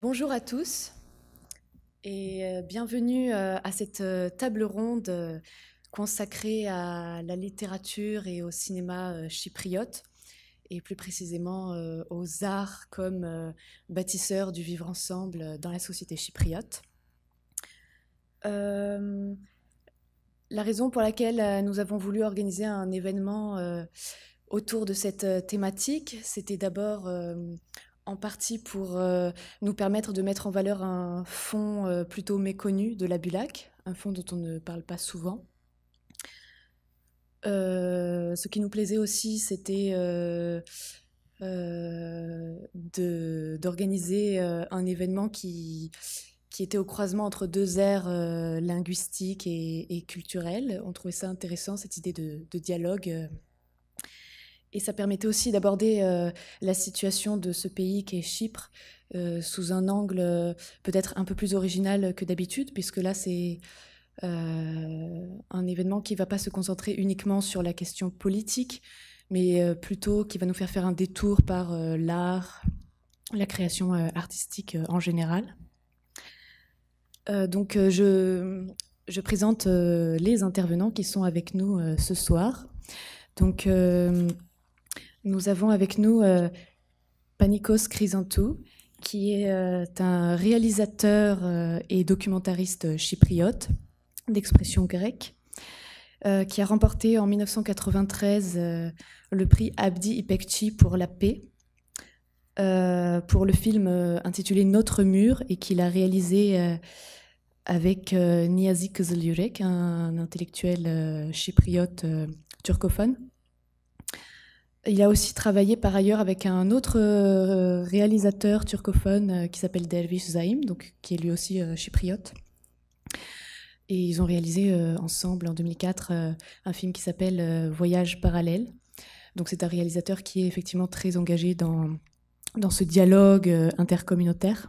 Bonjour à tous et euh, bienvenue euh, à cette euh, table ronde consacrée à la littérature et au cinéma chypriote et plus précisément aux arts comme bâtisseurs du vivre ensemble dans la société chypriote. la raison pour laquelle nous avons voulu organiser un événement autour de cette thématique, c'était d'abord en partie pour euh, nous permettre de mettre en valeur un fonds euh, plutôt méconnu de la Bulac, un fonds dont on ne parle pas souvent. Euh, ce qui nous plaisait aussi, c'était d'organiser un événement qui, était au croisement entre deux aires linguistiques et, culturelles. On trouvait ça intéressant, cette idée de dialogue et ça permettait aussi d'aborder euh, la situation de ce pays qui est Chypre euh, sous un angle euh, peut-être un peu plus original que d'habitude, puisque là c'est un événement qui ne va pas se concentrer uniquement sur la question politique, mais plutôt qui va nous faire faire un détour par l'art, la création artistique en général. donc je, je, présente les intervenants qui sont avec nous ce soir. Donc, nous avons avec nous euh, Panikos Chrysantou, qui est euh, un réalisateur euh, et documentariste chypriote d'expression grecque, qui a remporté en 1993 le prix Abdi Ipekci pour la paix. pour le film intitulé Notre mur et qu'il a réalisé avec Niazi Kozliurek, un intellectuel chypriote turcophone. Il a aussi travaillé par ailleurs avec un autre euh, réalisateur turcophone euh, qui s'appelle delvis Zaim, donc, qui est lui aussi euh, chypriote. Et ils ont réalisé ensemble en 2004 un film qui s'appelle Voyage parallèle. Donc c'est un réalisateur qui est effectivement très engagé dans, dans ce dialogue intercommunautaire.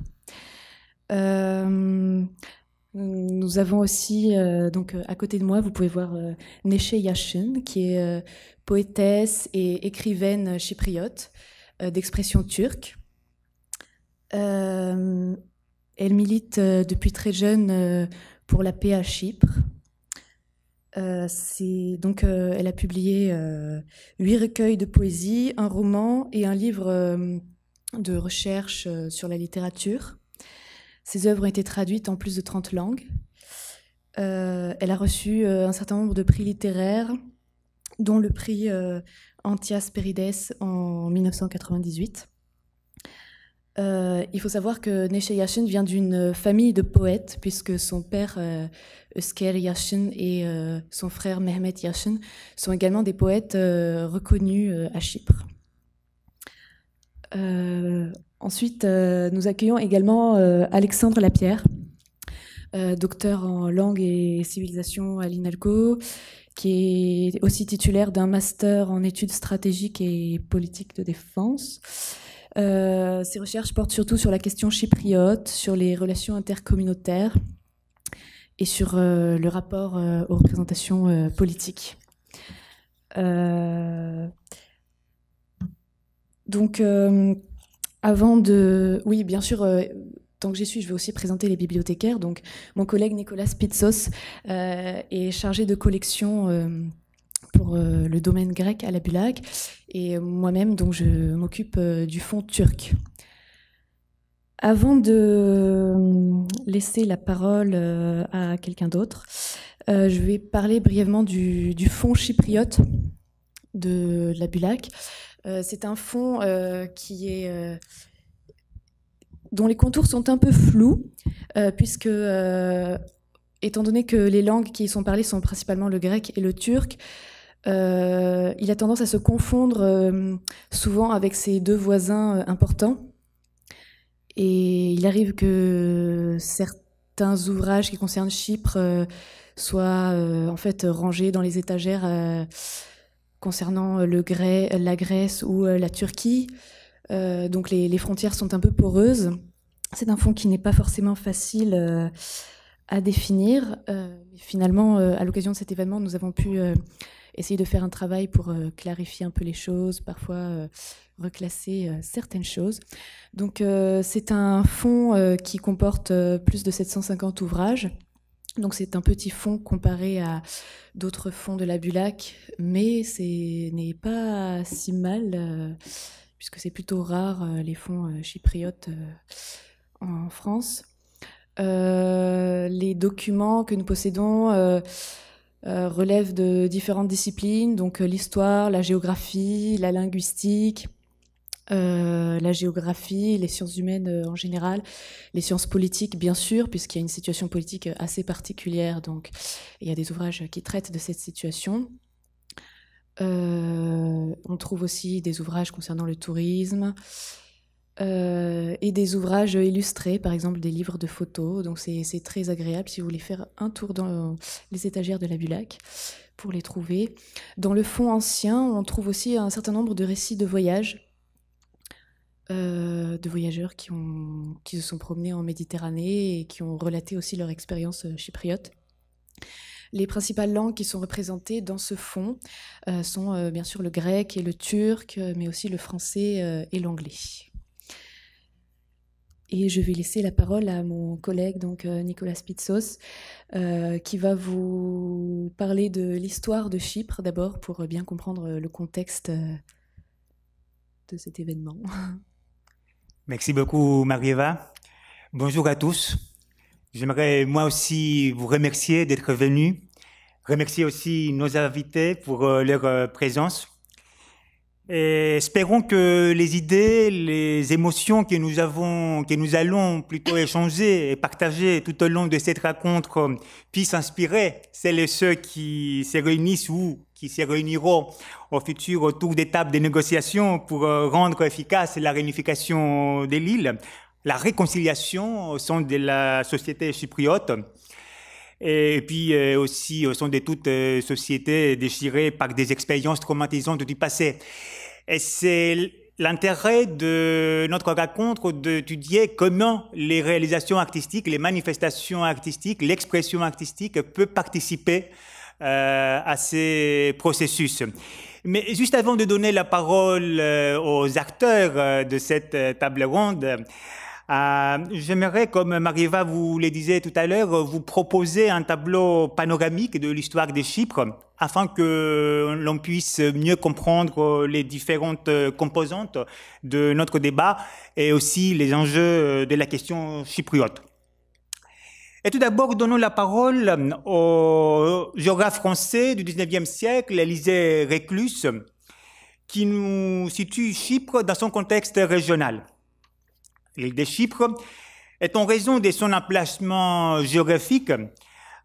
Nous avons aussi, euh, donc euh, à côté de moi, vous pouvez voir euh, Neshe Yashin, qui est euh, poétesse et écrivaine chypriote d'expression turque. elle milite depuis très jeune pour la paix à Chypre. donc, elle a publié huit recueils de poésie, un roman et un livre de recherche sur la littérature. Ses œuvres ont été traduites en plus de 30 langues. Euh, elle a reçu euh, un certain nombre de prix littéraires, dont le prix euh, Antias Perides en 1998. il faut savoir que Neche Yashin vient d'une famille de poètes, puisque son père, Eusker Yashin, et son frère, Mehmet Yashin, sont également des poètes reconnus à Chypre. Ensuite, euh, nous accueillons également euh, Alexandre Lapierre, euh, docteur en langue et civilisation à l'INALCO, qui est aussi titulaire d'un master en études stratégiques et politiques de défense. ses recherches portent surtout sur la question chypriote, sur les relations intercommunautaires et sur le rapport aux représentations politiques. donc, avant de... Oui, bien sûr, euh, tant que j'y suis, je vais aussi présenter les bibliothécaires. Donc, mon collègue Nicolas Pitsos euh, est chargé de collection euh, pour le domaine grec à la Bulac. Et moi-même, donc, je m'occupe du fonds turc. Avant de laisser la parole à quelqu'un d'autre, je vais parler brièvement du, fonds chypriote de, de la Bulac. Euh, c'est un fond euh, qui est euh, dont les contours sont un peu flous, puisque, étant donné que les langues qui y sont parlées sont principalement le grec et le turc, il a tendance à se confondre souvent avec ses deux voisins importants. Et il arrive que certains ouvrages qui concernent Chypre soient en fait rangés dans les étagères concernant euh, le la Grèce ou euh, la Turquie. Euh, donc les, frontières sont un peu poreuses. C'est un fonds qui n'est pas forcément facile à définir. finalement, à l'occasion de cet événement, nous avons pu essayer de faire un travail pour clarifier un peu les choses, parfois reclasser certaines choses. Donc c'est un fonds qui comporte plus de 750 ouvrages donc c'est un petit fonds comparé à d'autres fonds de la Bulac, mais ce n'est pas si mal, euh, puisque c'est plutôt rare euh, les fonds euh, chypriotes en France. les documents que nous possédons relèvent de différentes disciplines, donc l'histoire, la géographie, la linguistique, euh, la géographie, les sciences humaines euh, en général, les sciences politiques bien sûr, puisqu'il y a une situation politique euh, assez particulière, donc il y a des ouvrages qui traitent de cette situation. on trouve aussi des ouvrages concernant le tourisme et des ouvrages illustrés, par exemple des livres de photos. Donc c'est très agréable si vous voulez faire un tour dans les étagères de la Bulac pour les trouver. Dans le fond ancien, on trouve aussi un certain nombre de récits de voyages. Euh, de voyageurs qui, se sont promenés en Méditerranée et qui ont relaté aussi leur expérience euh, chypriote. Les principales langues qui sont représentées dans ce fond euh, sont bien sûr le grec et le turc, mais aussi le français et l'anglais. Et je vais laisser la parole à mon collègue, donc Nicolas Pitsos, qui va vous parler de l'histoire de Chypre d'abord pour bien comprendre le contexte de cet événement. Merci beaucoup, Marieva. Bonjour à tous. J'aimerais moi aussi vous remercier d'être venus, remercier aussi nos invités pour euh, leur euh, présence espérons que les idées, les émotions que nous avons, que nous allons plutôt échanger et partager tout au long de cette rencontre puissent inspirer celles et ceux qui se réunissent ou qui se réuniront au futur autour des tables de négociation pour euh, rendre efficace la réunification de l'île, la réconciliation au sein de la société chypriote et puis euh, aussi au sein de toute euh, société déchirée par des expériences traumatisantes du passé. Et c'est l'intérêt de notre rencontre d'étudier comment les réalisations artistiques, les manifestations artistiques, l'expression artistique peut participer euh, à ces processus. Mais juste avant de donner la parole euh, aux acteurs euh, de cette table ronde, euh, j'aimerais, comme Marieva vous le disait tout à l'heure, vous proposer un tableau panoramique de l'histoire de Chypre afin que l'on puisse mieux comprendre les différentes composantes de notre débat et aussi les enjeux de la question chypriote. Et tout d'abord, donnons la parole au géographe français du 19e siècle, Élisée Réclus, qui nous situe Chypre dans son contexte régional l'île de Chypre, est en raison de son emplacement géographique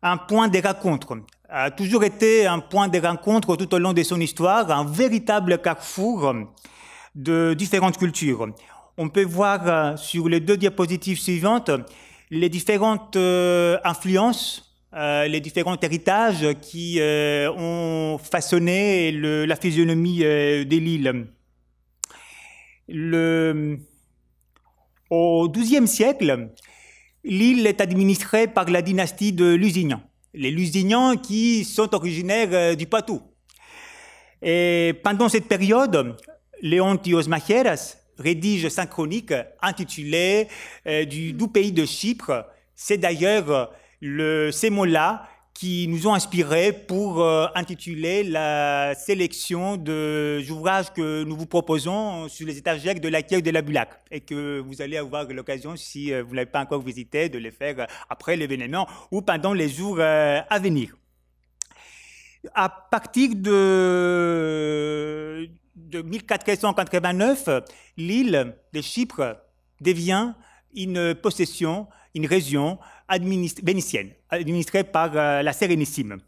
un point de rencontre, a toujours été un point de rencontre tout au long de son histoire, un véritable carrefour de différentes cultures. On peut voir euh, sur les deux diapositives suivantes les différentes euh, influences, euh, les différents héritages qui ont façonné la physionomie de l'île. Le, au XIIe siècle, l'île est administrée par la dynastie de Lusignan. Les lusignan qui sont originaires euh, du Patou. Et pendant cette période, Leontios Macheras rédige sa chronique intitulée euh, du doux pays de Chypre. C'est d'ailleurs euh, le, ces mots-là qui nous ont inspirés pour euh, intituler la sélection de ouvrages que nous vous proposons euh, sur les étagères de l'accueil de la Bulac et que vous allez avoir l'occasion, si euh, vous ne l'avez pas encore visité, de les faire après l'événement ou pendant les jours à venir. À partir de, de 1489, l'île de Chypre devient une possession une région vénitienne, administrée par euh, la Sérénissime.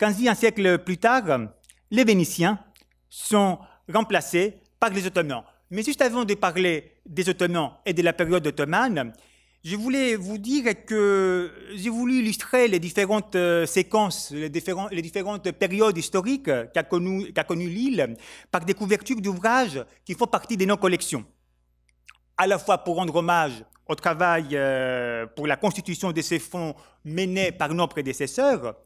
un siècle plus tard, les Vénitiens sont remplacés par les Ottomans. Mais juste avant de parler des Ottomans et de la période ottomane, je voulais vous dire que j'ai voulu illustrer les différentes euh, séquences, les, différents, les différentes périodes historiques qu'a connues connu l'île par des couvertures d'ouvrages qui font partie de nos collections. À la fois pour rendre hommage au travail euh, pour la constitution de ces fonds menés par nos prédécesseurs,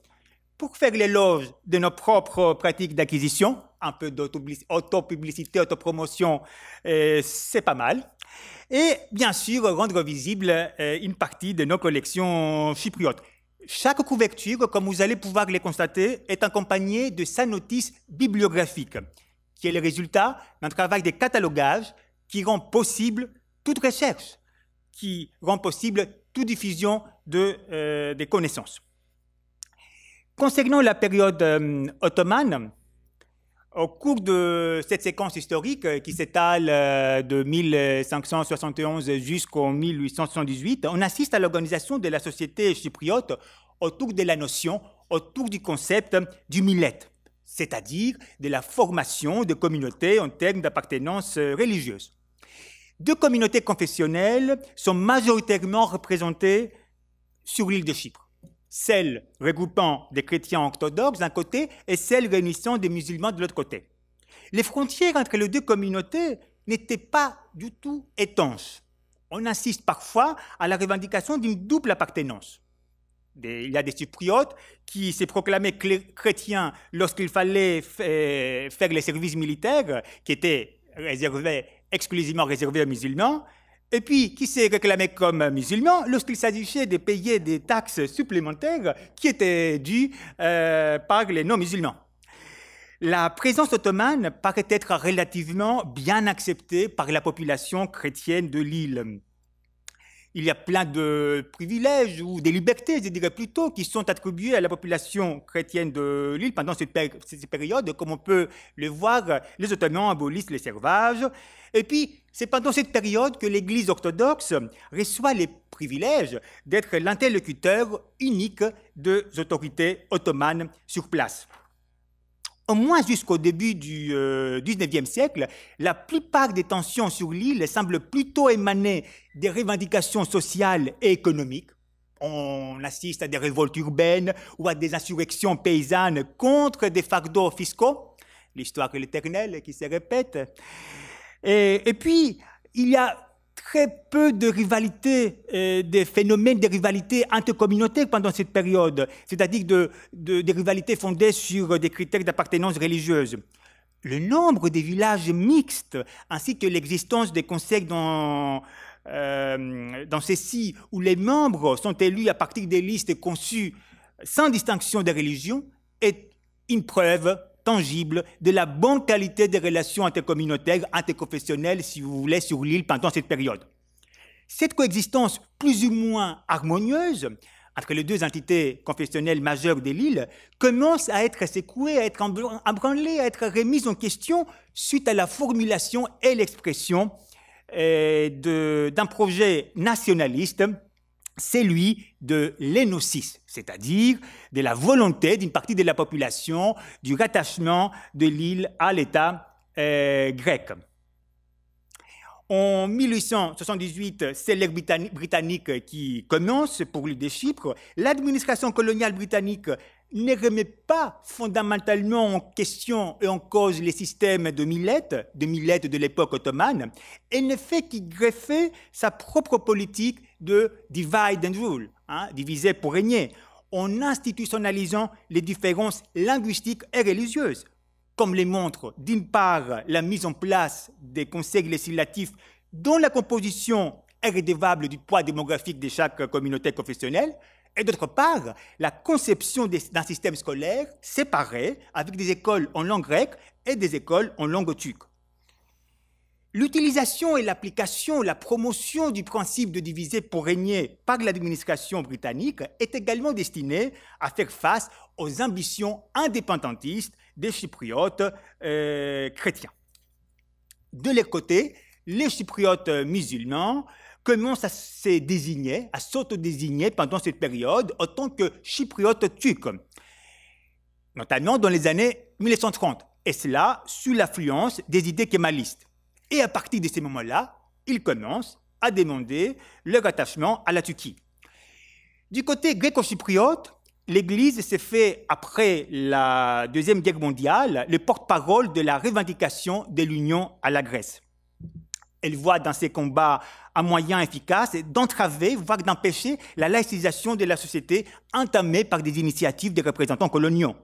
pour faire l'éloge de nos propres pratiques d'acquisition, un peu d'autopublicité, autopromotion, euh, c'est pas mal. Et bien sûr, rendre visible euh, une partie de nos collections chypriotes. Chaque couverture, comme vous allez pouvoir le constater, est accompagnée de sa notice bibliographique, qui est le résultat d'un travail de catalogage qui rend possible toute recherche qui rend possible toute diffusion de, euh, des connaissances. Concernant la période euh, ottomane, au cours de cette séquence historique euh, qui s'étale de 1571 jusqu'en 1878, on assiste à l'organisation de la société chypriote autour de la notion, autour du concept du millet, c'est-à-dire de la formation de communautés en termes d'appartenance religieuse. Deux communautés confessionnelles sont majoritairement représentées sur l'île de Chypre. Celle regroupant des chrétiens orthodoxes d'un côté et celle réunissant des musulmans de l'autre côté. Les frontières entre les deux communautés n'étaient pas du tout étanches. On assiste parfois à la revendication d'une double appartenance. il y a des Cypriotes qui se proclamaient chrétiens lorsqu'il fallait euh, faire les services militaires, qui étaient réservés exclusivement réservé aux musulmans, et puis qui s'est réclamé comme musulman lorsqu'il s'agissait de payer des taxes supplémentaires qui étaient dues euh, par les non-musulmans. La présence ottomane paraît être relativement bien acceptée par la population chrétienne de l'île il y a plein de privilèges ou des libertés, je dirais plutôt, qui sont attribués à la population chrétienne de l'île pendant cette, période. Comme on peut le voir, les Ottomans abolissent les servages. Et puis, c'est pendant cette période que l'Église orthodoxe reçoit les privilèges d'être l'interlocuteur unique des autorités ottomanes sur place au moins jusqu'au début du 19e euh, siècle, la plupart des tensions sur l'île semblent plutôt émaner des revendications sociales et économiques. On assiste à des révoltes urbaines ou à des insurrections paysannes contre des fardeaux fiscaux, l'histoire éternelle qui se répète. et puis, il y a très peu de rivalités, euh, des phénomènes de rivalités intercommunautaires pendant cette période, c'est-à-dire de, des rivalités fondées sur des critères d'appartenance religieuse. Le nombre des villages mixtes, ainsi que l'existence des conseils dans, euh, dans ceux-ci, où les membres sont élus à partir des listes conçues sans distinction de religion, est une preuve tangible de la bonne qualité des relations intercommunautaires, interconfessionnelles, si vous voulez, sur l'île pendant cette période. Cette coexistence plus ou moins harmonieuse entre les deux entités confessionnelles majeures de l'île commence à être secouée, à être embranlée, à être remise en question suite à la formulation et l'expression euh, d'un projet nationaliste c'est celui de l'énosis, c'est-à-dire de la volonté d'une partie de la population du rattachement de l'île à l'État euh, grec. En 1878, c'est l'ère britannique qui commence pour l'île de Chypre. L'administration coloniale britannique ne remet pas fondamentalement en question et en cause les systèmes de Millet, de Millet de l'époque ottomane, et ne fait qu'y greffer sa propre politique de divide and rule, hein, diviser pour régner, en institutionnalisant les différences linguistiques et religieuses, comme les montre d'une part la mise en place des conseils législatifs dont la composition est redevable du poids démographique de chaque communauté professionnelle, et d'autre part, la conception d'un système scolaire séparé avec des écoles en langue grecque et des écoles en langue turque. L'utilisation et l'application, la promotion du principe de diviser pour régner par l'administration britannique est également destinée à faire face aux ambitions indépendantistes des Chypriotes euh, chrétiens. De leur côté, les Chypriotes musulmans commencent à se désigner, à s'autodésigner pendant cette période en tant que Chypriotes turcs, notamment dans les années 1930, et cela sous l'affluence des idées kémalistes. Et à partir de ces moments-là, ils commencent à demander leur attachement à la Turquie. Du côté gréco-chypriote, l'Église s'est fait, après la Deuxième Guerre mondiale, le porte-parole de la revendication de l'Union à la Grèce. Elle voit dans ces combats un moyen efficace d'entraver, voire d'empêcher la laïcisation de la société entamée par des initiatives des représentants coloniaux.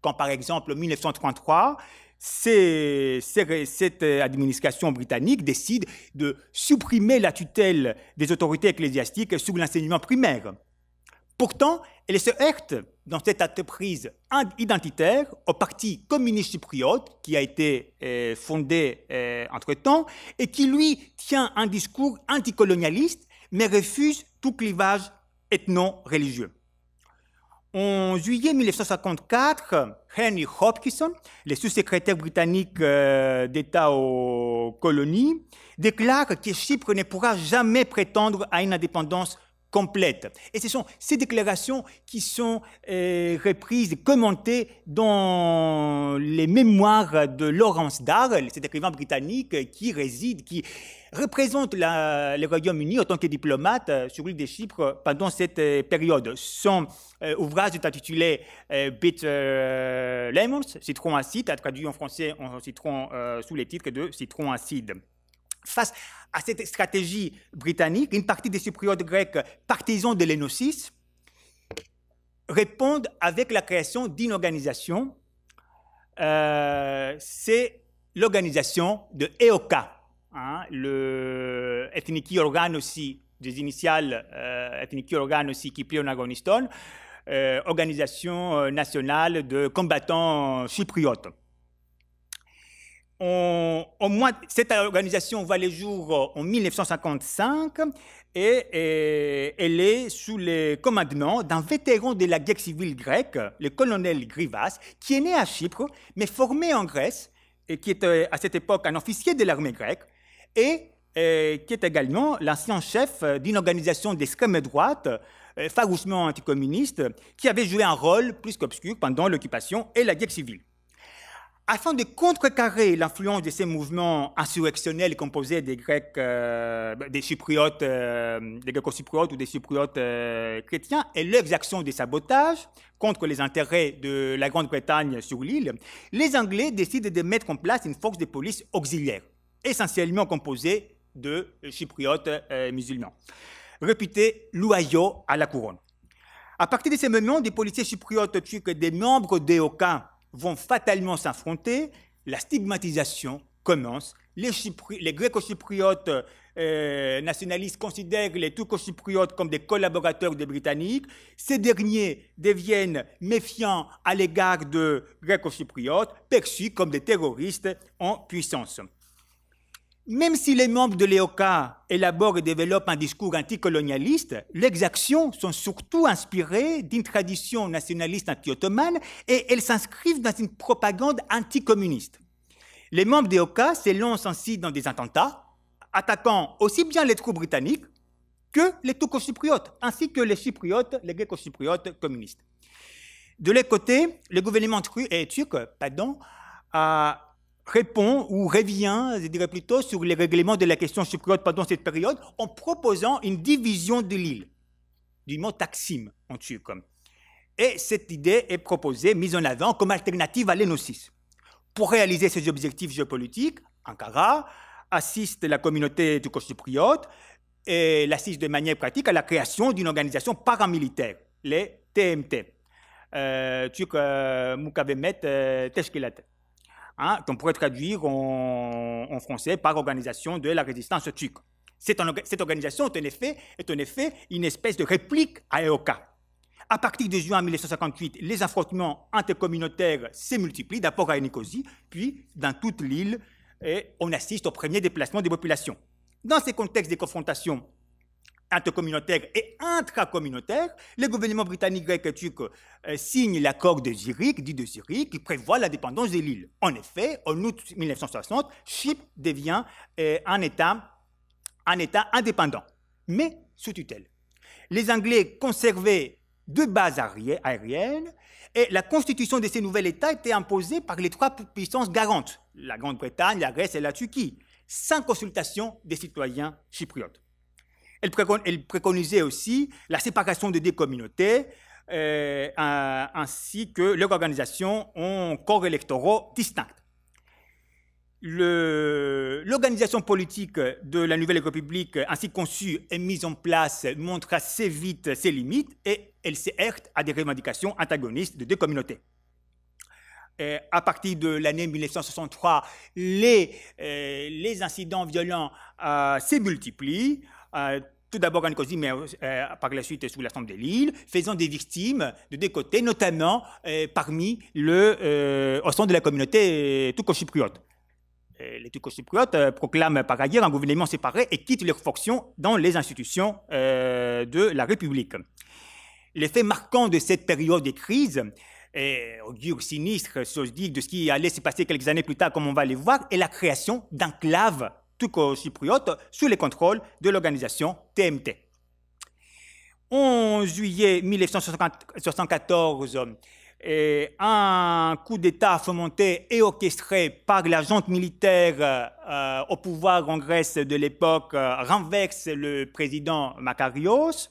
Quand, par exemple, en 1933, cette euh, administration britannique décide de supprimer la tutelle des autorités ecclésiastiques sous l'enseignement primaire. Pourtant, elle se heurte dans cette entreprise identitaire au Parti communiste chypriote qui a été euh, fondé euh, entre-temps et qui, lui, tient un discours anticolonialiste mais refuse tout clivage ethno-religieux. En juillet 1954, Henry Hopkinson, le sous-secrétaire britannique euh, d'État aux colonies, déclare que Chypre ne pourra jamais prétendre à une indépendance complète. Et ce sont ces déclarations qui sont reprises euh, reprises, commentées dans les mémoires de Laurence Darrell, cet écrivain britannique qui réside, qui représente le Royaume-Uni en tant que diplomate euh, sur l'île de Chypre pendant cette euh, période. Son ouvrage est intitulé bit Bitter Lemons, citron acide, traduit en français en citron sous le titre de citron acide face à cette stratégie britannique, une partie des Cypriotes grecs partisans de l'énosis répondent avec la création d'une organisation. Euh, c'est l'organisation de EOKA, hein, le qui aussi, des initiales euh, Ethniki aussi qui plient en Agronistone, euh, organisation nationale de combattants cypriotes au cette organisation va les jours euh, en 1955 et, elle est sous le commandement d'un vétéran de la guerre civile grecque, le colonel Grivas, qui est né à Chypre, mais formé en Grèce, et qui était euh, à cette époque un officier de l'armée grecque, et, et, euh, qui est également l'ancien chef d'une organisation d'extrême droite farouchement anticommuniste, qui avait joué un rôle plus qu'obscur pendant l'occupation et la guerre civile. Afin de contrecarrer l'influence de ces mouvements insurrectionnels composés des Grecs, euh, des Chypriotes, euh, des gréco ou des Cypriotes euh, chrétiens et leurs actions de sabotage contre les intérêts de la Grande-Bretagne sur l'île, les Anglais décident de mettre en place une force de police auxiliaire, essentiellement composée de Chypriotes musulmans, réputés loyaux à la couronne. À partir de ces moments, des policiers chypriotes turcs et des membres des vont fatalement s'affronter, la stigmatisation commence. Les, les gréco-chypriotes euh, nationalistes considèrent les turco-chypriotes comme des collaborateurs des Britanniques. Ces derniers deviennent méfiants à l'égard de gréco-chypriotes, perçus comme des terroristes en puissance. Même si les membres de l'EOCA élaborent et développent un discours anticolonialiste, les actions sont surtout inspirées d'une tradition nationaliste anti-ottomane et elles s'inscrivent dans une propagande anticommuniste. Les membres des se s'élancent ainsi dans des attentats, attaquant aussi bien les troupes britanniques que les turco-cypriotes, ainsi que les Cypriotes, les gréco-cypriotes communistes. De l'autre côté, le gouvernement euh, turc pardon, a répond ou revient, je dirais plutôt, sur les règlements de la question chypriote pendant cette période en proposant une division de l'île, du mot Taksim en turc. Et cette idée est proposée, mise en avant comme alternative à l'énosis. Pour réaliser ces objectifs géopolitiques, Ankara assiste la communauté turco-chypriote et l'assiste de manière pratique à la création d'une organisation paramilitaire, les TMT, euh, turc euh, Mukavemet euh, Hein, qu'on pourrait traduire en, français par organisation de la résistance turque. Cette, organisation est en, effet, est effet une espèce de réplique à EOKA. À partir de juin 1958, les affrontements intercommunautaires se multiplient, d'abord à Nicosie, puis dans toute l'île, et on assiste au premier déplacement des populations. Dans ces contextes de confrontation intercommunautaire et intracommunautaire, le gouvernement britannique grecs et turcs euh, signe l'accord de Zurich, dit de Zurich, qui prévoit l'indépendance de l'île. En effet, en août 1960, Chypre devient euh, un, État, un État indépendant, mais sous tutelle. Les Anglais conservaient deux bases aériennes et la constitution de ces nouvelles États était imposée par les trois puissances garantes, la Grande-Bretagne, la Grèce et la Turquie, sans consultation des citoyens chypriotes. Elle, préconisait aussi la séparation des deux communautés, euh, ainsi que leur organisation en corps électoraux distincts. L'organisation politique de la nouvelle république ainsi conçue et mise en place montre assez vite ses limites et elle se heurte à des revendications antagonistes de deux communautés. Euh, à partir de l'année 1963, euh, les, incidents violents se multiplient. Euh, tout d'abord en Nicosie, mais par la suite sous l'Assemblée de Lille, faisant des victimes de deux côtés, notamment euh, parmi le, euh, au sein de la communauté touko-chypriote les Turco-Cypriotes proclament par ailleurs un gouvernement séparé et quittent leurs fonctions dans les institutions de la République. L'effet marquant de cette période de crise, et augure sinistre, si je de ce qui allait se passer quelques années plus tard, comme on va le voir, est la création d'enclaves turco-cypriote sous les contrôles de l'organisation TMT. En juillet 1974, euh, un coup d'État fomenté et orchestré par l'agent militaire euh, au pouvoir en Grèce de l'époque euh, renverse le président Makarios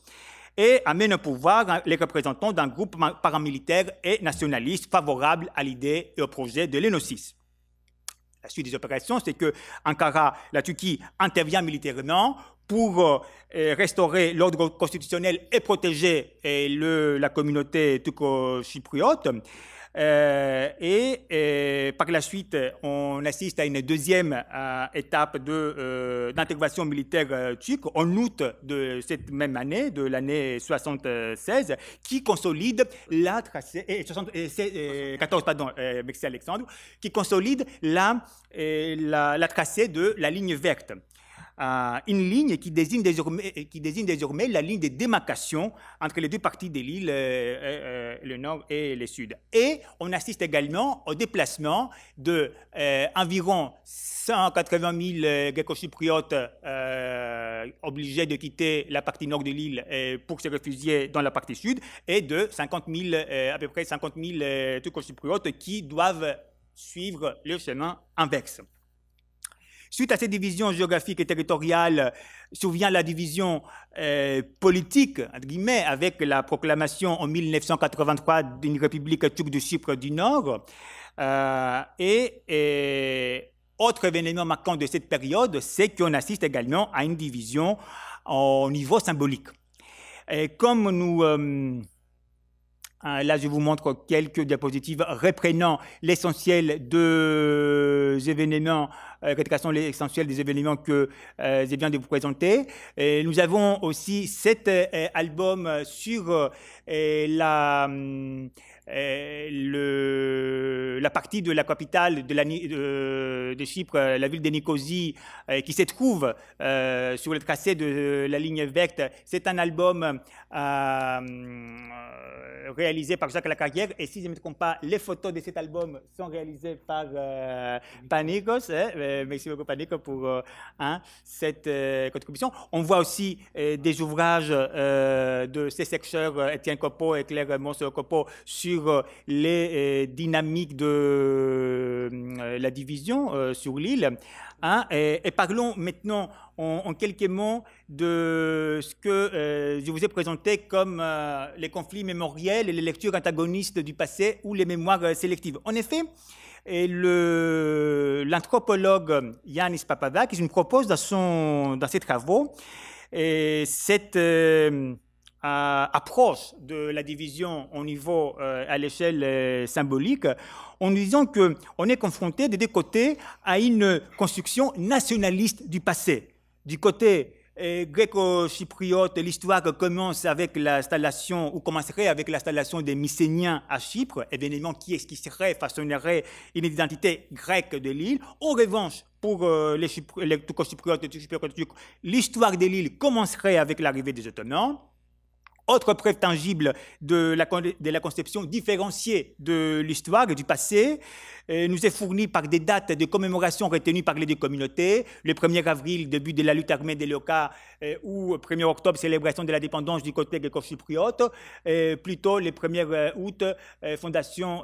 et amène au pouvoir les représentants d'un groupe paramilitaire et nationaliste favorable à l'idée et au projet de l'Énosis la suite des opérations, c'est que Ankara, la Turquie, intervient militairement pour euh, euh, restaurer l'ordre constitutionnel et protéger euh, le, la communauté turco-chypriote. Euh, et, euh, par la suite, on assiste à une deuxième euh, étape d'intégration de, militaire tchèque en août de cette même année, de l'année 76, qui consolide la tracée, et Alexandre, qui consolide la, la, la tracée de la ligne verte. Euh, une ligne qui désigne, désormais, euh, qui désigne la ligne de démarcation entre les deux parties de l'île, euh, le nord et le sud. Et on assiste également au déplacement de environ 180 000 gréco-chypriotes obligés de quitter la partie nord de l'île pour se réfugier dans la partie sud et de 50 000, à peu près 50 000 turco-chypriotes qui doivent suivre le chemin inverse. Suite à cette division géographique et territoriale, euh, survient la division euh, politique, entre guillemets, avec la proclamation en 1983 d'une république turque de Chypre du Nord. Euh, et, autre événement marquant de cette période, c'est qu'on assiste également à une division au niveau symbolique. Et comme nous... Hein, là, je vous montre quelques diapositives reprenant l'essentiel des euh, événements, euh, l'essentiel des événements que euh, je de vous présenter. Et nous avons aussi cet euh, album sur euh, la hum, euh, le, la partie de la capitale de, la, Chypre, la ville de Nicosie, euh, qui se trouve euh, sur le tracé de la ligne verte. C'est un album réalisé par Jacques Lacarrière. Et si je ne me trompe pas, les photos de cet album sont réalisées par Panikos. Hein, merci beaucoup, Panikos, pour hein, cette contribution. On voit aussi des ouvrages de ces secteurs Étienne Copeau et Claire Monceau-Copeau, sur euh, les euh, dynamiques de euh, la division sur l'île. Hein, et, parlons maintenant en, quelques mots de ce que je vous ai présenté comme les conflits mémoriels et les lectures antagonistes du passé ou les mémoires sélectives. En effet, l'anthropologue Yanis Papadakis nous propose dans, son, dans ses travaux et cette... Euh, approche de la division au niveau, euh, à l'échelle euh, symbolique, en disant que qu'on est confronté des deux côtés à une construction nationaliste du passé. Du côté gréco-chypriote, l'histoire commence avec l'installation, ou commencerait avec l'installation des Mycéniens à Chypre, événement qui esquisserait, façonnerait une identité grecque de l'île. En revanche, pour les, les chypriotes l'histoire de l'île commencerait avec l'arrivée des Ottomans. Autre preuve tangible de la, de la conception différenciée de l'histoire et du passé euh, nous est fournie par des dates de commémoration retenues par les deux communautés. Le 1er avril, début de la lutte armée des Loka, euh, ou 1er octobre, célébration de la dépendance du côté de chypriote euh, plutôt le 1er août,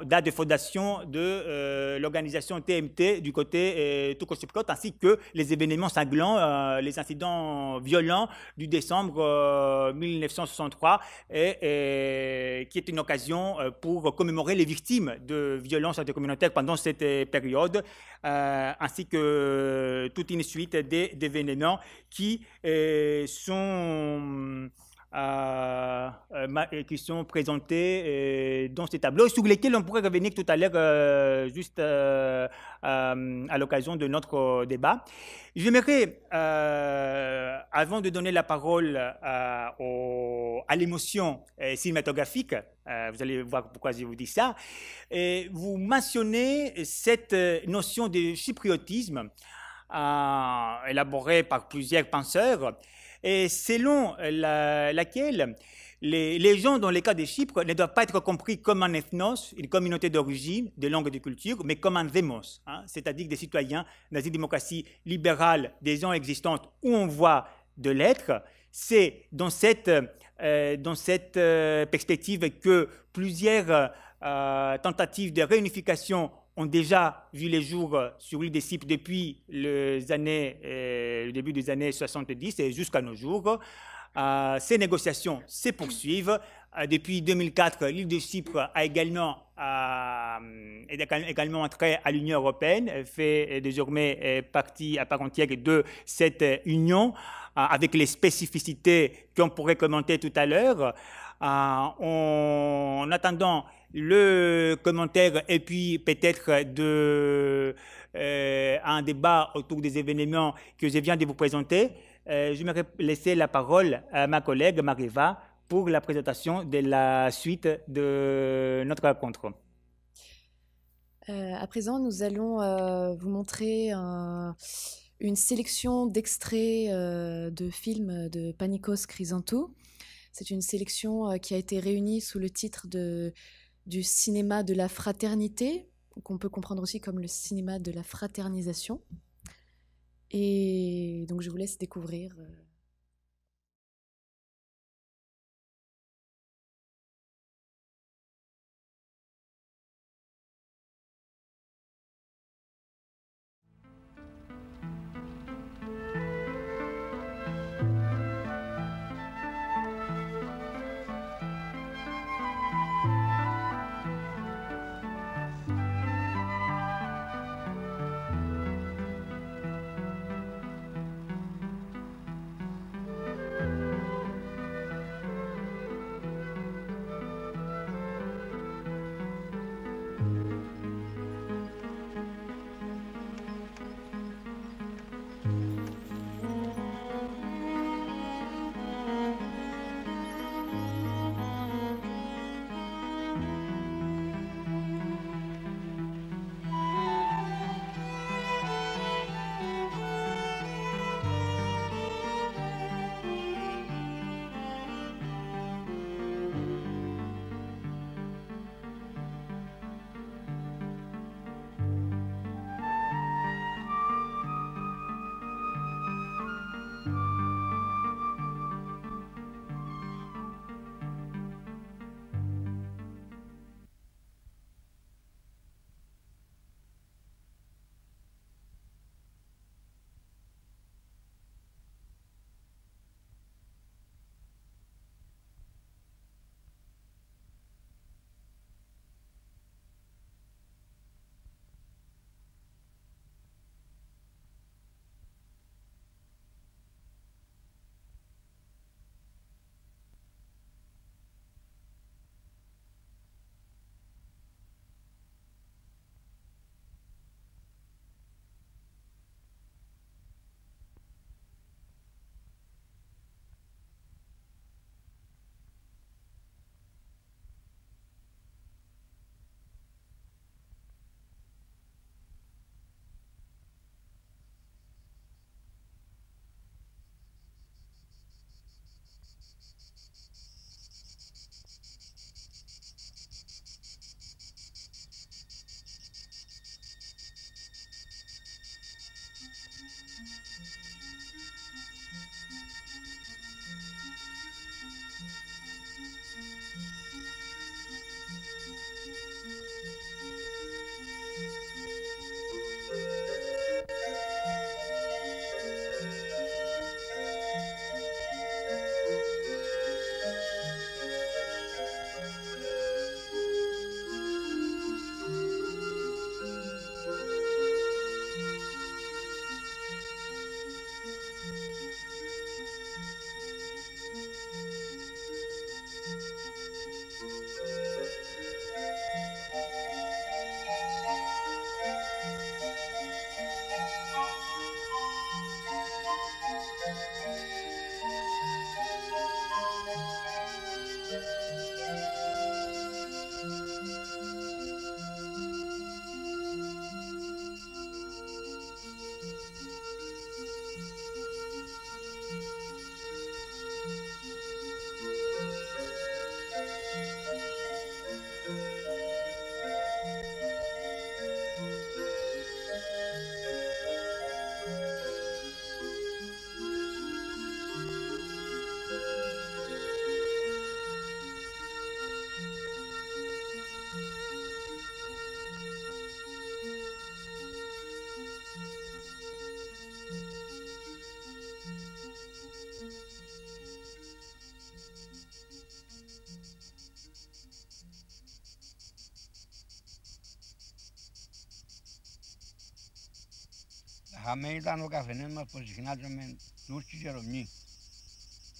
date de fondation de l'organisation TMT du côté euh, ainsi que les événements sanglants, les incidents violents du décembre 1963 et, qui est une occasion euh, pour commémorer les victimes de violences intercommunautaires pendant cette euh, période, euh, ainsi que toute une suite d'événements qui sont euh, euh, qui sont présentés euh, dans ce tableau, sur lesquels on pourrait revenir tout à l'heure, juste à l'occasion de notre débat. J'aimerais, avant de donner la parole à l'émotion cinématographique, vous allez voir pourquoi je vous dis ça, et vous mentionnez cette notion de chypriotisme élaborée par plusieurs penseurs et selon euh, laquelle les, gens dans le cas de Chypre ne doivent pas être compris comme un ethnos, une communauté d'origine, de langue et de culture, mais comme un demos, hein, c'est-à-dire des citoyens d'une démocratie libérale, des gens existants où on voit de l'être. C'est dans cette, euh, dans cette euh, perspective que plusieurs tentatives de réunification ont déjà vu les jours sur l'île de Chypre depuis les années, euh, le début des années 70 et jusqu'à nos jours. Euh, ces négociations se poursuivent. Euh, depuis 2004, l'île de Chypre a également, est également entrée à l'Union européenne, fait désormais partie à part entière de cette union, avec les spécificités qu'on pourrait commenter tout à l'heure. en attendant, le commentaire et puis peut-être de euh, un débat autour des événements que je viens de vous présenter, euh, je vais laisser la parole à ma collègue Mariva pour la présentation de la suite de notre rencontre. Euh, à présent, nous allons euh, vous montrer une sélection d'extraits de films de Panikos Chrysantou. C'est une sélection qui a été réunie sous le titre de du cinéma de la fraternité, qu'on peut comprendre aussi comme le cinéma de la fraternisation. Et donc je vous laisse découvrir euh, Είχαμε, ήταν ο καφενέ μας που συχνάζαμε Τούρκοι και Ρωμνοί.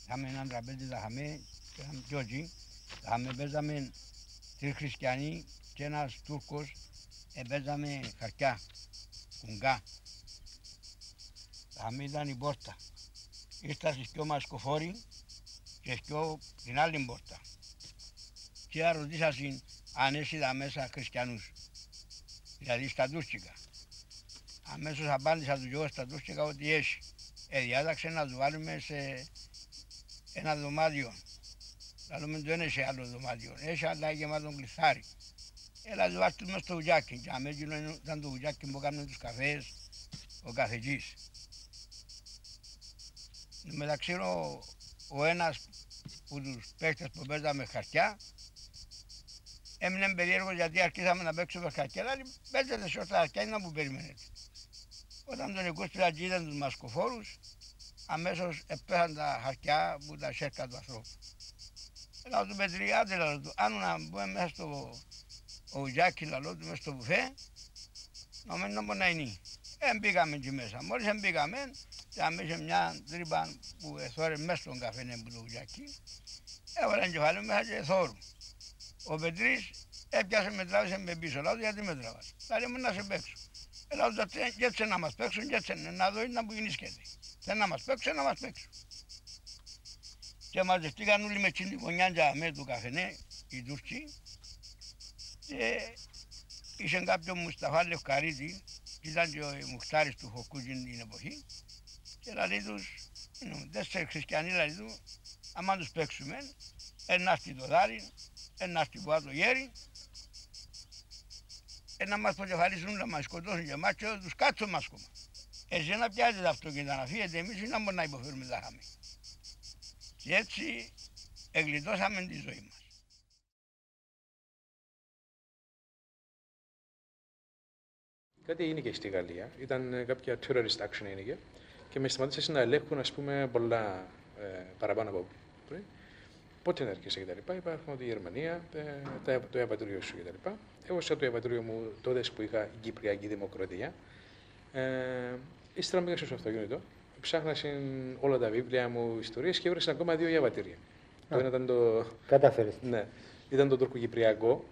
Είχαμε έναν τραπέζι, τα είχαμε, ήταν πιο εκεί. Τα είχαμε, παίζαμε τρεις χριστιανοί και ένας Τούρκος παίζαμε χαρτιά, κουγκά. Τα είχαμε, ήταν η πόρτα. Ήρθα στις πιο μας κοφόροι και πιο την άλλη πόρτα. Και ρωτήσασαν αν έσυδα μέσα χριστιανούς, δηλαδή στα Τούρκικα. Αμέσως απάντησα του Γιώργου Στρατούς και είπα ότι έχει. Εδιάταξε να του βάλουμε σε ένα δωμάτιο. Λαλούμε δεν έχει άλλο δωμάτιο. Έχει αλλά γεμάτο γλυθάρι. Έλα του βάλουμε μέσα στο βουτιάκι. Και αμέσως ήταν το βουτιάκι που έκανε τους καφές ο καθηγής. Μεταξύ ο, ο ένας που τους παίχτες που παίζαμε χαρτιά έμεινε περίεργο γιατί αρχίσαμε να παίξουμε χαρτιά. λέει, παίζετε σε να μου περιμένετε. Όταν τον 23 είδαν τους μασκοφόρους, αμέσως επέχαν τα χαρτιά που τα σέρκα του ανθρώπου. Λάω του πετριάτε, λάω του, αν να μπούμε μέσα στο ουγιάκι, λάω του μέσα στο βουφέ, νομίζω μπορεί να είναι. Έμπήκαμε πήγαμε εκεί μέσα. Μόλις έμπήκαμε πήγαμε, ήταν μια τρύπα που εθώρε μέσα στον ναι, που το ουγιάκι. Έβαλαν κεφάλι μέσα και εθώρου. Ο Πετρίς έπιασε με τράβησε με πίσω, λάω γιατί με τράβασε. Θα μου να σε παίξω. Ελάζοντα γιατί να μα παίξουν, γιατί να δω να μου γίνει σκέτη. Δεν να μα παίξουν, να μα παίξουν. Και μαζευτήκαν όλοι με την γωνιά με του καφενέ, οι Τούρκοι. Και ε, είχε κάποιο Μουσταφά Λευκαρίτη, ήταν και ο Μουχτάρης του Χοκούτζιν την εποχή. Και λέει τους, σε χριστιανοί λέει του, άμα τους παίξουμε, ένα στη δάρι, ένα το γέρι, ε, να μας προκεφαλίσουν, να μας σκοτώσουν και εμάς και να τους μας ακόμα. Έτσι να πιάζεις τα αυτοκίνητα να φύγετε εμείς ή να μπορούμε να υποφέρουμε τα χάμε. Και έτσι εγκλειτώσαμε τη ζωή μας. Κάτι έγινε και στη Γαλλία. Ήταν ε, κάποια terrorist action έγινε και με σταματήσαν να ελέγχουν ας πούμε πολλά ε, παραπάνω από πότε θα αρχίσει κτλ. Υπάρχουν τη τη Γερμανία, ε, το Ιαπατρίο σου κτλ. Εγώ σαν το Ιαπατρίο μου τότε που είχα η Κυπριακή Δημοκρατία, ε, ύστερα στο αυτοκίνητο, Ψάχναν όλα τα βίβλια μου, ιστορίε και έβρεσα ακόμα δύο διαβατήρια. Το ένα ήταν το. Κατάφερε. Ναι. Ήταν το τουρκοκυπριακό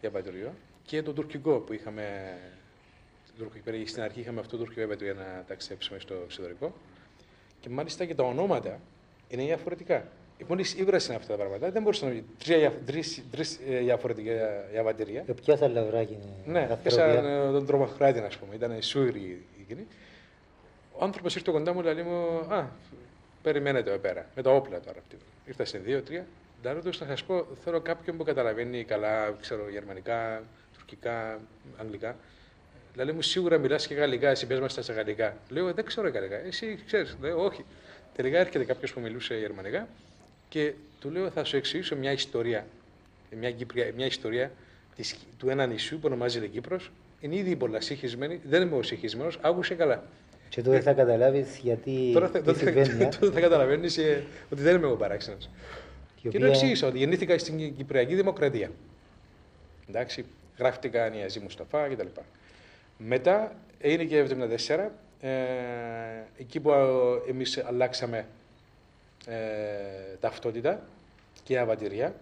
Ιαπατρίο και το τουρκικό που είχαμε. Στην αρχή είχαμε αυτό το τουρκικό για να ταξιδέψουμε στο εξωτερικό. Και μάλιστα και τα ονόματα είναι διαφορετικά. Μόλι ύβρασαν αυτά τα πράγματα, δεν μπορούσε να βγει. τρει ε, διαφορετικά διαβατήρια. Και ε, ποια θα είναι. Ναι, πέσα ε, τον τρομοκράτη, α πούμε. Ήταν σούρι εκείνη. Ο άνθρωπο ήρθε κοντά μου, λέει μου, Α, περιμένετε εδώ πέρα. Με τα όπλα τώρα Ήρθα σε δύο, τρία. Ντάρο να σα πω, θέλω κάποιον που καταλαβαίνει καλά, ξέρω, γερμανικά, τουρκικά, αγγλικά. δηλαδή μου, σίγουρα μιλά και γαλλικά, εσύ πε στα γαλλικά. Λέω, δεν ξέρω γαλλικά. Εσύ ξέρει, όχι. Τελικά έρχεται κάποιο που μιλούσε γερμανικά και του λέω, θα σου εξηγήσω μια ιστορία, μια, Κύπρια, μια ιστορία της, του ένα νησιού που ονομάζεται Κύπρο. Είναι ήδη πολλά συγχυσμένη, δεν είμαι ο συγχυσμένο, άκουσε καλά. Και τότε θα καταλάβει γιατί. Τώρα θα, τότε, θα ε. καταλαβαίνει ε, ότι δεν είμαι εγώ παράξενο. Και, οποία... και εξήγησα ότι γεννήθηκα στην Κυπριακή Δημοκρατία. Εντάξει, γράφτηκα Νιαζή Μουσταφά κτλ. Μετά έγινε και 1974, ε, εκεί που ε, εμεί αλλάξαμε ε, ταυτότητα και αβατηρία.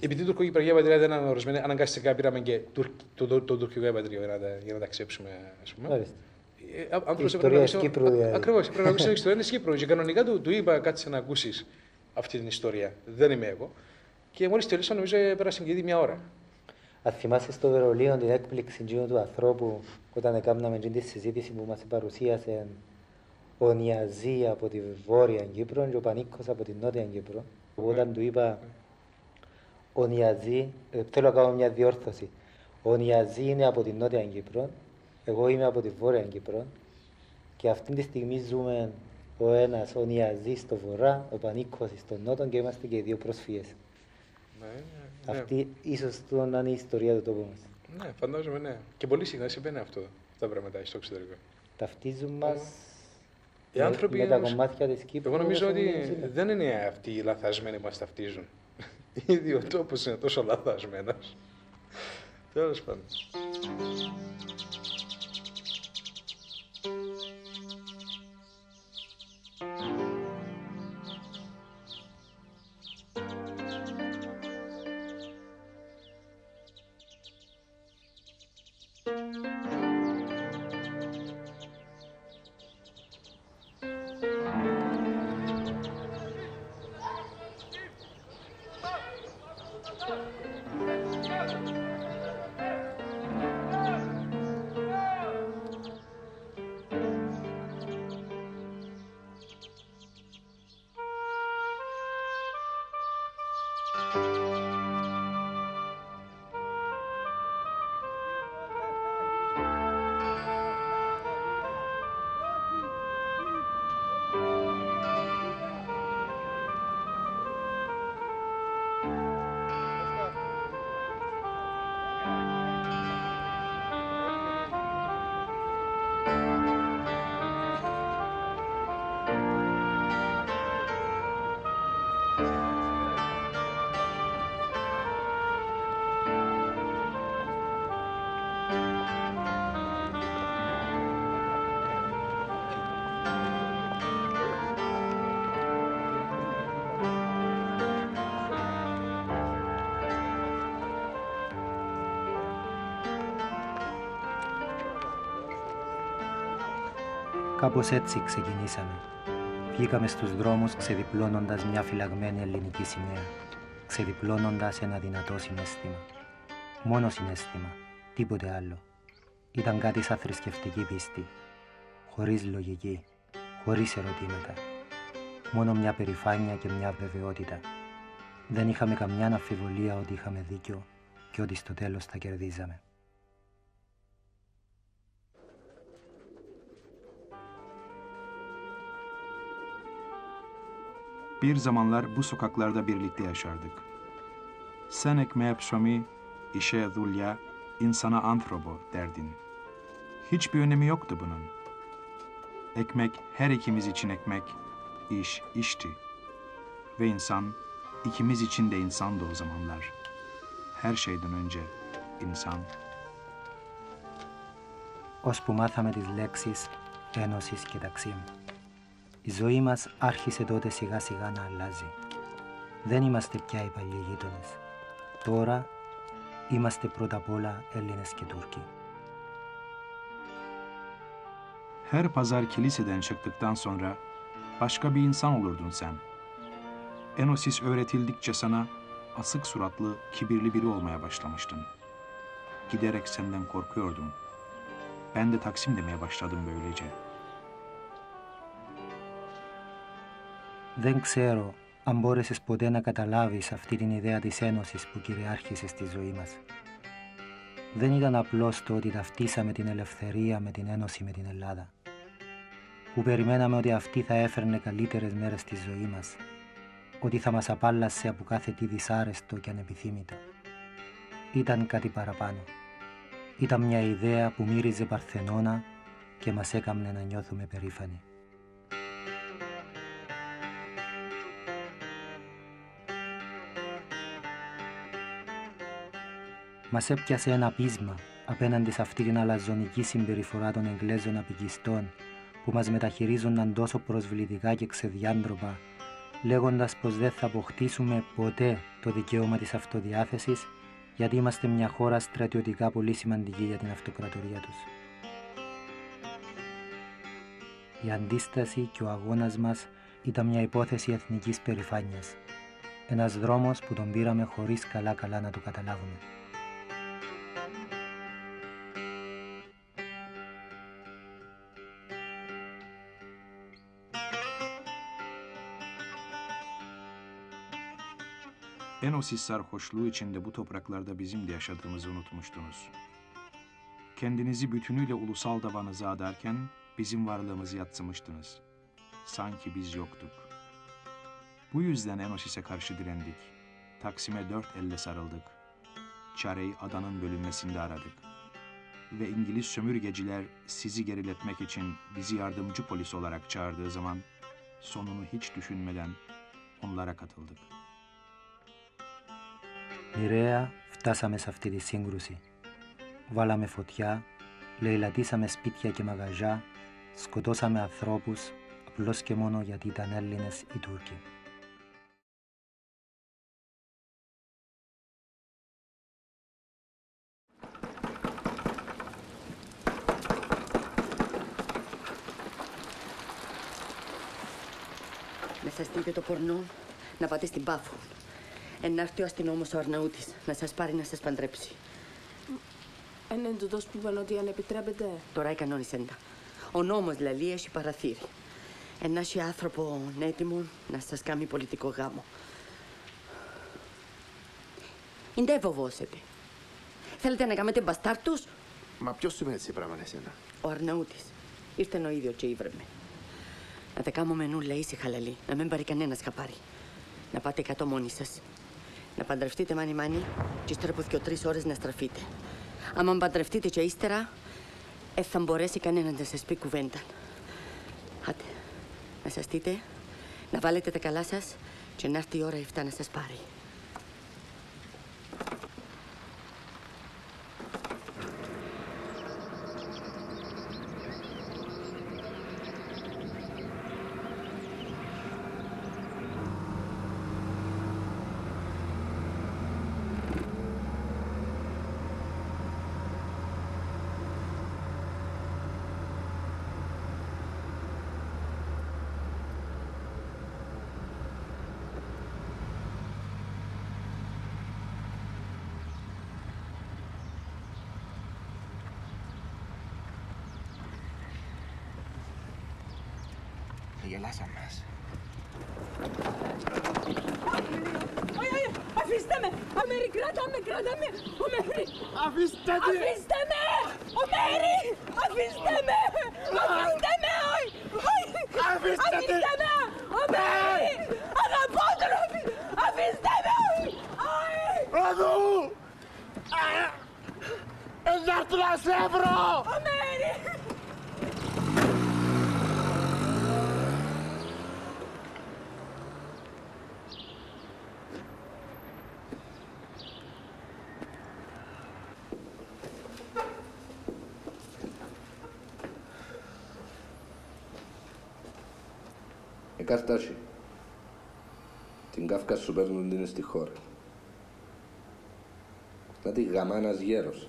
Επειδή τουρκοκυπριακή απατηρία δεν είναι ορισμένη, αναγκαστικά πήραμε και το, το, το τουρκικό απατήριο για, για να τα ξέψουμε. Ας πούμε. πρέπει να ε, δηλαδή. ακούσει την ιστορία της Κύπρου και κανονικά του, του είπα κάτσε να ακούσει αυτή την ιστορία. Δεν είμαι εγώ. Και μόλι τελείωσα νομίζω πέρασε και μια ώρα. Αν θυμάσαι στο Βερολίνο την έκπληξη του ανθρώπου όταν έκαναμε την συζήτηση που μα παρουσίασε ο Νιαζή από τη Βόρεια Κύπρο και ο Πανίκος από την Νότια Κύπρο. Ναι. Όταν του είπα ο Νιαζή, ε, θέλω να κάνω μια διόρθωση. Ο Νιαζή είναι από την Νότια Κύπρο, εγώ είμαι από τη Βόρεια Κύπρο και αυτή τη στιγμή ζούμε ο ένα ο Νιαζή στο βορρά, ο Πανίκο στο νότο και είμαστε και οι δύο πρόσφυγε. Ναι, ναι, ναι. Αυτή ίσω να είναι η ιστορία του τόπου μα. Ναι, φαντάζομαι ναι. Και πολύ συχνά συμβαίνει αυτό, τα πράγματα στο εξωτερικό. Ταυτίζουν μας ναι. Οι ε, άνθρωποι τα κομμάτια τη Κύπρου... Εγώ νομίζω ότι δεν είναι αυτοί οι λαθασμένοι που μας ταυτίζουν. Ήδη ο τόπος είναι τόσο λαθασμένο. Τέλο πάντων. Κάπως έτσι ξεκινήσαμε. Βγήκαμε στους δρόμους ξεδιπλώνοντας μια φυλαγμένη ελληνική σημαία. Ξεδιπλώνοντας ένα δυνατό συνέστημα. Μόνο συνέστημα, τίποτε άλλο. Ήταν κάτι σαν θρησκευτική πίστη. Χωρίς λογική, χωρίς ερωτήματα. Μόνο μια περηφάνεια και μια βεβαιότητα. Δεν είχαμε καμιά αμφιβολία ότι είχαμε δίκιο και ότι στο τέλος θα κερδίζαμε. Bir zamanlar bu sokaklarda birlikte yaşardık. Sen ekmeğe psomi, işe dulya, insana antrobo derdin. Hiçbir önemi yoktu bunun. Ekmek her ikimiz için ekmek, iş işti. Ve insan ikimiz için de insandı o zamanlar. Her şeyden önce insan. Ως που μάθαμε τις λέξεις ένωσης και ταξίμου. Η ζωή μας άρχισε τότε σιγά σιγά να αλλάζει. Δεν είμαστε πια οι παλιοί γείτονε. Τώρα είμαστε πρώτα απ' όλα Έλληνες και Τούρκοι. Her pazar kiliseden çıktıktan sonra başka bir insan olurdun sen. Enosis öğretildikçe sana asık suratlı, kibirli biri olmaya başlamıştın. Giderek senden korkuyordum. Ben de Taksim demeye başladım böylece.'' Δεν ξέρω αν μπόρεσες ποτέ να καταλάβεις αυτή την ιδέα της ένωσης που κυριάρχησε στη ζωή μας. Δεν ήταν απλώς το ότι ταυτίσαμε την ελευθερία με την ένωση με την Ελλάδα, που περιμέναμε ότι αυτή θα έφερνε καλύτερες μέρες στη ζωή μας, ότι θα μας απάλλασε από κάθε τι δυσάρεστο και ανεπιθύμητο. Ήταν κάτι παραπάνω. Ήταν μια ιδέα που μύριζε παρθενώνα και μας έκαμνε να νιώθουμε περήφανοι. Μα έπιασε ένα πείσμα απέναντι σε αυτή την αλαζονική συμπεριφορά των Εγγλέζων απικιστών που μα μεταχειρίζονταν τόσο προσβλητικά και ξεδιάντροπα, λέγοντας πως δεν θα αποκτήσουμε ποτέ το δικαίωμα τη αυτοδιάθεσης γιατί είμαστε μια χώρα στρατιωτικά πολύ σημαντική για την αυτοκρατορία τους. Η αντίσταση και ο αγώνας μας ήταν μια υπόθεση εθνικής περηφάνειας. Ένας δρόμος που τον πήραμε χωρίς καλά-καλά να το καταλάβουμε. Enosis sarhoşluğu içinde bu topraklarda bizim de yaşadığımızı unutmuştunuz. Kendinizi bütünüyle ulusal davanıza adarken bizim varlığımızı yatsımıştınız. Sanki biz yoktuk. Bu yüzden Enosis'e karşı direndik. Taksim'e dört elle sarıldık. Çareyi adanın bölünmesinde aradık. Ve İngiliz sömürgeciler sizi geriletmek için bizi yardımcı polis olarak çağırdığı zaman sonunu hiç düşünmeden onlara katıldık.'' Μοιραία φτάσαμε σε αυτή τη σύγκρουση. Βάλαμε φωτιά, λαιλατίσαμε σπίτια και μαγαζιά, σκοτώσαμε ανθρώπους απλώς και μόνο γιατί ήταν Έλληνες ή Τούρκοι. Με το πορνό να πατήσει την πάφο. Ε, ο αστυνόμο ο Αρναούτη να σα πάρει να σα παντρέψει. Εν εντούτο που είπαν ότι αν επιτρέπεται. Τώρα οι τα. Ο νόμο δηλαδή έχει παραθύρι. Ένα έχει άνθρωπο έτοιμο να σα κάνει πολιτικό γάμο. Δεν φοβόσετε. Θέλετε να κάνετε μπαστάρτου. Μα ποιο σημαίνει έτσι πράγμα εσένα. Ο Αρναούτη. Ήρθε ο ίδιο και ήβρεμε. Να τα κάνω μενούλα ήσυχα χαλαλή. Να μην πάρει κανένα χαπάρι. Να πάτε κάτω μόνοι σα. Να παντρευτείτε μάνι μάνι και ύστερα από δύο τρεις ώρες να στραφείτε. Άμα παντρευτείτε και ύστερα, δεν θα μπορέσει κανέναν να σας πει κουβέντα. Άτε, να σας δείτε, να βάλετε τα καλά σας και να έρθει η ώρα 7 να σας πάρει. vista de... κατάσταση. Την κάφκα σου παίρνουν την στη χώρα. Να τη γαμά ένας γέρος.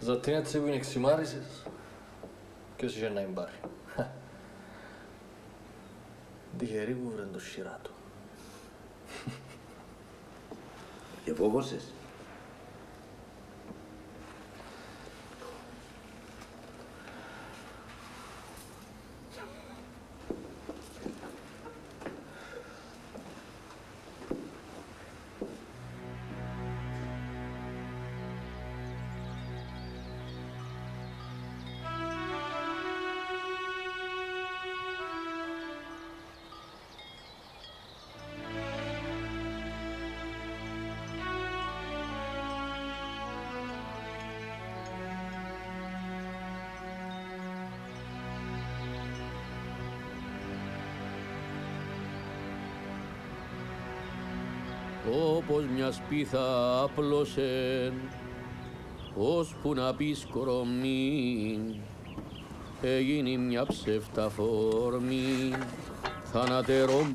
Ζωτήνα που είναι και όσοι είχε να εμπάρει. Τυχερή που βρεν το σειρά του. Και φόβωσες. μια σπίθα άπλωσεν, ώσπου να πει έγινε μια ψεύτα φόρμη, θανατερό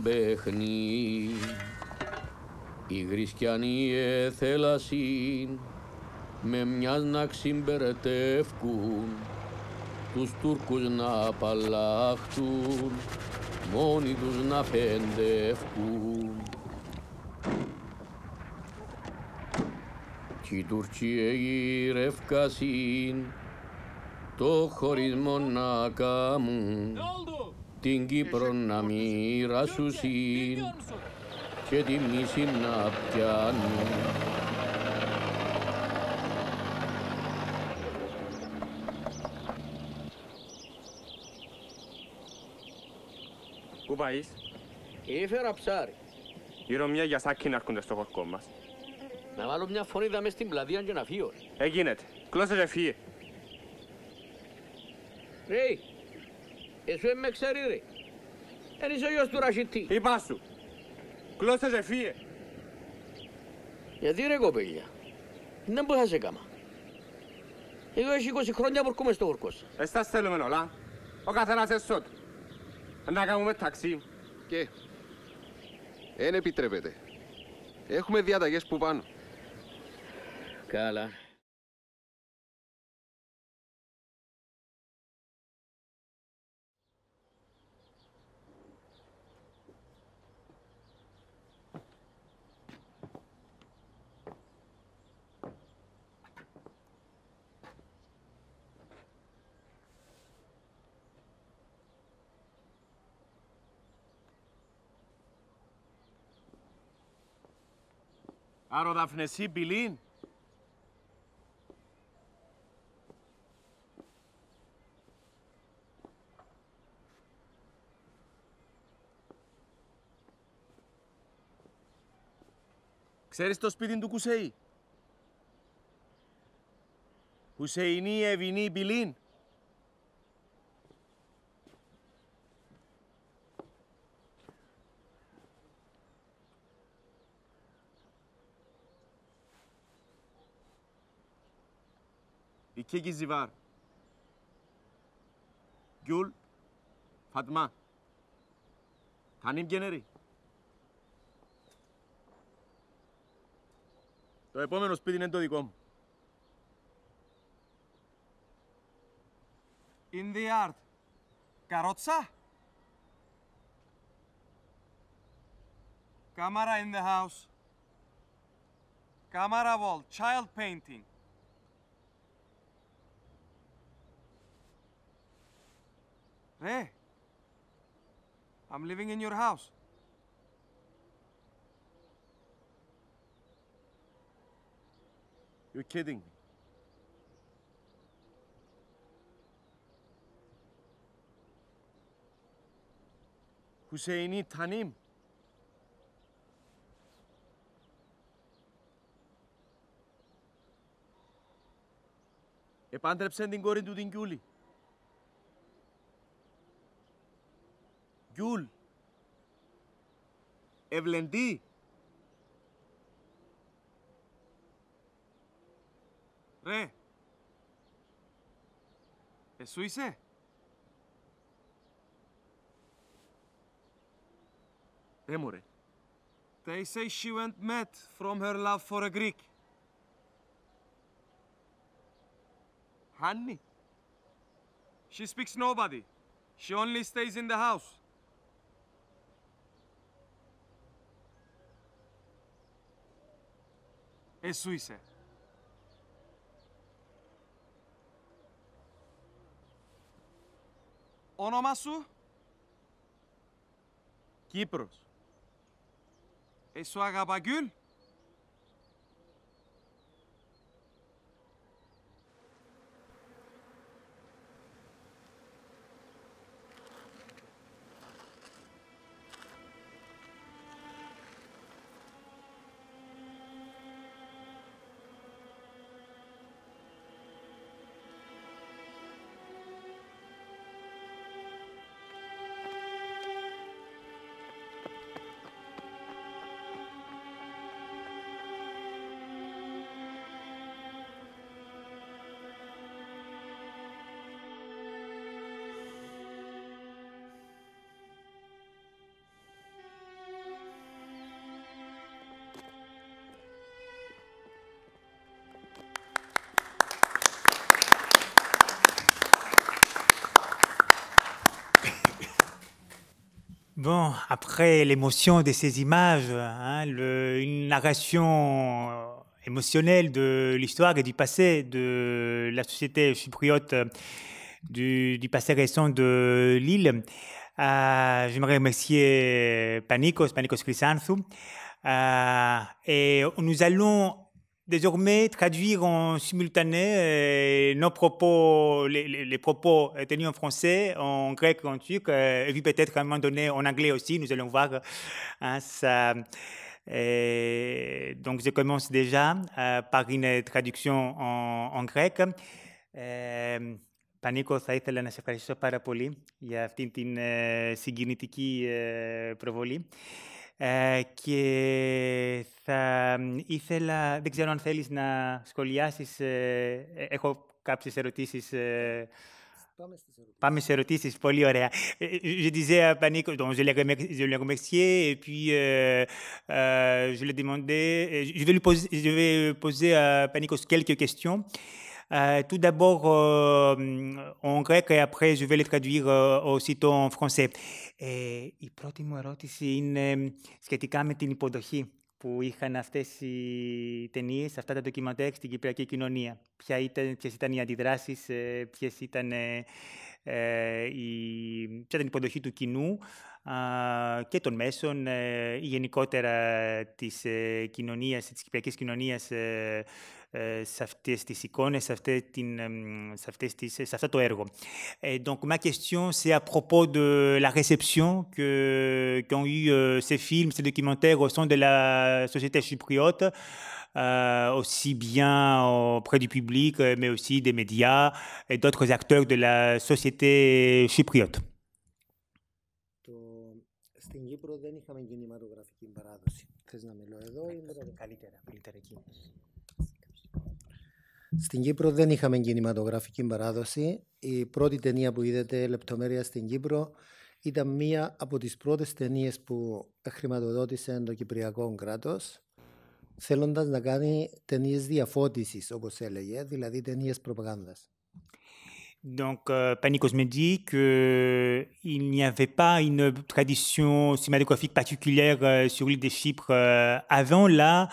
Η γρισκιανή εθέλαση με μιας να ξυμπερτεύκουν, τους Τούρκους να απαλλάχτουν, μόνοι τους να φεντεύκουν. Κι Τουρκία γυρεύκασιν το χωρισμό να κάμουν την Κύπρο να μοιράσουσιν και τη μίση να πιάνουν. Πού πάεις? Έφερα ψάρι. Η Ρωμιά για σάκι να έρχονται στο χορκό μας. Να βάλω μια φωνίδα μες στην πλατεία και να φύγω. Έγινεται. γίνεται. και φύγε. Ρε, εσύ με ξέρει ρε. Εν είσαι ο γιος του Ρασιτή. Είπα σου. Κλώσε και φύγε. Γιατί ρε κοπέλια. Δεν να σε κάμα. Εγώ έχει 20 χρόνια που έρχομαι στο Εσύ Εστάς θέλουμε όλα. Ο καθένας εσώτ. Να κάνουμε ταξί. Και. Εν επιτρέπεται. Έχουμε διαταγές που πάνω. Καλά. Άρα ο Δαφνεσί Μπιλίν Ξέρεις το σπίτι του Κουσέι. Κουσέινή, Εβινή, Μπιλίν. Η εκεί ζυβάρ. Γιούλ, Φατμά. Κανείμ και Το επόμενο σπίτι είναι το δικό μου. In the art. Καρότσα. Camera in the house. Camera wall. Child painting. Ρε, I'm living in your house. You're kidding Hüseyin'i tanıyım. Επάντρεψαν την κόρη του την Κιούλη. Κιούλ. Ευλεντή. Ρε! Εσύ είσαι? Ναι, μωρέ. They say she went mad from her love for a Greek. Honey. She speaks nobody. She only stays in the house. Εσύ είσαι. Όνομά σου. Κύπρος. Εσύ αγαπαγκούλ. après l'émotion de ces images, hein, une narration euh, émotionnelle de l'histoire et du passé de la société chypriote euh, du, passé récent de l'île. Euh, j'aimerais remercier Panikos, Panikos Chrysanthou. et nous allons désormais traduire en simultané euh, nos propos, les, propos euh, tenus en français, en grec, en turc, euh, et puis peut-être à un moment donné en anglais aussi, nous allons voir. Hein, ça, donc je commence déjà par une traduction en, grec. Paniko, Πανίκο, θα ήθελα να σε ευχαριστήσω πάρα πολύ Ε, και θα ήθελα, δεν ξέρω αν θέλεις να σχολιάσεις, ε, έχω κάποιες ερωτήσεις ε, Πάμε sur le c'est pas l'horaire. Je disais à Panique, donc je l'ai les remercié et puis euh, euh, je lui ai demandé, je vais lui poser, je vais poser à Panique quelques questions Euh, tout d'abord, euh, en grec et après je vais le traduire euh, aussitôt en η πρώτη μου ερώτηση είναι ε, σχετικά με την υποδοχή που είχαν αυτέ οι ταινίε, αυτά τα ντοκιμαντέρ στην κυπριακή κοινωνία. Ποια ήταν, ποιες ήταν οι αντιδράσει, ε, ποιε ήταν, ε, η, ποια ήταν η υποδοχή του κοινού και των μέσων η γενικότερα τη κοινωνία, τη της κοινωνία. κοινωνίας Eh, σε αυτές τις εικόνες, σε, αυτή την, σε, αυτές τις, σε αυτό το έργο. Et donc, ma question, c'est à propos de la réception que, qu'ont eu euh, ces films, ces documentaires au sein de la société chypriote. Euh, aussi bien auprès du public, euh, mais aussi des médias et d'autres acteurs de la société chypriote. Στην Κύπρο δεν είχαμε κινηματογραφική παράδοση. veux να μιλώ εδώ ή μετά καλύτερα, καλύτερα εκεί. Στην Κύπρο δεν είχαμε κινηματογραφική παράδοση. Η πρώτη ταινία που είδατε, Λεπτομέρεια στην Κύπρο, ήταν μία από τις πρώτες ταινίε που χρηματοδότησε το Κυπριακό κράτος, θέλοντας να κάνει ταινίε διαφώτισης, όπω έλεγε, δηλαδή ταινίε προπαγάνδας. Donc, euh, Panikos me dit qu'il n'y avait pas une tradition cinématographique particulière euh, sur l'île de Chypre euh, avant. Là,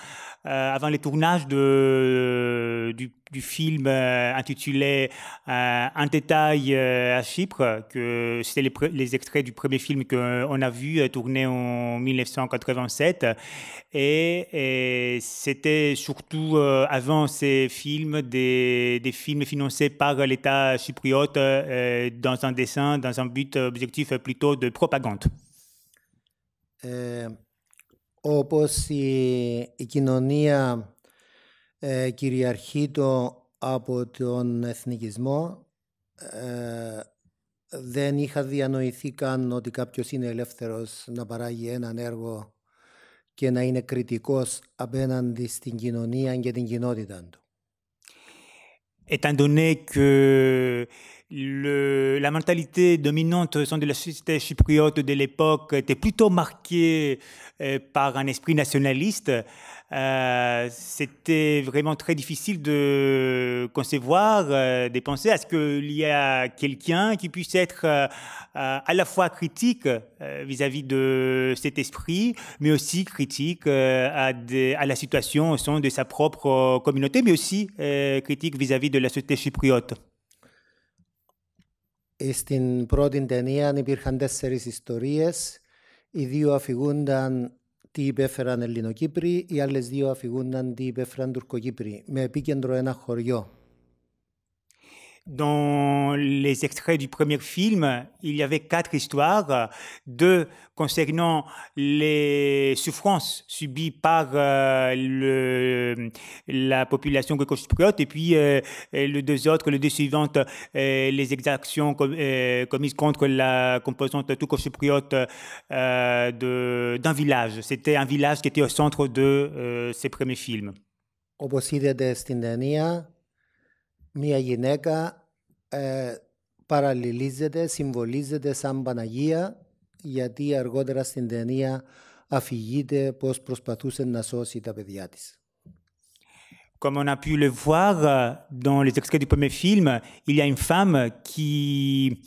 Euh, avant les tournages de, euh, du, film euh, intitulé Un détail à Chypre, que c'était les, extraits du premier film qu'on a vu tourné en 1987. Et, c'était surtout avant ces films des, des films financés par l'État chypriote dans un dessin, dans un but objectif plutôt de propagande. όπως η, η κοινωνία ε, από τον εθνικισμό, ε, δεν είχα διανοηθεί καν ότι κάποιος είναι ελεύθερος να παράγει έναν έργο και να είναι κριτικός απέναντι στην κοινωνία και την κοινότητα του. Étant donné le, la mentalité dominante de la société chypriote de l'époque était plutôt marquée euh, par un esprit nationaliste. Euh, c'était vraiment très difficile de concevoir, euh, de penser à ce qu'il y a quelqu'un qui puisse être euh, à la fois critique euh, vis-à-vis de cet esprit, mais aussi critique à, à, la situation au sein de sa propre communauté, mais aussi critique vis à -vis de la société chypriote. Στην πρώτη ταινία υπήρχαν τέσσερι ιστορίε, Οι δύο αφηγούνταν τι υπέφεραν Ελληνοκύπροι, οι άλλε δύο αφηγούνταν τι υπέφεραν Τουρκοκύπροι, με επίκεντρο ένα χωριό. Dans les extraits du premier film, il y avait quatre histoires, deux concernant les souffrances subies par euh, le, la population greco chypriote et puis euh, les deux autres, les deux suivantes, euh, les exactions commises contre la composante turco-chypriote d'un village. C'était un village qui était au centre de ces premiers films. Μια γυναίκα ε, παραλληλίζεται, συμβολίζεται σαν Παναγία γιατί αργότερα στην ταινία αφηγείται πως προσπαθούσε να σώσει τα παιδιά της. Comme on a pu le voir euh, dans les extraits du premier film, il y a une femme qui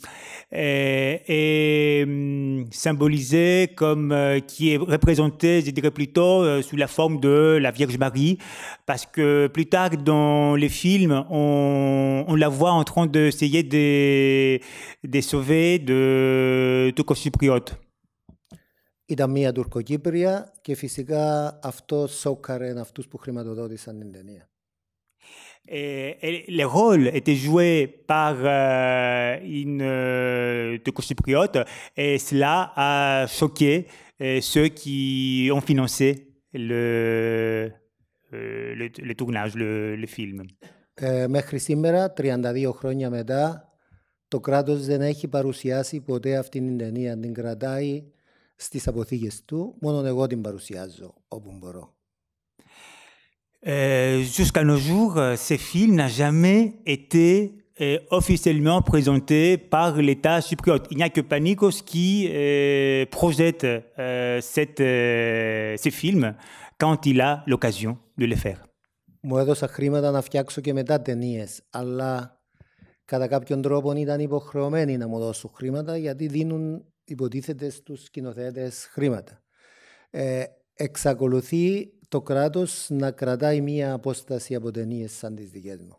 euh, est, hum, symbolisée comme, euh, qui est représentée, je dirais plutôt, sous la forme de la Vierge Marie, parce que plus tard dans les films, on, on la voit en train d'essayer de, de sauver de, de Ήταν μία τουρκοκύπρια και φυσικά αυτό σόκαρε αυτού που χρηματοδότησαν την ταινία. Et, ε, et, ε, les rôles étaient joués par euh, une euh, turco-cypriote et cela a choqué euh, ceux qui ont financé le, euh, le, le tournage, le, le film. μέχρι σήμερα, 32 χρόνια μετά, το κράτος δεν έχει παρουσιάσει ποτέ αυτήν την ταινία. Την κρατάει στις αποθήκες του, μόνο εγώ την παρουσιάζω όπου μπορώ. Ε, jusqu'à nos jours, euh, ce film n'a jamais été euh, officiellement présenté par l'État cypriote. Il n'y a que Panikos qui euh, projette ces films quand il Μου έδωσαν χρήματα να φτιάξω και μετά ταινίε, αλλά κατά κάποιον τρόπο ήταν υποχρεωμένοι να μου δώσουν χρήματα υποτίθεται στους σκηνοθέτε χρήματα. Ε, εξακολουθεί το κράτος να κρατάει μία απόσταση από ταινίε σαν τις δικές μου.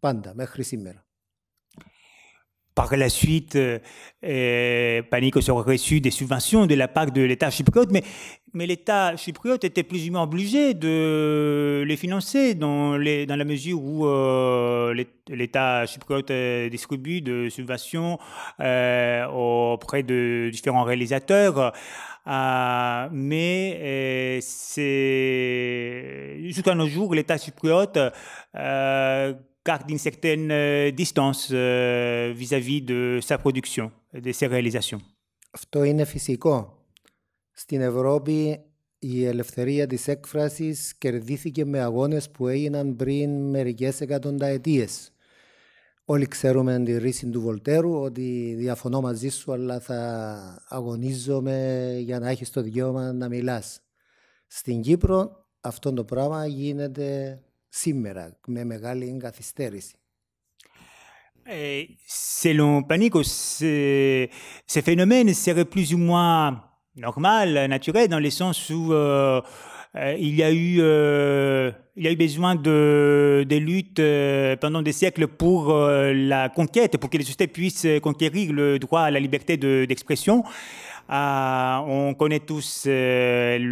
Πάντα, μέχρι σήμερα. Par la suite, euh, euh Panico se reçu des subventions de la part de l'État chypriote, mais, mais l'État chypriote était plus ou moins obligé de les financer dans, dans la mesure où euh, l'État chypriote euh, distribue des subventions auprès de différents réalisateurs. mais c'est jusqu'à nos jours, l'État chypriote garde une certaine euh, distance euh, vis-à-vis -vis Αυτό είναι φυσικό. Στην Ευρώπη η ελευθερία της έκφρασης κερδίθηκε με αγώνες που έγιναν πριν μερικές εκατονταετίες. Όλοι ξέρουμε την ρίση του Βολτέρου, ότι διαφωνώ μαζί σου, αλλά θα αγωνίζομαι για να έχεις το δικαίωμα να μιλάς. Στην Κύπρο αυτό το πράγμα γίνεται selon Panico, ce, phénomène serait plus ou moins normal, naturel, dans le sens où euh, euh, il, y a eu, euh, il eu besoin de, luttes pendant des siècles pour la conquête, pour que les sociétés puissent conquérir le droit à la liberté d'expression. Ah, on connaît tous euh, les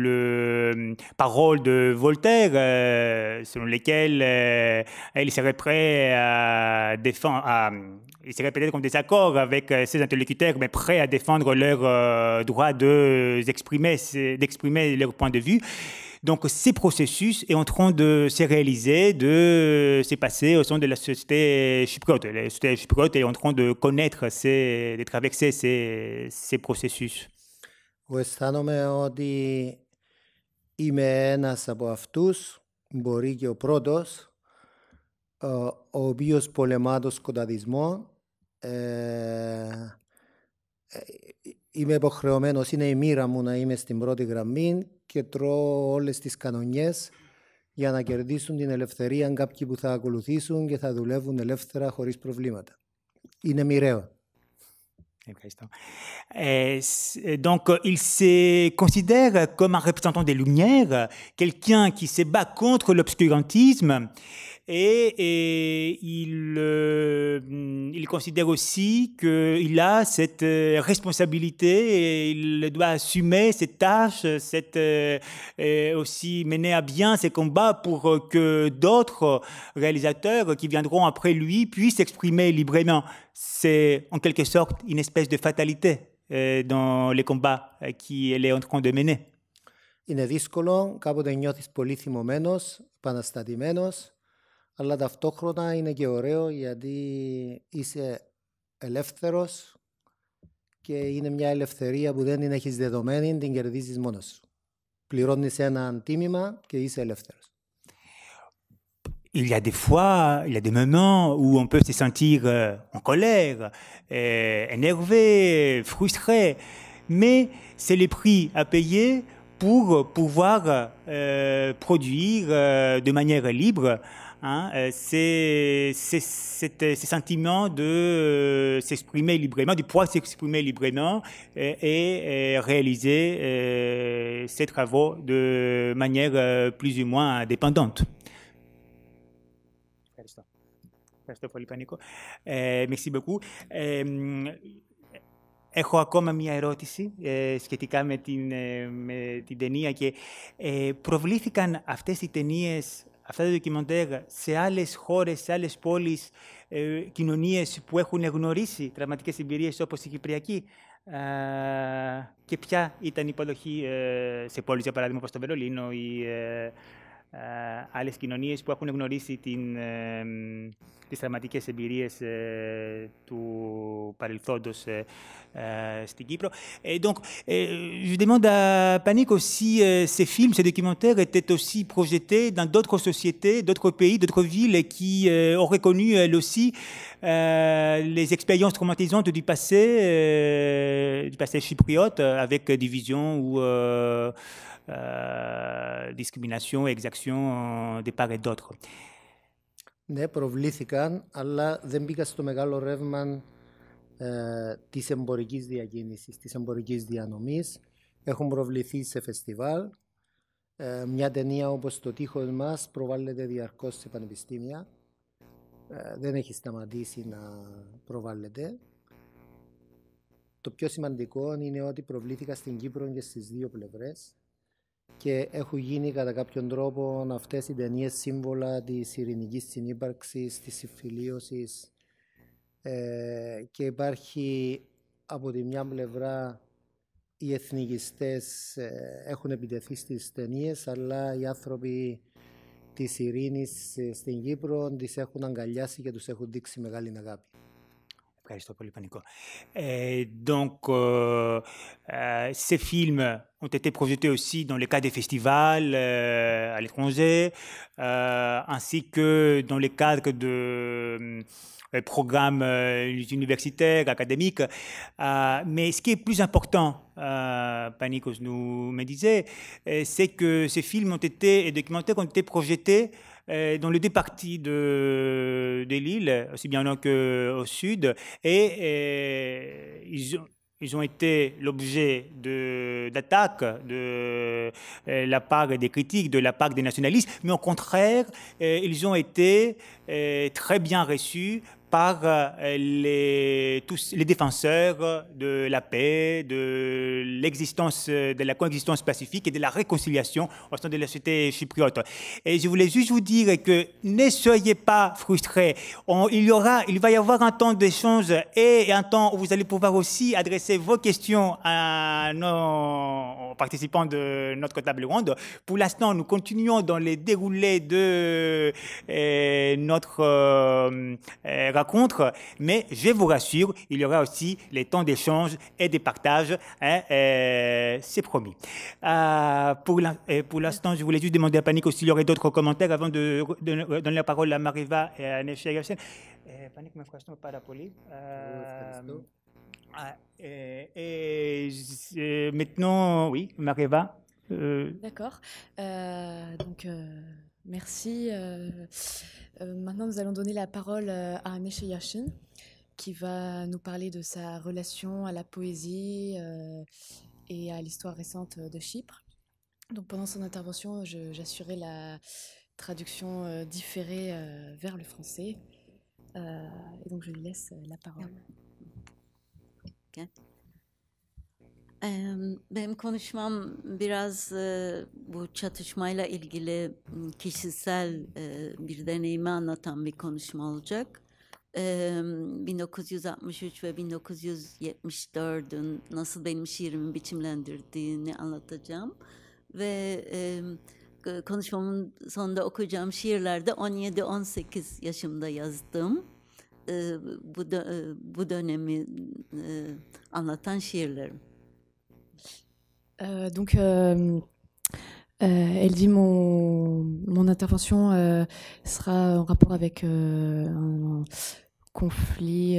euh, paroles de Voltaire, euh, selon lesquelles il serait prêt à défendre, il serait peut-être en désaccord avec ses interlocuteurs, mais prêt à défendre leur droit de d'exprimer leur point de vue. Donc ces processus est en train de se réaliser, de euh, se passer au sein de la société chypriote. La société chypriote est en train de connaître, ces, de traverser ces, ces processus. αισθάνομαι ότι είμαι ένας από αυτούς, μπορεί και ο πρώτος, ο οποίος πολεμά το σκοταδισμό. είμαι υποχρεωμένο, είναι η μοίρα μου να είμαι στην πρώτη γραμμή και τρώω όλε τι κανονιέ για να κερδίσουν την ελευθερία κάποιοι που θα ακολουθήσουν και θα δουλεύουν ελεύθερα χωρί προβλήματα. Είναι μοιραίο. Ευχαριστώ. Ε, ε, donc, il se considère comme un représentant des Lumières, quelqu'un qui se bat contre l'obscurantisme Et, euh, il, considère aussi qu'il a cette euh, responsabilité et il doit assumer cette tâche, cette, euh, aussi mener à bien ses combats pour que d'autres réalisateurs qui viendront après lui puissent s'exprimer librement. C'est en quelque sorte une espèce de fatalité dans les combats qu'il est en train de mener. αλλά ταυτόχρονα είναι και ωραίο γιατί είσαι ελεύθερος και είναι μια ελευθερία που δεν την έχεις δεδομένη, την κερδίζεις μόνος σου. Πληρώνεις ένα τίμημα και είσαι ελεύθερος. il y a des fois, il y a des moments où on peut se sentir euh, en colère, euh, énervé, frustré, mais c'est le prix à payer pour pouvoir euh, produire de manière libre Hein, euh, c'est ces, ces, sentiments de euh, s'exprimer librement, de pouvoir s'exprimer librement euh, et, et réaliser ces travaux de manière plus ou moins indépendante. Merci beaucoup. Έχω ακόμα μία ερώτηση ε, σχετικά με την, ε, με την ταινία και ε, προβλήθηκαν αυτές οι ταινίες αυτά τα ντοκιμοντέρ σε άλλε χώρε, σε άλλε πόλεις, ε, κοινωνίες που έχουν γνωρίσει τραυματικέ εμπειρίες όπω η Κυπριακή και ποια ήταν η υποδοχή ε, σε πόλεις, για παράδειγμα, όπω το Βερολίνο ή ε, à les που έχουν γνωρίσει ε, du Et donc, je demande à aussi si ces films, ces documentaires étaient aussi projetés dans d'autres sociétés, d'autres pays, d'autres villes qui auraient euh, connu, elles aussi, euh, les expériences traumatisantes du passé, euh, du passé chypriote, avec division ou... Euh, discrimination, εξαξιών euh, de part et Ναι, προβλήθηκαν, αλλά δεν μπήκα στο μεγάλο ρεύμα ε, της εμπορικής διακίνησης, της εμπορικής διανομής. Έχουν προβληθεί σε φεστιβάλ. Ε, μια ταινία όπως το τείχος μας προβάλλεται διαρκώς σε πανεπιστήμια. Ε, δεν έχει σταματήσει να προβάλλεται. Το πιο σημαντικό είναι ότι προβλήθηκα στην Κύπρο και στις δύο πλευρές και έχουν γίνει κατά κάποιον τρόπο αυτέ οι ταινίε σύμβολα τη ειρηνική συνύπαρξη, της συμφιλίωσης ε, και υπάρχει από τη μια πλευρά οι εθνικιστές ε, έχουν επιτεθεί στι ταινίε, αλλά οι άνθρωποι τη ειρήνη ε, στην Κύπρο τι έχουν αγκαλιάσει και του έχουν δείξει μεγάλη αγάπη. donc, euh, euh, ces films ont été projetés aussi dans le cadre des festivals euh, à l'étranger, ainsi que dans le cadre de programmes universitaires, académiques. mais ce qui est plus important, Panikos nous me disait, c'est que ces films ont été, et documentaires ont été projetés euh, dans le deux de, de l'île, aussi bien au nord qu'au sud, et, euh, ils ont été l'objet d'attaques de euh, la part des critiques, de la part des nationalistes, mais au contraire, ils ont été très bien reçus par euh, les, tous les défenseurs de la paix, de l'existence, de la coexistence pacifique et de la réconciliation au sein de la société chypriote. Et je voulais juste vous dire que ne soyez pas frustrés. il y aura, il va y avoir un temps d'échange et un temps où vous allez pouvoir aussi adresser vos questions à nos participants de notre table ronde. Pour l'instant, nous continuons dans les déroulés de euh, notre euh, euh contre mais je vous rassure, il y aura aussi les temps d'échange et de partage. Hein, euh, c'est promis. Euh, euh, pour l'instant, je voulais juste demander à Panique s'il y aurait d'autres commentaires avant de, donner la parole à Mariva et à Nechia Yacine. Panique, ma pas la police. Et, maintenant, oui, Mariva. D'accord. donc. Merci. Euh, euh, maintenant, nous allons donner la parole euh, à Neshe Yashin, qui va nous parler de sa relation à la poésie et à l'histoire récente de Chypre. Donc, pendant son intervention, j'assurerai la traduction différée vers le français. et donc, je lui laisse la parole. Ah. Benim konuşmam biraz bu çatışmayla ilgili kişisel bir deneyimi anlatan bir konuşma olacak. 1963 ve 1974'ün nasıl benim şiirimi biçimlendirdiğini anlatacağım. Ve konuşmamın sonunda okuyacağım şiirlerde 17-18 yaşımda yazdım. Bu, bu dönemi anlatan şiirlerim. Euh, donc, euh, euh, elle dit mon, mon intervention sera en rapport avec un conflit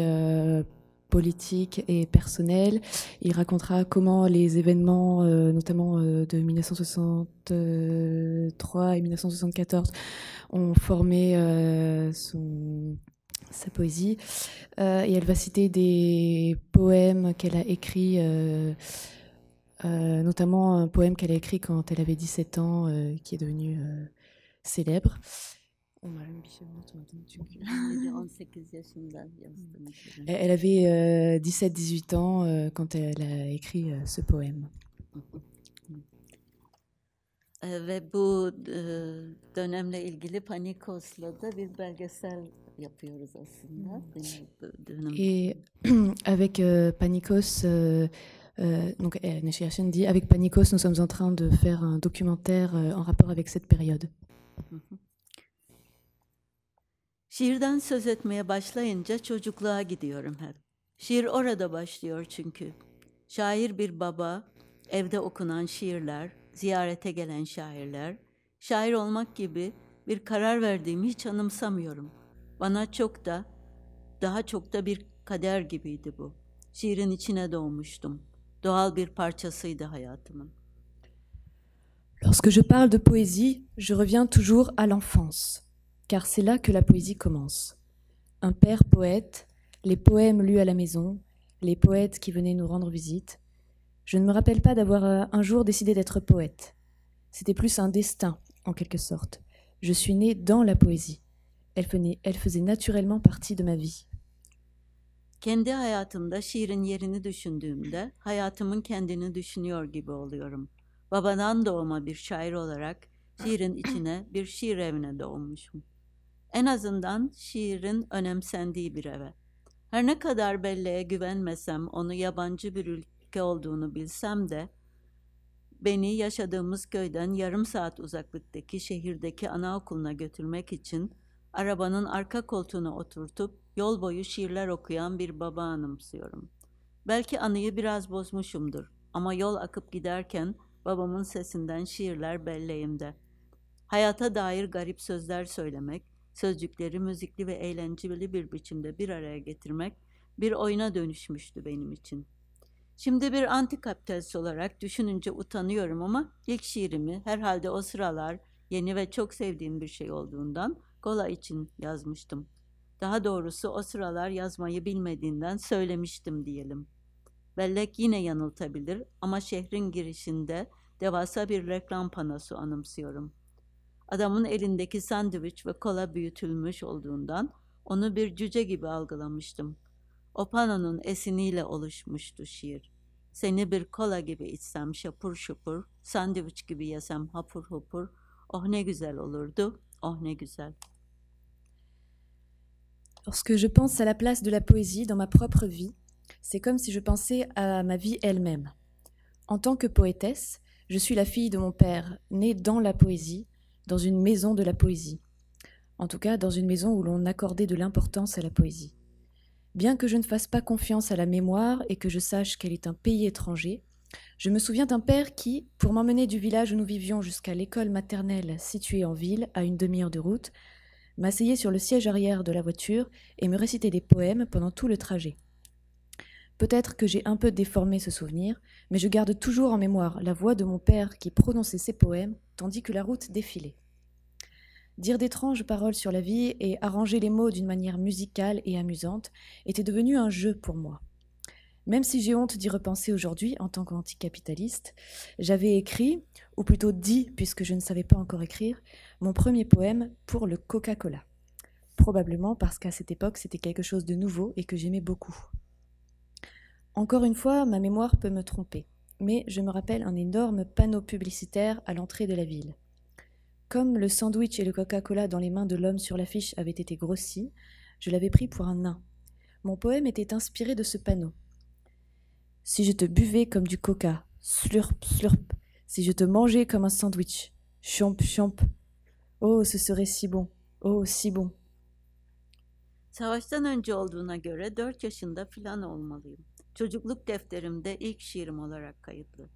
politique et personnel. Il racontera comment les événements, notamment de 1963 et 1974, ont formé son, sa poésie. et elle va citer des poèmes qu'elle a écrits euh, notamment un poème qu'elle a écrit quand elle avait 17 ans, euh, qui est devenu euh, célèbre. Elle avait 17-18 ans quand elle a écrit ce poème. Et avec Panikos, Euh, donc, dit euh, Avec Panikos, nous sommes en train de faire un documentaire euh, en rapport avec cette période. Mhm. Şiirden söz etmeye başlayınca çocukluğa gidiyorum hep. Şiir orada başlıyor çünkü. Şair bir baba, evde okunan şiirler, ziyarete gelen şairler, şair olmak gibi bir karar verdiğimi hiç anımsamıyorum. Bana çok da, daha çok da bir kader gibiydi bu. Şiirin içine doğmuştum. Lorsque je parle de poésie, je reviens toujours à l'enfance, car c'est là que la poésie commence. Un père poète, les poèmes lus à la maison, les poètes qui venaient nous rendre visite. Je ne me rappelle pas d'avoir euh, un jour décidé d'être poète. C'était plus un destin, en quelque sorte. Je suis née dans la poésie. Elle, venait, elle faisait naturellement partie de ma vie. Kendi hayatımda şiirin yerini düşündüğümde hayatımın kendini düşünüyor gibi oluyorum. Babadan doğma bir şair olarak şiirin içine bir şiir evine doğmuşum. En azından şiirin önemsendiği bir eve. Her ne kadar belleğe güvenmesem, onu yabancı bir ülke olduğunu bilsem de beni yaşadığımız köyden yarım saat uzaklıktaki şehirdeki anaokuluna götürmek için arabanın arka koltuğuna oturtup yol boyu şiirler okuyan bir baba anımsıyorum. Belki anıyı biraz bozmuşumdur ama yol akıp giderken babamın sesinden şiirler belleğimde. Hayata dair garip sözler söylemek, sözcükleri müzikli ve eğlenceli bir biçimde bir araya getirmek bir oyuna dönüşmüştü benim için. Şimdi bir antikapitalist olarak düşününce utanıyorum ama ilk şiirimi herhalde o sıralar yeni ve çok sevdiğim bir şey olduğundan Kola için yazmıştım. Daha doğrusu o sıralar yazmayı bilmediğinden söylemiştim diyelim. Bellek yine yanıltabilir ama şehrin girişinde devasa bir reklam panosu anımsıyorum. Adamın elindeki sandviç ve kola büyütülmüş olduğundan onu bir cüce gibi algılamıştım. O panonun esiniyle oluşmuştu şiir. Seni bir kola gibi içsem şapur şupur, sandviç gibi yesem hapur hupur, oh ne güzel olurdu, oh ne güzel.'' Lorsque je pense à la place de la poésie dans ma propre vie, c'est comme si je pensais à ma vie elle-même. En tant que poétesse, je suis la fille de mon père, née dans la poésie, dans une maison de la poésie. En tout cas, dans une maison où l'on accordait de l'importance à la poésie. Bien que je ne fasse pas confiance à la mémoire et que je sache qu'elle est un pays étranger, je me souviens d'un père qui, pour m'emmener du village où nous vivions jusqu'à l'école maternelle située en ville, à une demi-heure de route, m'asseyait sur le siège arrière de la voiture et me réciter des poèmes pendant tout le trajet. Peut-être que j'ai un peu déformé ce souvenir, mais je garde toujours en mémoire la voix de mon père qui prononçait ses poèmes tandis que la route défilait. Dire d'étranges paroles sur la vie et arranger les mots d'une manière musicale et amusante était devenu un jeu pour moi. Même si j'ai honte d'y repenser aujourd'hui en tant qu'anticapitaliste, j'avais écrit, ou plutôt dit puisque je ne savais pas encore écrire, mon premier poème pour le Coca-Cola. Probablement parce qu'à cette époque, c'était quelque chose de nouveau et que j'aimais beaucoup. Encore une fois, ma mémoire peut me tromper, mais je me rappelle un énorme panneau publicitaire à l'entrée de la ville. Comme le sandwich et le Coca-Cola dans les mains de l'homme sur l'affiche avaient été grossis, je l'avais pris pour un nain. Mon poème était inspiré de ce panneau. Si je te buvais comme du coca, slurp, slurp, si je te mangeais comme un sandwich, chomp, chomp, Oh ce serait si bon, oh si bon. Savaştan önce olduğuna göre dört yaşında filan olmalıyım. Çocukluk defterimde ilk şiirim olarak kayıtlı.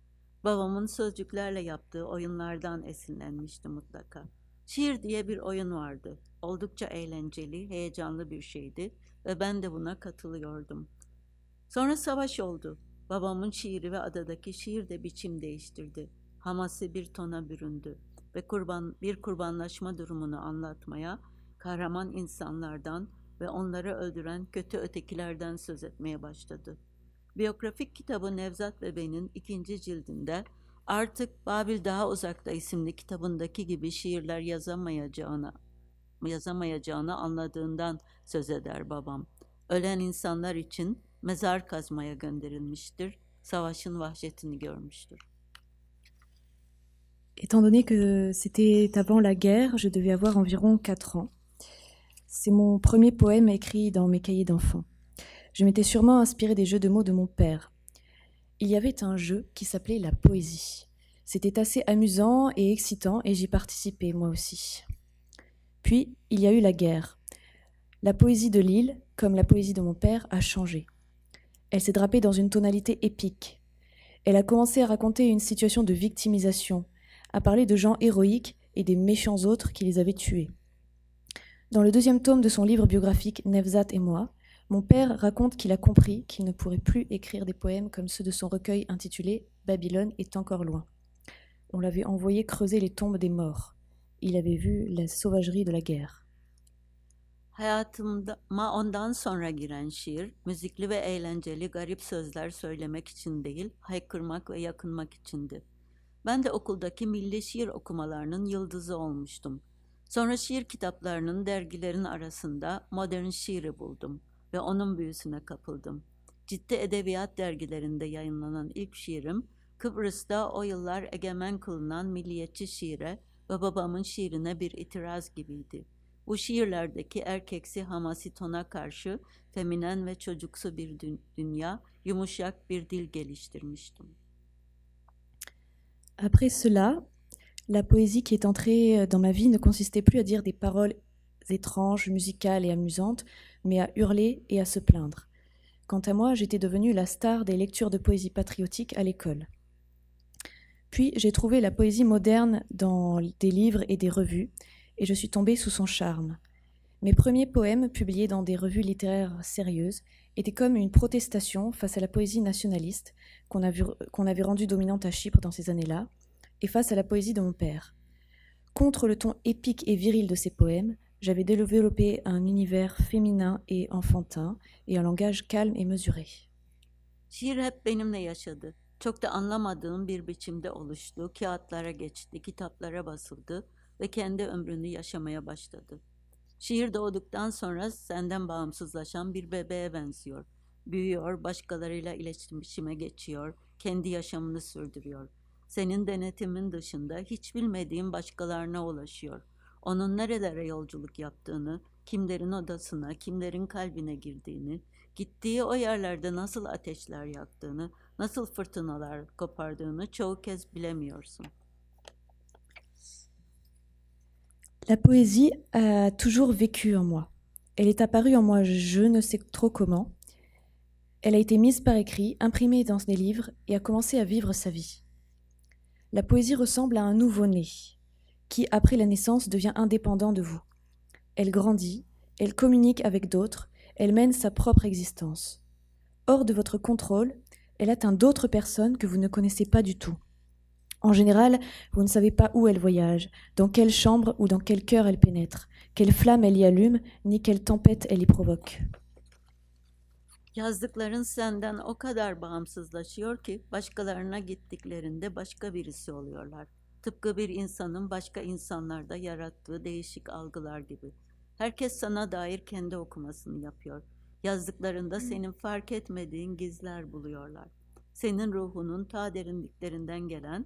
Babamın sözcüklerle yaptığı oyunlardan esinlenmişti mutlaka. Şiir diye bir oyun vardı. Oldukça eğlenceli, heyecanlı bir şeydi ve ben de buna katılıyordum. Sonra savaş oldu. Babamın şiiri ve adadaki şiir de biçim değiştirdi. Hamasi bir tona büründü ve kurban bir kurbanlaşma durumunu anlatmaya, kahraman insanlardan ve onları öldüren kötü ötekilerden söz etmeye başladı. Biyografik kitabı Nevzat Bebe'nin ikinci cildinde artık Babil daha uzakta isimli kitabındaki gibi şiirler yazamayacağına yazamayacağını anladığından söz eder babam. Ölen insanlar için mezar kazmaya gönderilmiştir, savaşın vahşetini görmüştür. Étant donné que c'était avant la guerre, je devais avoir environ 4 ans. C'est mon premier poème écrit dans mes cahiers d'enfants. Je m'étais sûrement inspiré des jeux de mots de mon père. Il y avait un jeu qui s'appelait la poésie. C'était assez amusant et excitant et j'y participais moi aussi. Puis, il y a eu la guerre. La poésie de Lille, comme la poésie de mon père, a changé. Elle s'est drapée dans une tonalité épique. Elle a commencé à raconter une situation de victimisation, à parler de gens héroïques et des méchants autres qui les avaient tués. Dans le deuxième tome de son livre biographique Nevzat et moi, mon père raconte qu'il a compris qu'il ne pourrait plus écrire des poèmes comme ceux de son recueil intitulé Babylone est encore loin. On l'avait envoyé creuser les tombes des morts. Il avait vu la sauvagerie de la guerre. Ben de okuldaki milli şiir okumalarının yıldızı olmuştum. Sonra şiir kitaplarının dergilerin arasında modern şiiri buldum ve onun büyüsüne kapıldım. Ciddi edebiyat dergilerinde yayınlanan ilk şiirim Kıbrıs'ta o yıllar egemen kılınan milliyetçi şiire ve babamın şiirine bir itiraz gibiydi. Bu şiirlerdeki erkeksi hamasi tona karşı feminen ve çocuksu bir dünya, yumuşak bir dil geliştirmiştim. Après cela, la poésie qui est entrée euh, dans ma vie ne consistait plus à dire des paroles étranges, musicales et amusantes, mais à hurler et à se plaindre. Quant à moi, j'étais devenue la star des lectures de poésie patriotique à l'école. Puis j'ai trouvé la poésie moderne dans des livres et des revues, et je suis tombée sous son charme. Mes premiers poèmes, publiés dans des revues littéraires sérieuses, était comme une protestation face à la poésie nationaliste qu'on avait rendue dominante à Chypre dans ces années-là, et face à la poésie de mon père. Contre le ton épique et viril de ses poèmes, j'avais développé un univers féminin et enfantin et un langage calme et mesuré. Şiir hep benimle yaşadı. Çok da anlamadığım bir biçimde oluştu, geçti, kitaplara basıldı ve kendi ömrünü yaşamaya başladı. Şiir doğduktan sonra senden bağımsızlaşan bir bebeğe benziyor. Büyüyor, başkalarıyla iletişime geçiyor, kendi yaşamını sürdürüyor. Senin denetimin dışında hiç bilmediğin başkalarına ulaşıyor. Onun nerelere yolculuk yaptığını, kimlerin odasına, kimlerin kalbine girdiğini, gittiği o yerlerde nasıl ateşler yaktığını, nasıl fırtınalar kopardığını çoğu kez bilemiyorsun.'' La poésie a toujours vécu en moi. Elle est apparue en moi je ne sais trop comment. Elle a été mise par écrit, imprimée dans des livres et a commencé à vivre sa vie. La poésie ressemble à un nouveau-né qui, après la naissance, devient indépendant de vous. Elle grandit, elle communique avec d'autres, elle mène sa propre existence. Hors de votre contrôle, elle atteint d'autres personnes que vous ne connaissez pas du tout. En général, vous ne savez pas où elle voyage, dans quelle chambre ou dans quel cœur elle pénètre, quelle flamme elle y allume, ni quelle tempête elle y provoque. Yazdıkların senden o kadar bağımsızlaşıyor ki başkalarına gittiklerinde başka birisi oluyorlar. Tıpkı bir insanın başka insanlarda yarattığı değişik algılar gibi. Herkes sana dair kendi okumasını yapıyor. Yazdıklarında hmm. senin fark etmediğin gizler buluyorlar. Senin ruhunun ta derinliklerinden gelen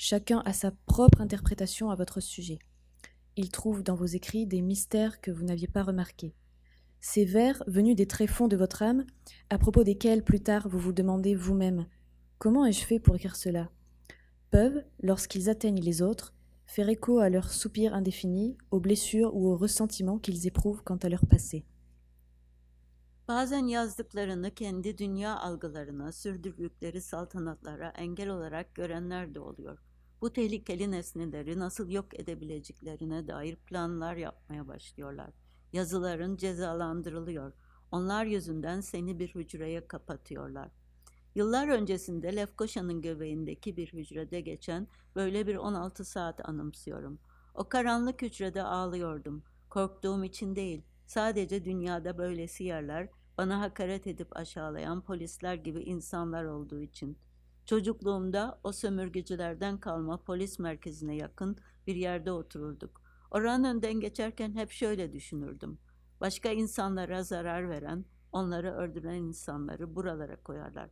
Chacun a sa propre interprétation à votre sujet. Il trouve dans vos écrits des mystères que vous n'aviez pas remarqués. Ces vers venus des tréfonds de votre âme, à propos desquels plus tard vous vous demandez vous-même Comment ai-je fait pour écrire cela peuvent, lorsqu'ils atteignent les autres, faire écho à leurs soupirs indéfinis, aux blessures ou aux ressentiments qu'ils éprouvent quant à leur passé. Bazen yazdıklarını kendi dünya algılarına, sürdürdükleri saltanatlara engel olarak görenler de oluyor. bu tehlikeli nesneleri nasıl yok edebileceklerine dair planlar yapmaya başlıyorlar. Yazıların cezalandırılıyor. Onlar yüzünden seni bir hücreye kapatıyorlar. Yıllar öncesinde Lefkoşa'nın göbeğindeki bir hücrede geçen böyle bir 16 saat anımsıyorum. O karanlık hücrede ağlıyordum. Korktuğum için değil, sadece dünyada böylesi yerler bana hakaret edip aşağılayan polisler gibi insanlar olduğu için.'' Çocukluğumda o sömürgecilerden kalma polis merkezine yakın bir yerde otururduk. Oranın önden geçerken hep şöyle düşünürdüm. Başka insanlara zarar veren, onları öldüren insanları buralara koyarlar.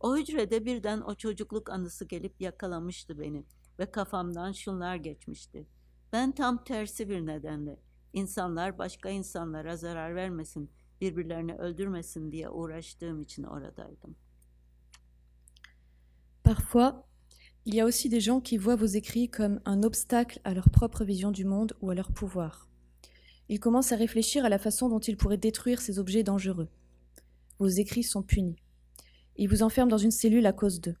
O hücrede birden o çocukluk anısı gelip yakalamıştı beni ve kafamdan şunlar geçmişti. Ben tam tersi bir nedenle insanlar başka insanlara zarar vermesin, birbirlerini öldürmesin diye uğraştığım için oradaydım. Parfois, il y a aussi des gens qui voient vos écrits comme un obstacle à leur propre vision du monde ou à leur pouvoir. Ils commencent à réfléchir à la façon dont ils pourraient détruire ces objets dangereux. Vos écrits sont punis. Ils vous enferment dans une cellule à cause d'eux.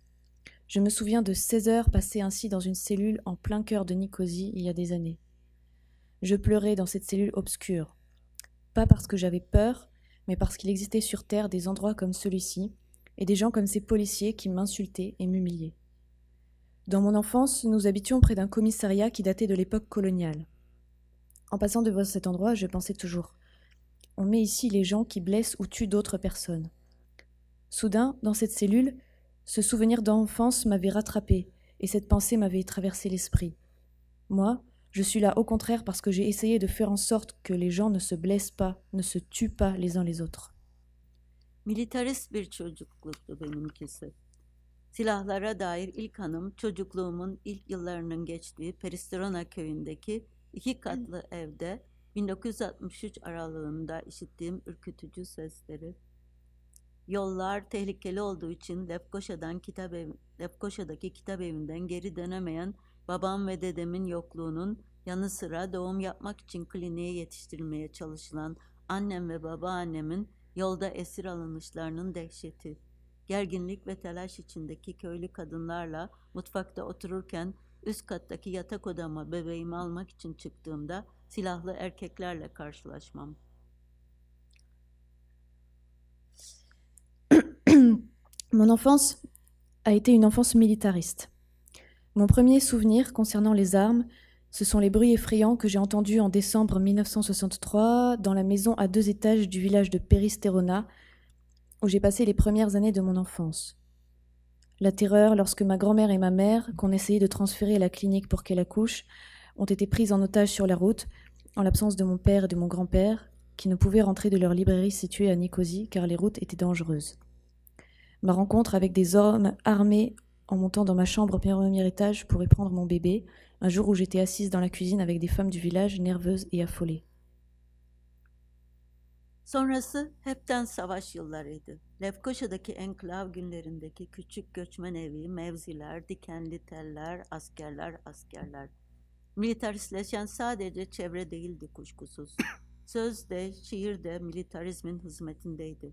Je me souviens de 16 heures passées ainsi dans une cellule en plein cœur de Nicosie il y a des années. Je pleurais dans cette cellule obscure. Pas parce que j'avais peur, mais parce qu'il existait sur Terre des endroits comme celui-ci, et des gens comme ces policiers qui m'insultaient et m'humiliaient. Dans mon enfance, nous habitions près d'un commissariat qui datait de l'époque coloniale. En passant devant cet endroit, je pensais toujours on met ici les gens qui blessent ou tuent d'autres personnes. Soudain, dans cette cellule, ce souvenir d'enfance m'avait rattrapé et cette pensée m'avait traversé l'esprit. Moi, je suis là au contraire parce que j'ai essayé de faire en sorte que les gens ne se blessent pas, ne se tuent pas les uns les autres. Militarist bir çocukluktu benimkisi. Silahlara dair ilk hanım çocukluğumun ilk yıllarının geçtiği Peristirona köyündeki iki katlı evde 1963 aralığında işittiğim ürkütücü sesleri. Yollar tehlikeli olduğu için Lefkoşa'dan kitap ev, Lefkoşa'daki kitap evinden geri dönemeyen babam ve dedemin yokluğunun yanı sıra doğum yapmak için kliniğe yetiştirilmeye çalışılan annem ve babaannemin Yolda esir alınışlarının dehşeti, gerginlik ve telaş içindeki köylü kadınlarla mutfakta otururken üst kattaki yatak odama bebeğimi almak için çıktığımda silahlı erkeklerle karşılaşmam. Mon enfance a été une enfance militariste. Mon premier souvenir concernant les armes Ce sont les bruits effrayants que j'ai entendus en décembre 1963 dans la maison à deux étages du village de Peristerona, où j'ai passé les premières années de mon enfance. La terreur lorsque ma grand-mère et ma mère, qu'on essayait de transférer à la clinique pour qu'elle accouche, ont été prises en otage sur la route, en l'absence de mon père et de mon grand-père, qui ne pouvaient rentrer de leur librairie située à Nicosie car les routes étaient dangereuses. Ma rencontre avec des hommes armés en montant dans ma chambre au premier étage pour y prendre mon bébé, un jour où j'étais assise dans la cuisine avec des femmes du village nerveuses et affolées. Sonrası hepten savaş yıllarıydı. Lefkoşa'daki enklav günlerindeki küçük göçmen evi, mevziler, dikenli teller, askerler, askerler. Militaristleşen sadece çevre değildi kuşkusuz. Söz de, şiir de militarizmin hizmetindeydi.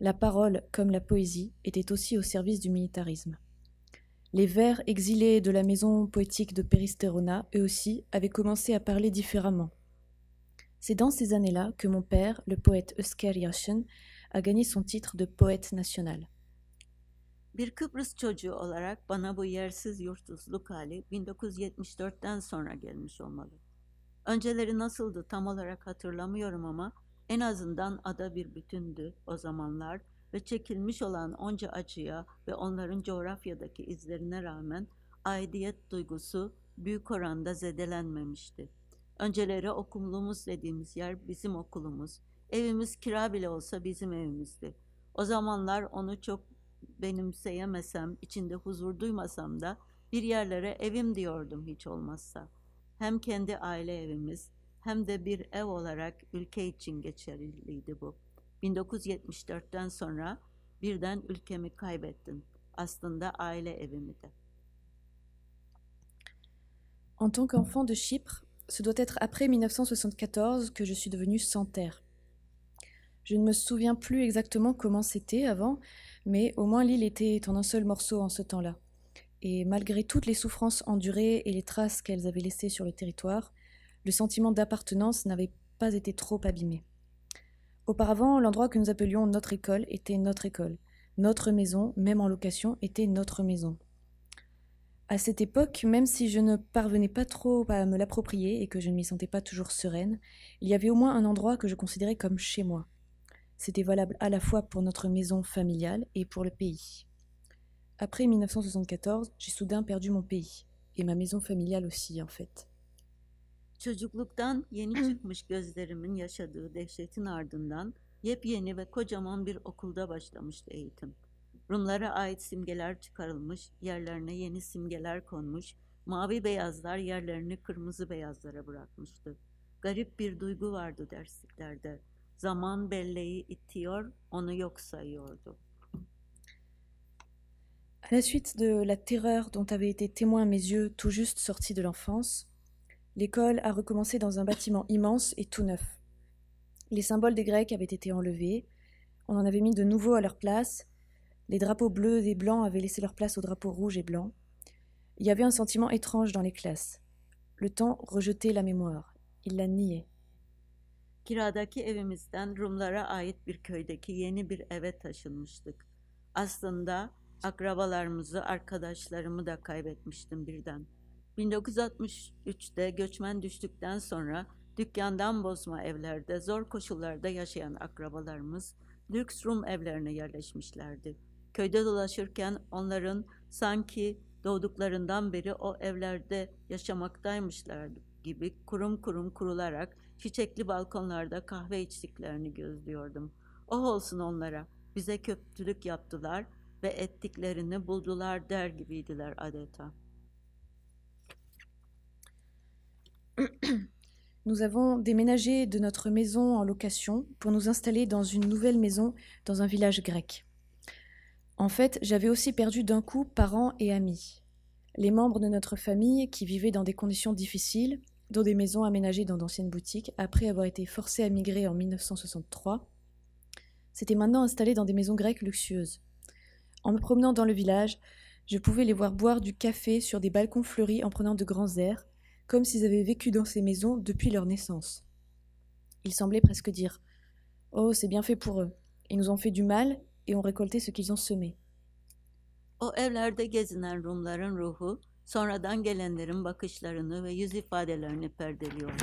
la parole, comme la poésie, était aussi au service du militarisme. Les vers exilés de la maison poétique de Peristerona, eux aussi, avaient commencé à parler différemment. C'est dans ces années-là que mon père, le poète Eusker Yashin, a gagné son titre de poète national. En azından ada bir bütündü o zamanlar ve çekilmiş olan onca acıya ve onların coğrafyadaki izlerine rağmen aidiyet duygusu büyük oranda zedelenmemişti. Önceleri okulumuz dediğimiz yer bizim okulumuz. Evimiz kira bile olsa bizim evimizdi. O zamanlar onu çok benimseyemesem, içinde huzur duymasam da bir yerlere evim diyordum hiç olmazsa. Hem kendi aile evimiz bir sonra aile En tant qu'enfant de Chypre, ce doit être après 1974 que je suis devenue sans terre. Je ne me souviens plus exactement comment c'était avant, mais au moins l'île était en un seul morceau en ce temps-là. Et malgré toutes les souffrances endurées et les traces qu'elles avaient laissées sur le territoire, le sentiment d'appartenance n'avait pas été trop abîmé. Auparavant, l'endroit que nous appelions notre école était notre école. Notre maison, même en location, était notre maison. À cette époque, même si je ne parvenais pas trop à me l'approprier et que je ne m'y sentais pas toujours sereine, il y avait au moins un endroit que je considérais comme chez moi. C'était valable à la fois pour notre maison familiale et pour le pays. Après 1974, j'ai soudain perdu mon pays, et ma maison familiale aussi en fait. Çocukluktan yeni çıkmış gözlerimin yaşadığı dehşetin ardından yepyeni ve kocaman bir okulda başlamıştı eğitim. Rumlara ait simgeler çıkarılmış, yerlerine yeni simgeler konmuş, mavi beyazlar yerlerini kırmızı beyazlara bırakmıştı. Garip bir duygu vardı dersliklerde. Zaman belleği itiyor, onu yok sayıyordu. À la suite de la terreur dont avaient été témoins mes yeux tout juste sortis de l'enfance, L'école a recommencé dans un bâtiment immense et tout neuf. Les symboles des Grecs avaient été enlevés, on en avait mis de nouveau à leur place, les drapeaux bleus et blancs avaient laissé leur place aux drapeaux rouges et blancs. Il y avait un sentiment étrange dans les classes. Le temps rejetait la mémoire, il la niait. Kiradaki evimizden Rumlara ait bir köydeki yeni bir eve taşınmıştık. Aslında akrabalarımızı, arkadaşlarımı da kaybetmiştim birden.'' 1963'te göçmen düştükten sonra dükkandan bozma evlerde zor koşullarda yaşayan akrabalarımız lüks Rum evlerine yerleşmişlerdi. Köyde dolaşırken onların sanki doğduklarından beri o evlerde yaşamaktaymışlar gibi kurum kurum kurularak çiçekli balkonlarda kahve içtiklerini gözlüyordum. Oh olsun onlara, bize köptülük yaptılar ve ettiklerini buldular der gibiydiler adeta.'' nous avons déménagé de notre maison en location pour nous installer dans une nouvelle maison dans un village grec. En fait, j'avais aussi perdu d'un coup parents et amis. Les membres de notre famille qui vivaient dans des conditions difficiles, dans des maisons aménagées dans d'anciennes boutiques, après avoir été forcés à migrer en 1963, s'étaient maintenant installés dans des maisons grecques luxueuses. En me promenant dans le village, je pouvais les voir boire du café sur des balcons fleuris en prenant de grands airs, comme s'ils avaient vécu dans ces maisons depuis leur naissance. Ils semblaient presque dire Oh, c'est bien fait pour eux. Ils nous ont fait du mal et ont récolté ce qu'ils ont semé. O evlerde gezinen Rumların ruhu, sonradan gelenlerin bakışlarını ve yüz ifadelerini perdeliyordu.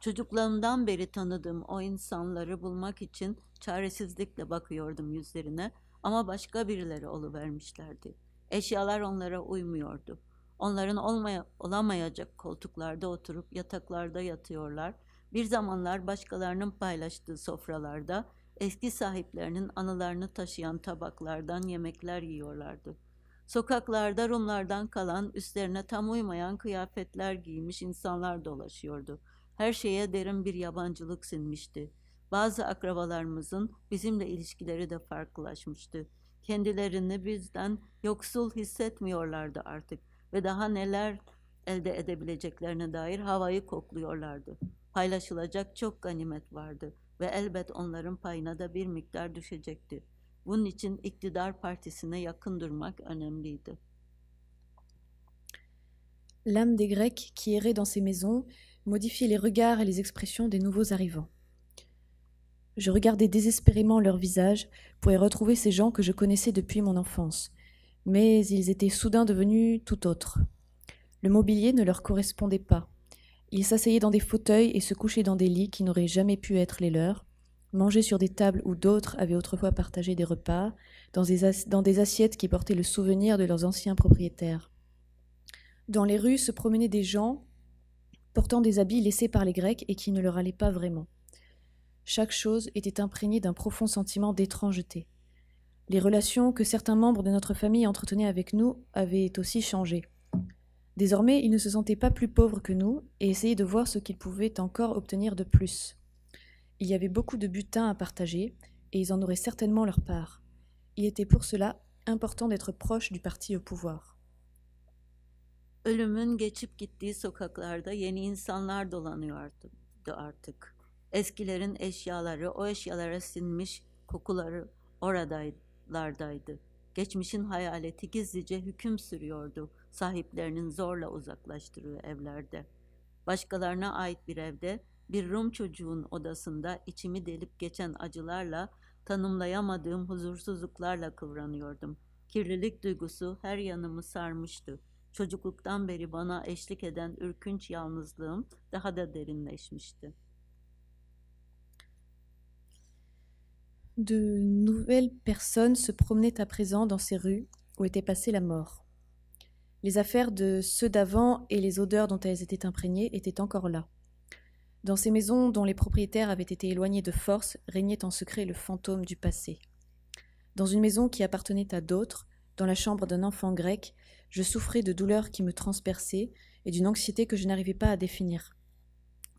Çocukluğumdan beri tanıdığım o insanları bulmak için çaresizlikle bakıyordum yüzlerine ama başka birileri oluvermişlerdi. Eşyalar onlara uymuyordu. Onların olmaya, olamayacak koltuklarda oturup yataklarda yatıyorlar. Bir zamanlar başkalarının paylaştığı sofralarda eski sahiplerinin anılarını taşıyan tabaklardan yemekler yiyorlardı. Sokaklarda Rumlardan kalan, üstlerine tam uymayan kıyafetler giymiş insanlar dolaşıyordu. Her şeye derin bir yabancılık sinmişti. Bazı akrabalarımızın bizimle ilişkileri de farklılaşmıştı. Kendilerini bizden yoksul hissetmiyorlardı artık ve daha neler elde edebileceklerine dair havayı kokluyorlardı. Paylaşılacak çok ganimet vardı ve elbet onların payına da bir miktar düşecekti. Bunun için iktidar partisine yakın durmak önemliydi. L'âme des Grecs qui errait dans ces maisons modifiait les regards et les expressions des nouveaux arrivants. Je regardais désespérément leurs visages pour y retrouver ces gens que je connaissais depuis mon enfance, mais ils étaient soudain devenus tout autres. Le mobilier ne leur correspondait pas. Ils s'asseyaient dans des fauteuils et se couchaient dans des lits qui n'auraient jamais pu être les leurs, mangeaient sur des tables où d'autres avaient autrefois partagé des repas, dans des, dans des assiettes qui portaient le souvenir de leurs anciens propriétaires. Dans les rues se promenaient des gens portant des habits laissés par les Grecs et qui ne leur allaient pas vraiment. Chaque chose était imprégnée d'un profond sentiment d'étrangeté. Les relations que certains membres de notre famille entretenaient avec nous avaient aussi changé. Désormais, ils ne se sentaient pas plus pauvres que nous et essayaient de voir ce qu'ils pouvaient encore obtenir de plus. Il y avait beaucoup de butins à partager et ils en auraient certainement leur part. Il était pour cela important d'être proche du parti au pouvoir. kayıplardaydı. Geçmişin hayaleti gizlice hüküm sürüyordu sahiplerinin zorla uzaklaştırıyor evlerde. Başkalarına ait bir evde bir Rum çocuğun odasında içimi delip geçen acılarla tanımlayamadığım huzursuzluklarla kıvranıyordum. Kirlilik duygusu her yanımı sarmıştı. Çocukluktan beri bana eşlik eden ürkünç yalnızlığım daha da derinleşmişti.'' De nouvelles personnes se promenaient à présent dans ces rues où était passée la mort. Les affaires de ceux d'avant et les odeurs dont elles étaient imprégnées étaient encore là. Dans ces maisons dont les propriétaires avaient été éloignés de force régnait en secret le fantôme du passé. Dans une maison qui appartenait à d'autres, dans la chambre d'un enfant grec, je souffrais de douleurs qui me transperçaient et d'une anxiété que je n'arrivais pas à définir.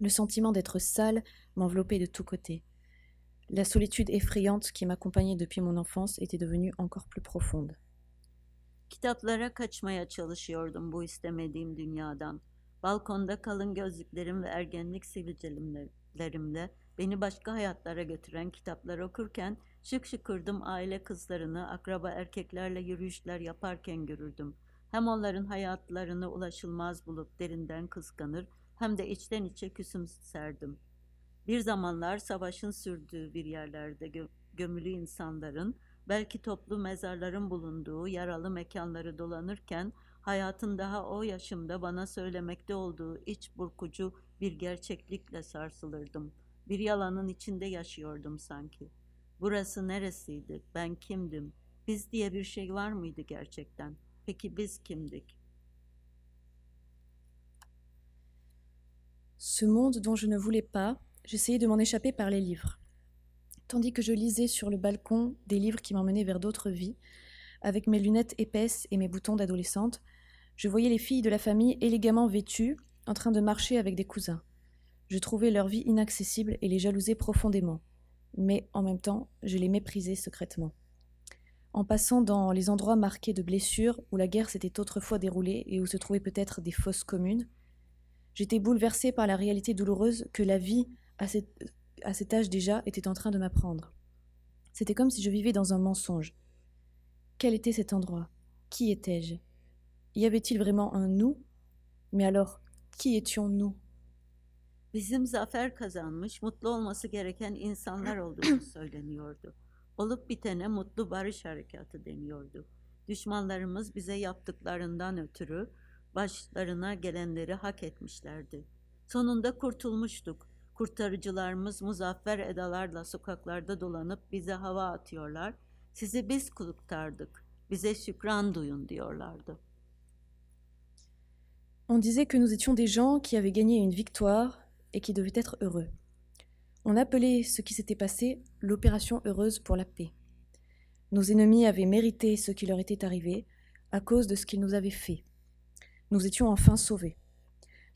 Le sentiment d'être sale m'enveloppait de tous côtés. La solitude effrayante qui m'accompagnait depuis mon enfance était devenue encore plus profonde. Kitaplara kaçmaya çalışıyordum bu istemediğim dünyadan. Balkonda kalın gözlüklerim ve ergenlik sivilcelerimle beni başka hayatlara götüren kitaplar okurken şık şıkırdım aile kızlarını, akraba erkeklerle yürüyüşler yaparken görürdüm. Hem onların hayatlarını ulaşılmaz bulup derinden kıskanır hem de içten içe küsümserdim.'' Bir zamanlar savaşın sürdüğü bir yerlerde gö gömülü insanların, belki toplu mezarların bulunduğu yaralı mekanları dolanırken hayatın daha o yaşımda bana söylemekte olduğu iç burkucu bir gerçeklikle sarsılırdım. Bir yalanın içinde yaşıyordum sanki. Burası neresiydi? Ben kimdim? Biz diye bir şey var mıydı gerçekten? Peki biz kimdik? Ce monde dont je ne voulais pas, j'essayais de m'en échapper par les livres. Tandis que je lisais sur le balcon des livres qui m'emmenaient vers d'autres vies, avec mes lunettes épaisses et mes boutons d'adolescente, je voyais les filles de la famille élégamment vêtues, en train de marcher avec des cousins. Je trouvais leur vie inaccessible et les jalousais profondément. Mais en même temps, je les méprisais secrètement. En passant dans les endroits marqués de blessures où la guerre s'était autrefois déroulée et où se trouvaient peut-être des fosses communes, j'étais bouleversée par la réalité douloureuse que la vie à, cette, à cet âge déjà, était en train de m'apprendre. C'était comme si je vivais dans un mensonge. Quel était cet endroit Qui étais-je Y avait-il vraiment un nous Mais alors, qui étions-nous Bizim zafer kazanmış, mutlu olması gereken insanlar olduğunu söyleniyordu. Olup bitene mutlu barış harekatı deniyordu. Düşmanlarımız bize yaptıklarından ötürü başlarına gelenleri hak etmişlerdi. Sonunda kurtulmuştuk. On disait que nous étions des gens qui avaient gagné une victoire et qui devaient être heureux. On appelait ce qui s'était passé l'opération heureuse pour la paix. Nos ennemis avaient mérité ce qui leur était arrivé à cause de ce qu'ils nous avaient fait. Nous étions enfin sauvés.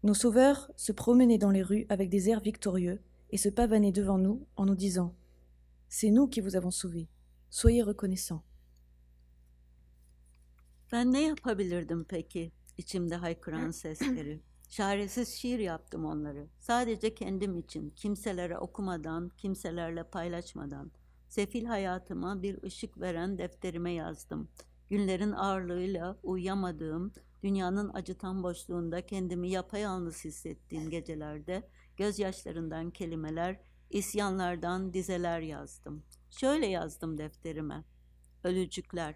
Nos sauveurs se promenaient dans les rues avec des airs victorieux et se pavanaient devant nous en nous disant C'est nous qui vous avons sauvés, soyez reconnaissants. Ben ne yapabilirdim peki içimde haykıran sesleri? Çaresiz şiir yaptım onları. Sadece kendim için, kimselere okumadan, kimselerle paylaşmadan. Sefil hayatıma bir ışık veren defterime yazdım. Günlerin ağırlığıyla uyuyamadığım, Dünyanın acıtan boşluğunda kendimi yapayalnız hissettiğim gecelerde gözyaşlarından kelimeler, isyanlardan dizeler yazdım. Şöyle yazdım defterime. Ölücükler.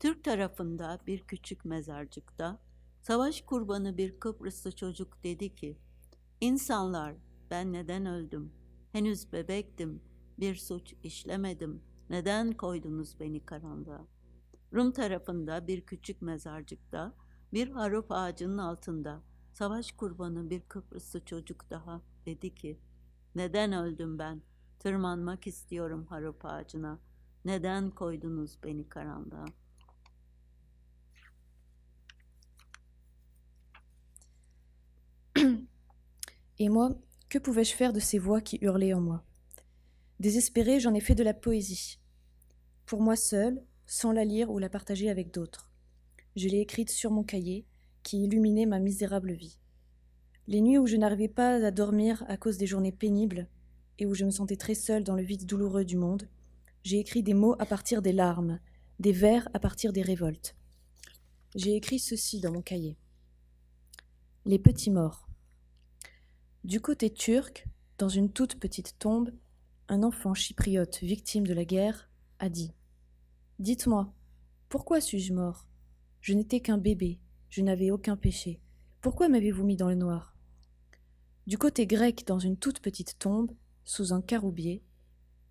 Türk tarafında bir küçük mezarcıkta savaş kurbanı bir Kıbrıslı çocuk dedi ki: "İnsanlar, ben neden öldüm? Henüz bebektim. Bir suç işlemedim. Neden koydunuz beni karanlığa?" Rum tarafında bir küçük mezarcıkta bir harup ağacının altında savaş kurbanı bir Kıbrıslı çocuk daha dedi ki neden öldüm ben? Tırmanmak istiyorum harup ağacına. Neden koydunuz beni karanlığa? Et moi, que pouvais-je faire de ces voix qui hurlaient en moi Désespéré, j'en ai fait de la poésie. Pour moi seul, sans la lire ou la partager avec d'autres. je l'ai écrite sur mon cahier, qui illuminait ma misérable vie. Les nuits où je n'arrivais pas à dormir à cause des journées pénibles, et où je me sentais très seule dans le vide douloureux du monde, j'ai écrit des mots à partir des larmes, des vers à partir des révoltes. J'ai écrit ceci dans mon cahier. Les petits morts. Du côté turc, dans une toute petite tombe, un enfant chypriote victime de la guerre a dit Dites-moi, pourquoi suis-je mort je n'étais qu'un bébé, je n'avais aucun péché. Pourquoi m'avez-vous mis dans le noir Du côté grec, dans une toute petite tombe, sous un caroubier,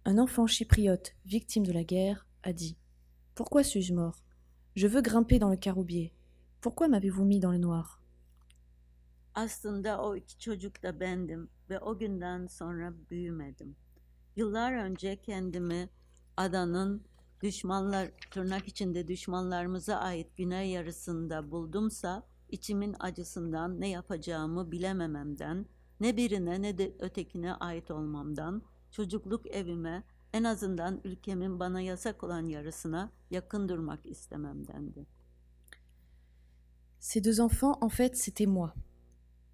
un enfant chypriote, victime de la guerre, a dit Pourquoi suis-je mort Je veux grimper dans le caroubier. Pourquoi m'avez-vous mis dans le noir düşmanlar tırnak içinde düşmanlarımıza ait biner yarısında buldumsa içimin acısından ne yapacağımı bilemememden, ne birine ne de ötekine ait olmamdan, çocukluk evime en azından ülkemin bana yasak olan yarısına yakın durmak istememdendi. Ces deux enfants, en fait, c'était moi.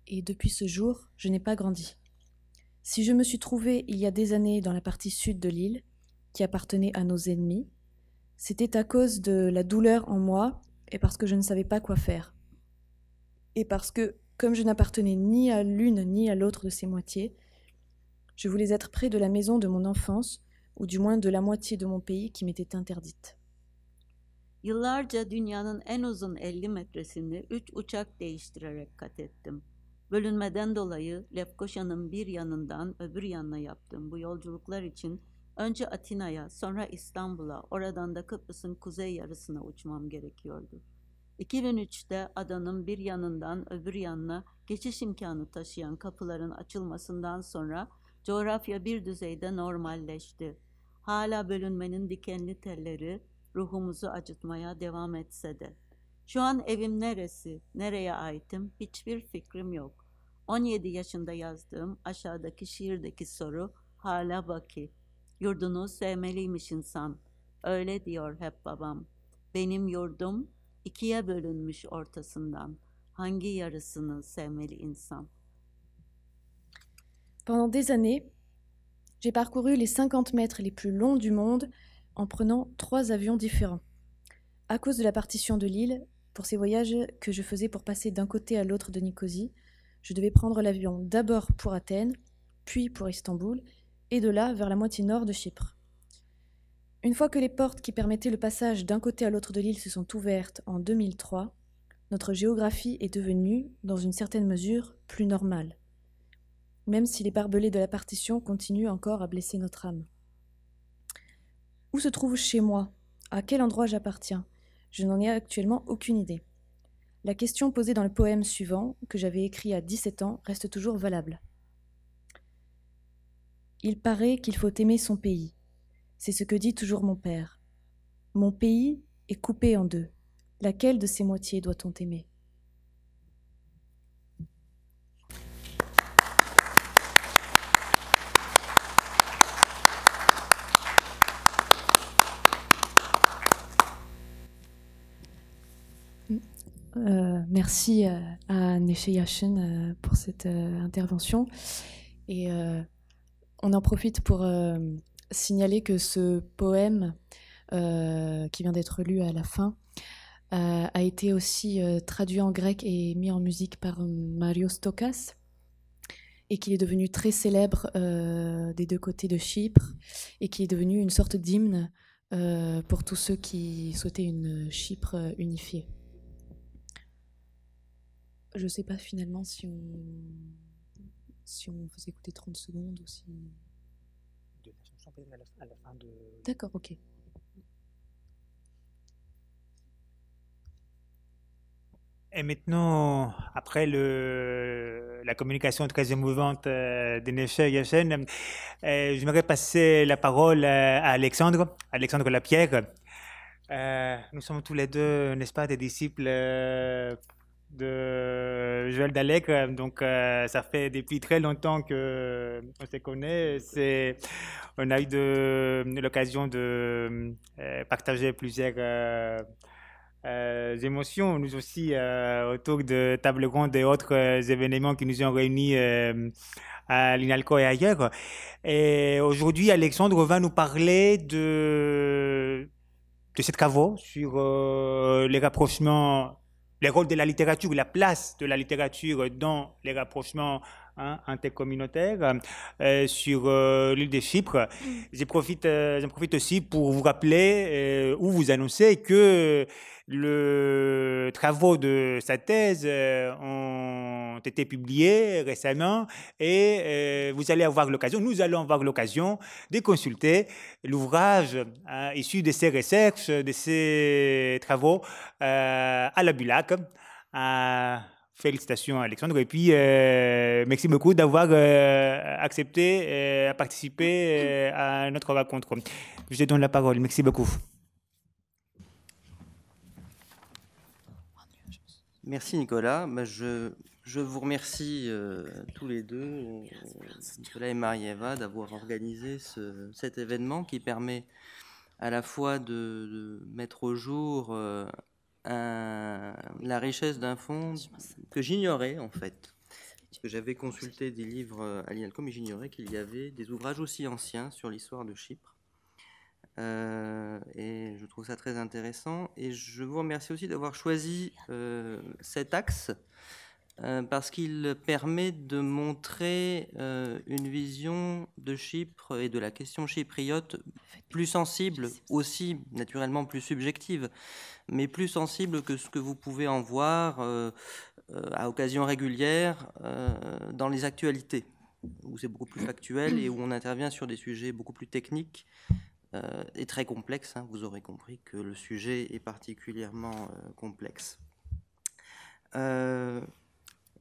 Et depuis ce jour, je n'ai pas grandi. Si je me suis trouvée il y a des années dans la partie sud de l'île, qui appartenait à nos ennemis, C'était à cause de la douleur en moi et parce que je ne savais pas quoi faire. Et parce que, comme je n'appartenais ni à l'une ni à l'autre de ces moitiés, je voulais être près de la maison de mon enfance, ou du moins de la moitié de mon pays qui m'était interdite. Önce Atina'ya, sonra İstanbul'a, oradan da Kıbrıs'ın kuzey yarısına uçmam gerekiyordu. 2003'te adanın bir yanından öbür yanına geçiş imkanı taşıyan kapıların açılmasından sonra coğrafya bir düzeyde normalleşti. Hala bölünmenin dikenli telleri ruhumuzu acıtmaya devam etse de. Şu an evim neresi, nereye aitim hiçbir fikrim yok. 17 yaşında yazdığım aşağıdaki şiirdeki soru hala baki. Pendant des années, j'ai parcouru les 50 mètres les plus longs du monde en prenant trois avions différents. À cause de la partition de l'île, pour ces voyages que je faisais pour passer d'un côté à l'autre de Nicosie, je devais prendre l'avion d'abord pour Athènes, puis pour Istanbul, et de là vers la moitié nord de Chypre. Une fois que les portes qui permettaient le passage d'un côté à l'autre de l'île se sont ouvertes en 2003, notre géographie est devenue, dans une certaine mesure, plus normale, même si les barbelés de la partition continuent encore à blesser notre âme. Où se trouve chez moi À quel endroit j'appartiens Je n'en ai actuellement aucune idée. La question posée dans le poème suivant, que j'avais écrit à 17 ans, reste toujours valable. Il paraît qu'il faut aimer son pays. C'est ce que dit toujours mon père. Mon pays est coupé en deux. Laquelle de ces moitiés doit-on aimer euh, merci euh, à Neshe euh, pour cette intervention. Et on en profite pour euh, signaler que ce poème euh, qui vient d'être lu à la fin euh, a été aussi traduit en grec et mis en musique par Mario Stokas et qu'il est devenu très célèbre des deux côtés de Chypre et qui est devenu une sorte d'hymne pour tous ceux qui souhaitaient une Chypre unifiée. Je ne sais pas finalement si on si on faisait écouter 30 secondes aussi. De de. D'accord, ok. Et maintenant, après le, la communication très émouvante euh, de Neche Yachen, euh, j'aimerais passer la parole euh, à, Alexandre, Alexandre Lapierre. nous sommes tous les deux, n'est-ce pas, des disciples de Joël Dalek. Euh, donc, euh, ça fait depuis très longtemps que se connaît. C'est, on a eu de, l'occasion de euh, partager plusieurs émotions, nous aussi, autour de table ronde et autres événements qui nous ont réunis à l'INALCO et ailleurs. Et aujourd'hui, Alexandre va nous parler de de ses travaux sur les rapprochements le rôle de la littérature, la place de la littérature dans les rapprochements Hein, intercommunautaire euh, sur euh, l'île de Chypre. Mm. J'en profite, euh, profite aussi pour vous rappeler ou vous annoncer que les travaux de sa thèse ont été publiés récemment et vous allez avoir l'occasion, nous allons avoir l'occasion de consulter l'ouvrage hein, issu de ses recherches, de ses travaux à la Bulac. Hein, Félicitations, Alexandre. Et puis, euh, merci beaucoup d'avoir euh, accepté euh, à participer à notre rencontre. Je te donne la parole. Merci beaucoup. Merci, Nicolas. Bah, je, je, vous remercie tous les deux, Nicolas et Marie-Eva, d'avoir organisé cet événement qui permet à la fois de mettre au jour euh, la richesse d'un fonds que j'ignorais en fait. que j'avais consulté des livres euh, à l'Ialcom et j'ignorais qu'il y avait des ouvrages aussi anciens sur l'histoire de Chypre. Euh, et je trouve ça très intéressant. Et je vous remercie aussi d'avoir choisi cet axe euh, parce qu'il permet de montrer euh, une vision de Chypre et de la question chypriote plus sensible, aussi naturellement plus subjective, mais plus sensible que ce que vous pouvez en voir euh, à occasion régulière dans les actualités, où c'est beaucoup plus factuel et où on intervient sur des sujets beaucoup plus techniques. et très complexes. Hein. vous aurez compris que le sujet est particulièrement complexe.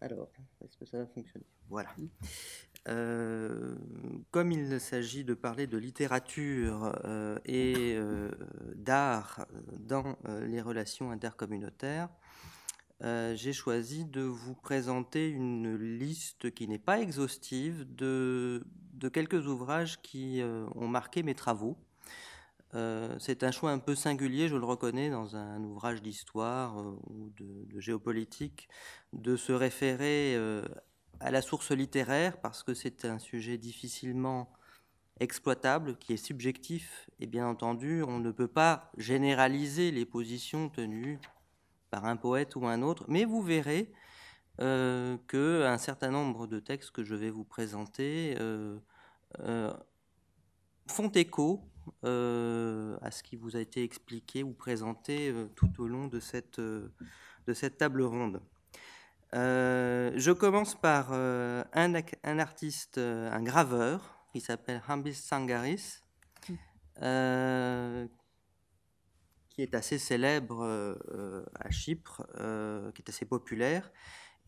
Alors, est-ce que ça va fonctionner Voilà. Euh, comme il s'agit de parler de littérature euh, et euh, d'art dans les relations intercommunautaires, j'ai choisi de vous présenter une liste qui n'est pas exhaustive de, quelques ouvrages qui ont marqué mes travaux. C'est un choix un peu singulier, je le reconnais, dans un ouvrage d'histoire ou de géopolitique, de se référer euh, à la source littéraire parce que c'est un sujet difficilement exploitable, qui est subjectif, et bien entendu, on ne peut pas généraliser les positions tenues par un poète ou un autre, mais vous verrez qu'un euh, que un certain nombre de textes que je vais vous présenter euh, font écho à ce qui vous a été expliqué ou présenté tout au long de cette, de cette table ronde. Euh, je commence par euh, un, artiste, euh, un graveur, qui s'appelle Hambis Sangaris, qui est assez célèbre à Chypre, qui est assez populaire,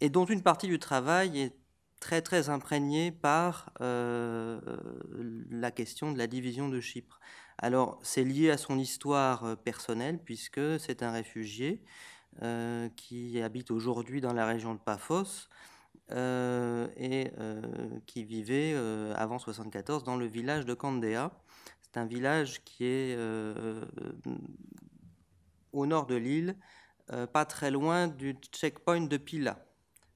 et dont une partie du travail est très très imprégnée par la question de la division de Chypre. Alors c'est lié à son histoire personnelle, puisque c'est un réfugié. Euh, qui habite aujourd'hui dans la région de Paphos euh, et euh, qui vivait avant 74 dans le village de Candéa. C'est un village qui est au nord de l'île, pas très loin du checkpoint de Pila.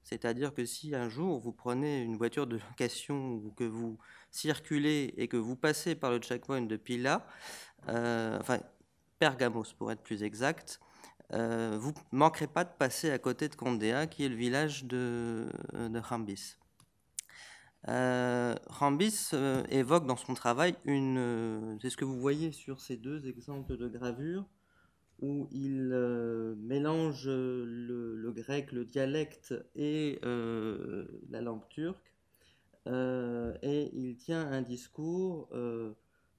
C'est-à-dire que si un jour vous prenez une voiture de location ou que vous circulez et que vous passez par le checkpoint de Pila, enfin Pergamos pour être plus exact, euh, vous ne manquerez pas de passer à côté de Condéa, qui est le village de, Rambis. Euh, Rambis euh, évoque dans son travail une. c'est ce que vous voyez sur ces deux exemples de gravure, où il mélange le, le, grec, le dialecte et la langue turque, et il tient un discours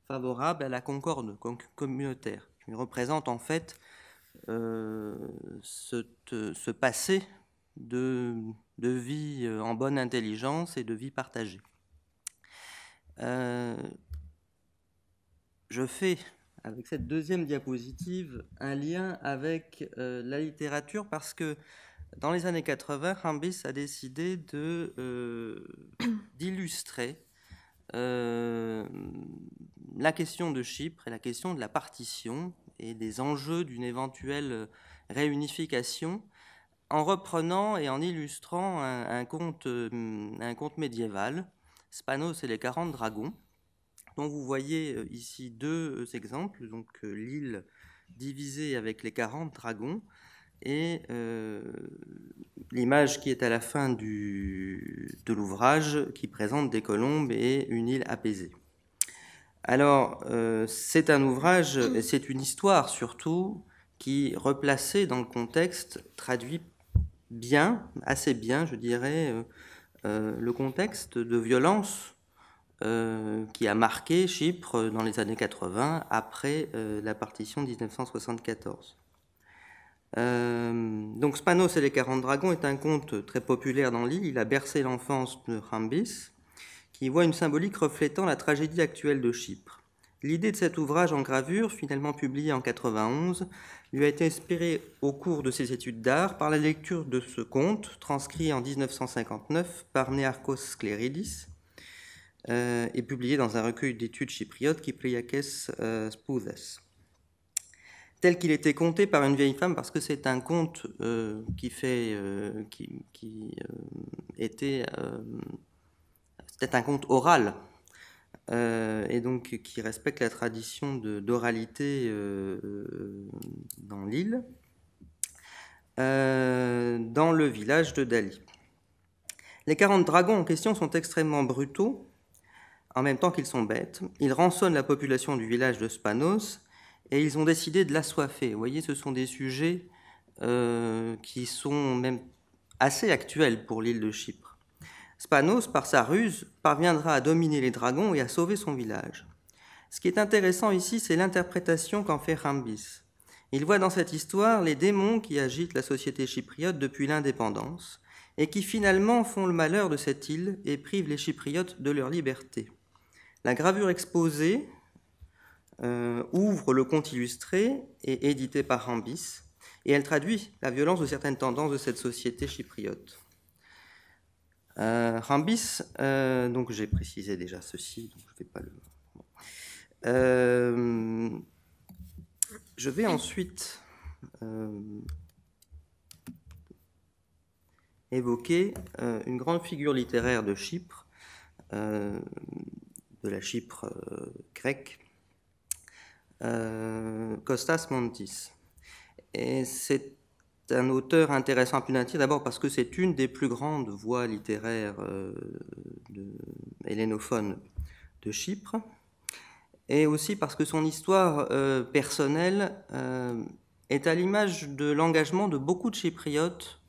favorable à la concorde communautaire. Il représente en fait ce, euh, passé de, vie euh, en bonne intelligence et de vie partagée. Euh, je fais avec cette deuxième diapositive un lien avec la littérature parce que dans les années 80, Rambis a décidé d'illustrer la question de Chypre et la question de la partition et des enjeux d'une éventuelle euh, réunification en reprenant et en illustrant un, conte, euh, un conte médiéval, Spanos et les 40 dragons, dont vous voyez euh, ici deux exemples, donc l'île divisée avec les 40 dragons, et l'image qui est à la fin de l'ouvrage qui présente des colombes et une île apaisée. Alors, euh, c'est un ouvrage, mm. c'est une histoire surtout, qui, replacée dans le contexte, traduit bien, assez bien, je dirais, euh, euh, le contexte de violence qui a marqué Chypre dans les années 80, après la partition de 1974. donc Spanos et les 40 dragons est un conte très populaire dans l'île, il a bercé l'enfance de Rambis, qui voit une symbolique reflétant la tragédie actuelle de Chypre. L'idée de cet ouvrage en gravure, finalement publié en 91, lui a été inspirée au cours de ses études d'art par la lecture de ce conte, transcrit en 1959 par Nearchos Scléridis, euh, et publié dans un recueil d'études chypriotes, Kypriakes euh, spoudes, Tel qu'il était conté par une vieille femme, parce que c'est un conte euh, qui, fait, euh, qui, qui était c'est un conte oral, euh, et donc qui respecte la tradition d'oralité euh, dans l'île, euh, dans le village de Dali. Les 40 dragons en question sont extrêmement brutaux, en même temps qu'ils sont bêtes. Ils rançonnent la population du village de Spanos et ils ont décidé de l'assoiffer. Vous voyez, ce sont des sujets qui sont même assez actuels pour l'île de Chypre. Spanos, par sa ruse, parviendra à dominer les dragons et à sauver son village. Ce qui est intéressant ici, c'est l'interprétation qu'en fait Rambis. Il voit dans cette histoire les démons qui agitent la société chypriote depuis l'indépendance, et qui finalement font le malheur de cette île et privent les Chypriotes de leur liberté. La gravure exposée euh, ouvre le conte illustré et édité par Rambis, et elle traduit la violence de certaines tendances de cette société chypriote. Euh, Rambis, euh, donc j'ai précisé déjà ceci, donc je vais pas le. Euh, je vais ensuite évoquer une grande figure littéraire de Chypre, de la Chypre grecque, Costas Mantis. Et c'est c'est un auteur intéressant à Punati, d'abord parce que c'est une des plus grandes voix littéraires euh, de, de Chypre, et aussi parce que son histoire euh, personnelle euh, est à l'image de l'engagement de beaucoup de Chypriotes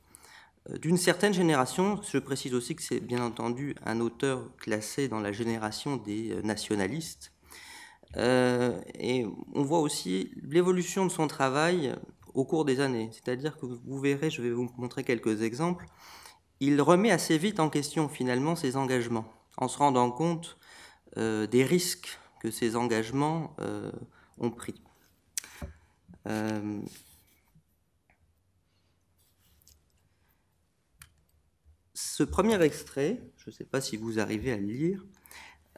d'une certaine génération. Je précise aussi que c'est bien entendu un auteur classé dans la génération des nationalistes. et on voit aussi l'évolution de son travail au cours des années. C'est-à-dire que vous verrez, je vais vous montrer quelques exemples, il remet assez vite en question finalement ses engagements, en se rendant compte euh, des risques que ces engagements euh, ont pris. Euh, ce premier extrait, je ne sais pas si vous arrivez à le lire,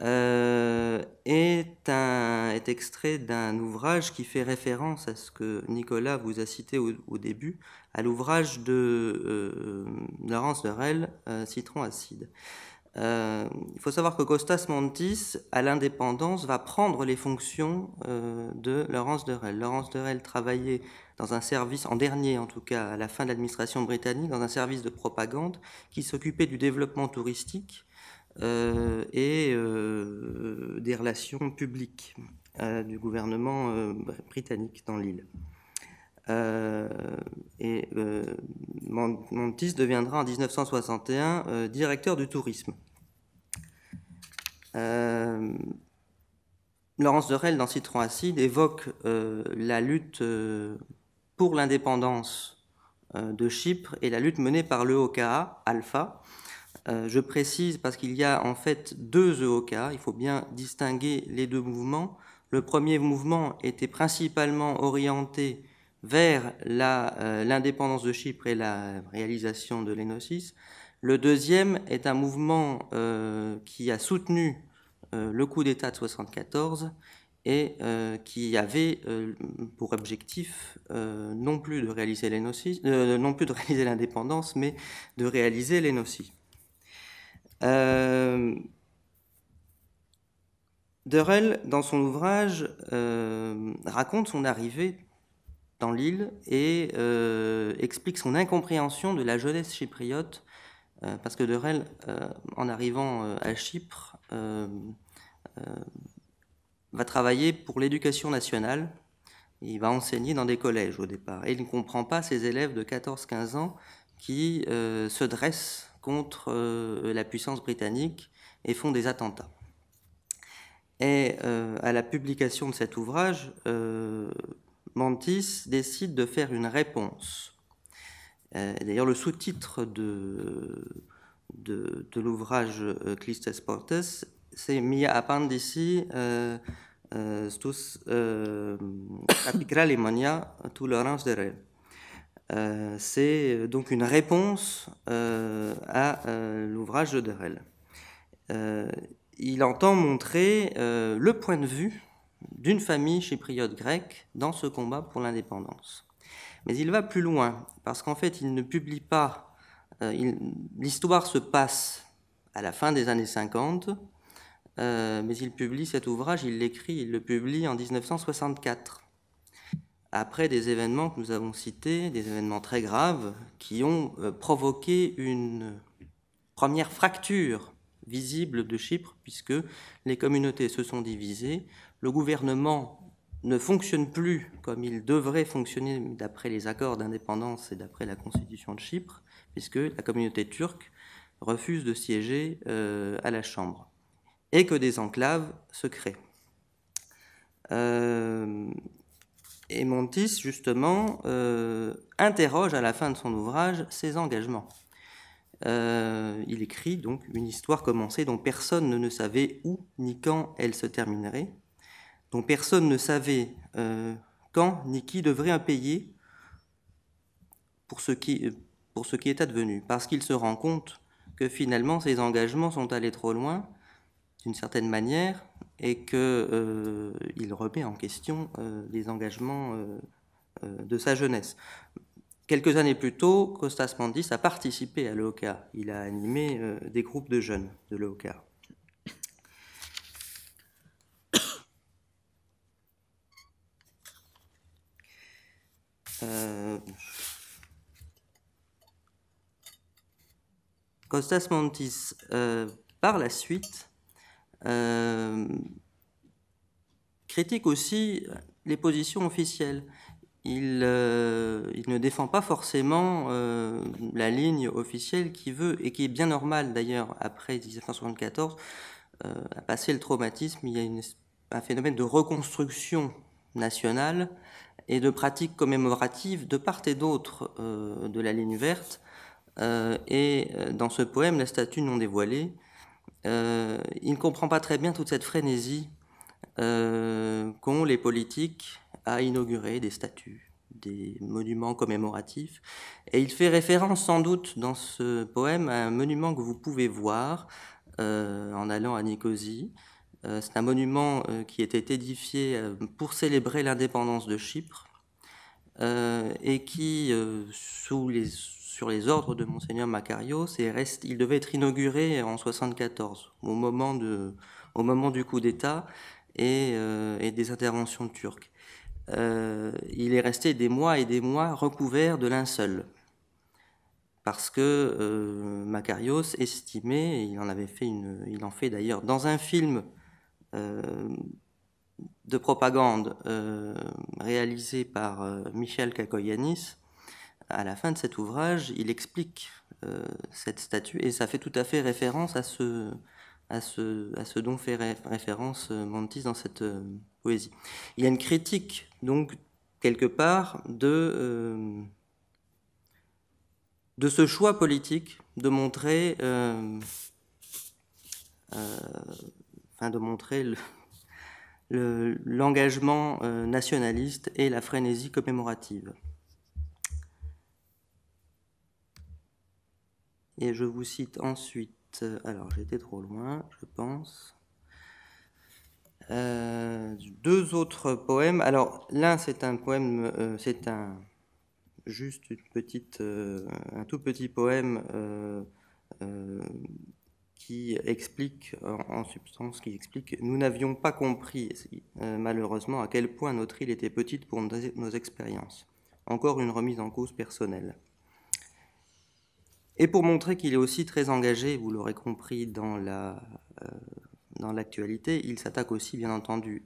euh, est, est, extrait d'un ouvrage qui fait référence à ce que Nicolas vous a cité au, début, à l'ouvrage de euh, Laurence Lerel, euh, Citron acide. il faut savoir que Costas Montis, à l'indépendance, va prendre les fonctions de Laurence Derel. Laurence Derel travaillait dans un service, en dernier en tout cas, à la fin de l'administration britannique, dans un service de propagande qui s'occupait du développement touristique euh, et euh, des relations publiques euh, du gouvernement britannique dans l'île. Montis deviendra en 1961 directeur du tourisme. Laurence Dorel, dans Citron Acide, évoque la lutte pour l'indépendance de Chypre et la lutte menée par le OKA, Alpha, euh, je précise parce qu'il y a en fait deux EOK, il faut bien distinguer les deux mouvements. Le premier mouvement était principalement orienté vers euh, l'indépendance de Chypre et la réalisation de l'Énosis. Le deuxième est un mouvement euh, qui a soutenu le coup d'État de 1974 et qui avait pour objectif euh, non plus de réaliser l'indépendance, mais de réaliser l'énosis. Euh, dans son ouvrage, euh, raconte son arrivée dans l'île et euh, explique son incompréhension de la jeunesse chypriote, euh, parce que derel en arrivant à Chypre, va travailler pour l'éducation nationale. Il va enseigner dans des collèges au départ. Et il ne comprend pas ses élèves de 14-15 ans qui se dressent contre euh, la puissance britannique et font des attentats. Et euh, à la publication de cet ouvrage, euh, Mantis décide de faire une réponse. D'ailleurs, le sous-titre de, de, l'ouvrage Clistes Portes, c'est Mia appendici stus to tu de euh, c'est euh, donc une réponse euh, à l'ouvrage de derel il entend montrer le point de vue d'une famille chypriote grecque dans ce combat pour l'indépendance. Mais il va plus loin, parce qu'en fait, il ne publie pas. L'histoire se passe à la fin des années 50, mais il publie cet ouvrage, il l'écrit, il le publie en 1964 après des événements que nous avons cités, des événements très graves, qui ont euh, provoqué une première fracture visible de Chypre, puisque les communautés se sont divisées, le gouvernement ne fonctionne plus comme il devrait fonctionner d'après les accords d'indépendance et d'après la constitution de Chypre, puisque la communauté turque refuse de siéger euh, à la Chambre, et que des enclaves se créent. Euh, et Montis, justement, euh, interroge à la fin de son ouvrage ses engagements. Euh, il écrit donc une histoire commencée dont personne ne savait où ni quand elle se terminerait, dont personne ne savait euh, quand ni qui devrait un payer pour ce qui, pour ce qui est advenu, parce qu'il se rend compte que finalement ses engagements sont allés trop loin, d'une certaine manière, et qu'il euh, remet en question euh, les engagements euh, de sa jeunesse. Quelques années plus tôt, Costas Mandis a participé à l'OCA. Il a animé des groupes de jeunes de l'OCA. Costas Mandis, par la suite, euh, critique aussi les positions officielles. Il, euh, ne défend pas forcément euh, la ligne officielle qui veut, et qui est bien normale d'ailleurs, après 1974, à passer le traumatisme, il y a un phénomène de reconstruction nationale et de pratiques commémoratives de part et d'autre de la ligne verte. et dans ce poème, la statue non dévoilée, euh, il ne comprend pas très bien toute cette frénésie euh, qu'ont les politiques à inaugurer des statues, des monuments commémoratifs. Et il fait référence sans doute dans ce poème à un monument que vous pouvez voir euh, en allant à Nicosie. C'est un monument qui était édifié pour célébrer l'indépendance de Chypre et qui, sous les sur les ordres de Monseigneur Makarios et il devait être inauguré en 1974, au moment, de, au moment du coup d'État et, euh, des interventions turques. Euh, il est resté des mois et des mois recouvert de linceul, parce que euh, Makarios estimait, et il en avait fait une, il en fait d'ailleurs dans un film de propagande réalisé par Michel Kakoyanis, à la fin de cet ouvrage, il explique euh, cette statue et ça fait tout à fait référence à ce, à ce, dont fait référence euh, Mantis dans cette euh, poésie. Il y a une critique, donc, quelque part, de, de ce choix politique de montrer, enfin, de montrer l'engagement nationaliste et la frénésie commémorative. Et je vous cite ensuite, euh, alors j'étais trop loin, je pense. Euh, deux autres poèmes. Alors l'un c'est un poème, euh, c'est un juste une petite, un tout petit poème qui explique, en, substance, qui explique Nous n'avions pas compris, malheureusement, à quel point notre île était petite pour nos expériences. Encore une remise en cause personnelle. Et pour montrer qu'il est aussi très engagé, vous l'aurez compris, dans la, euh, dans l'actualité, il s'attaque aussi, bien entendu,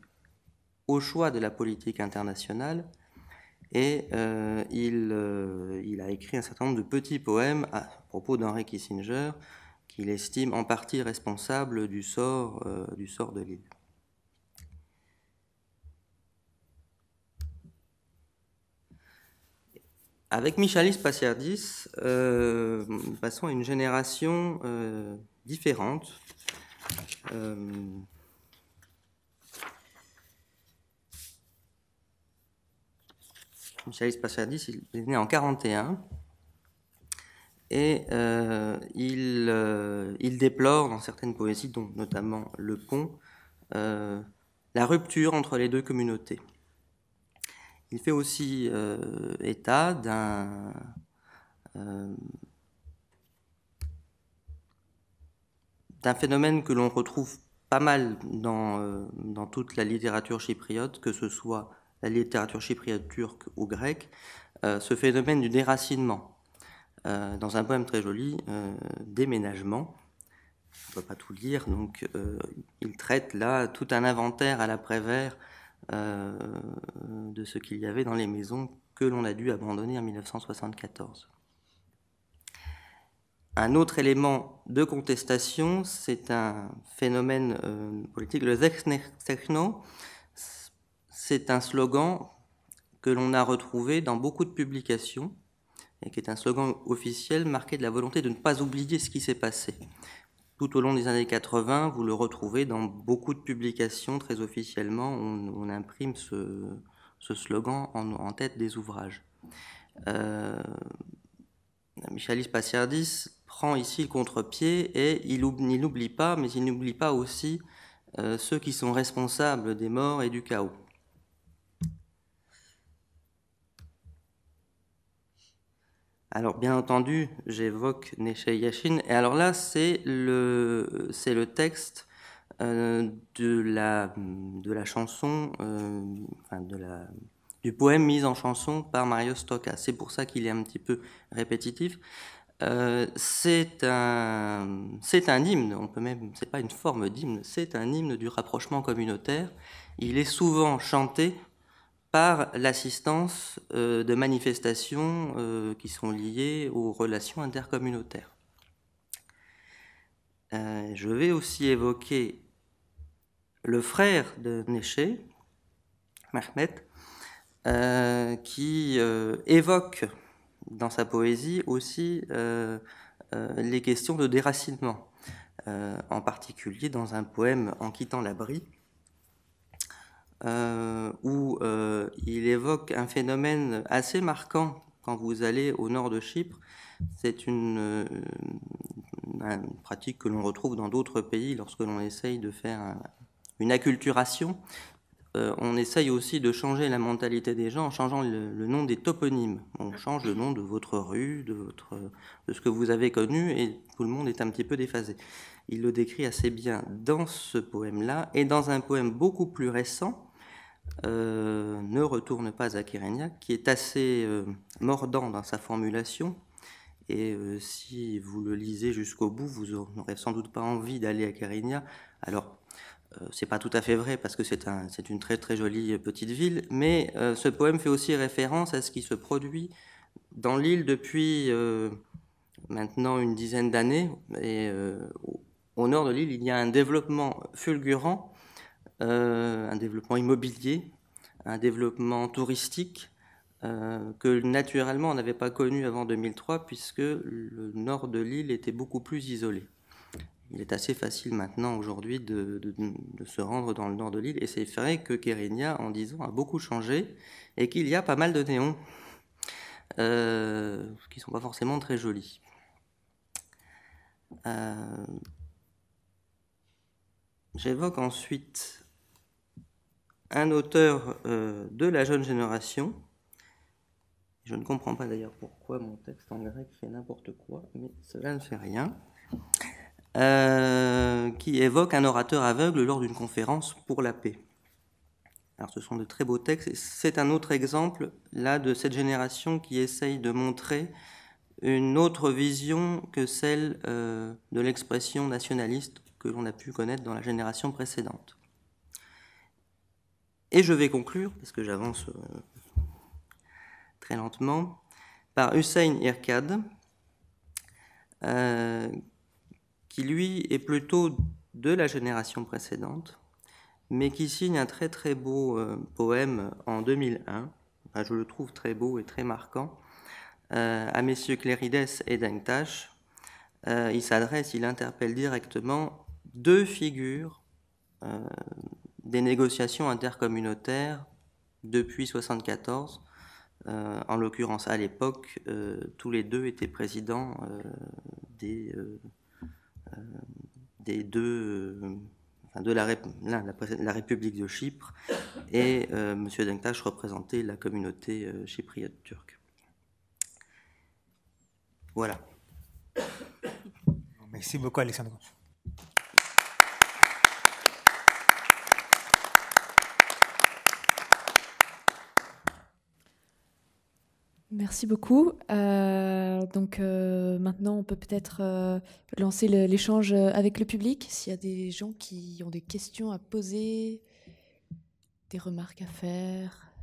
au choix de la politique internationale. Et euh, il, euh, il, a écrit un certain nombre de petits poèmes à, propos d'Henry Kissinger, qu'il estime en partie responsable du sort, du sort de l'île. Avec Michalis Passiardis, nous euh, passons à une génération euh, différente. Euh, Michalis Passiardis, est né en 1941 et il, il, déplore dans certaines poésies, dont notamment Le Pont, la rupture entre les deux communautés. Il fait aussi euh, état euh, d'un phénomène que l'on retrouve pas mal euh, dans, toute la littérature chypriote, que ce soit la littérature chypriote turque ou grecque, ce phénomène du déracinement. dans un poème très joli, Déménagement, on ne peut pas tout lire, donc il traite là tout un inventaire à l'après-vert euh, de ce qu'il y avait dans les maisons que l'on a dû abandonner en 1974. Un autre élément de contestation, c'est un phénomène euh, politique, le zechno ». c'est un slogan que l'on a retrouvé dans beaucoup de publications et qui est un slogan officiel marqué de la volonté de ne pas oublier ce qui s'est passé tout au long des années 80, vous le retrouvez dans beaucoup de publications, très officiellement, on, on imprime ce, slogan en, tête des ouvrages. Euh, Michalis Passiardis prend ici le contre-pied et il, n'oublie pas, mais il n'oublie pas aussi euh, ceux qui sont responsables des morts et du chaos. Alors bien entendu, j'évoque Neshei Yashin, et alors là c'est le, texte euh, de, la, chanson, euh, du poème mis en chanson par Mario Stoka. C'est pour ça qu'il est un petit peu répétitif. Euh, c'est un, hymne. On peut même, c'est pas une forme d'hymne. C'est un hymne du rapprochement communautaire. Il est souvent chanté par l'assistance euh, de manifestations euh, qui sont liées aux relations intercommunautaires. Euh, je vais aussi évoquer le frère de Néché, Mahmet, qui évoque dans sa poésie aussi les questions de déracinement, en particulier dans un poème En quittant l'abri, euh, où euh, il évoque un phénomène assez marquant quand vous allez au nord de Chypre. C'est une, euh, pratique que l'on retrouve dans d'autres pays lorsque l'on essaye de faire une acculturation. on essaye aussi de changer la mentalité des gens en changeant le, nom des toponymes. On change le nom de votre rue, de, votre, de ce que vous avez connu, et tout le monde est un petit peu déphasé. Il le décrit assez bien dans ce poème-là, et dans un poème beaucoup plus récent, euh, ne retourne pas à Kérignac, qui est assez euh, mordant dans sa formulation. Et euh, si vous le lisez jusqu'au bout, vous n'aurez sans doute pas envie d'aller à Kérignac. Alors, c'est pas tout à fait vrai parce que c'est une très très jolie petite ville, mais ce poème fait aussi référence à ce qui se produit dans l'île depuis maintenant une dizaine d'années. Et au nord de l'île, il y a un développement fulgurant euh, un développement immobilier, un développement touristique euh, que naturellement on n'avait pas connu avant 2003 puisque le nord de l'île était beaucoup plus isolé. Il est assez facile maintenant aujourd'hui de, se rendre dans le nord de l'île et c'est vrai que Kérénia en 10 ans a beaucoup changé et qu'il y a pas mal de néons euh, qui ne sont pas forcément très jolis. J'évoque ensuite un auteur euh, de la jeune génération. Je ne comprends pas d'ailleurs pourquoi mon texte en grec fait n'importe quoi, mais cela ne fait rien. Euh, qui évoque un orateur aveugle lors d'une conférence pour la paix. Alors ce sont de très beaux textes. et C'est un autre exemple, là, de cette génération qui essaye de montrer une autre vision que celle euh, de l'expression nationaliste que l'on a pu connaître dans la génération précédente. Et je vais conclure, parce que j'avance euh, très lentement, par Hussein Irkad, euh, qui lui est plutôt de la génération précédente, mais qui signe un très très beau euh, poème en 2001. je le trouve très beau et très marquant. à messieurs Clérides et Dengtash, il s'adresse, il interpelle directement deux figures des négociations intercommunautaires depuis 1974. Euh, en l'occurrence, à l'époque, euh, tous les deux étaient présidents euh, des, deux, de la, la, République de Chypre et M. Denktash représentait la communauté chypriote turque. Voilà. Merci beaucoup, Alexandre. merci beaucoup. Euh, donc euh, maintenant, on peut peut-être euh, lancer l'échange avec le public. S'il y a des gens qui ont des questions à poser, des remarques à faire,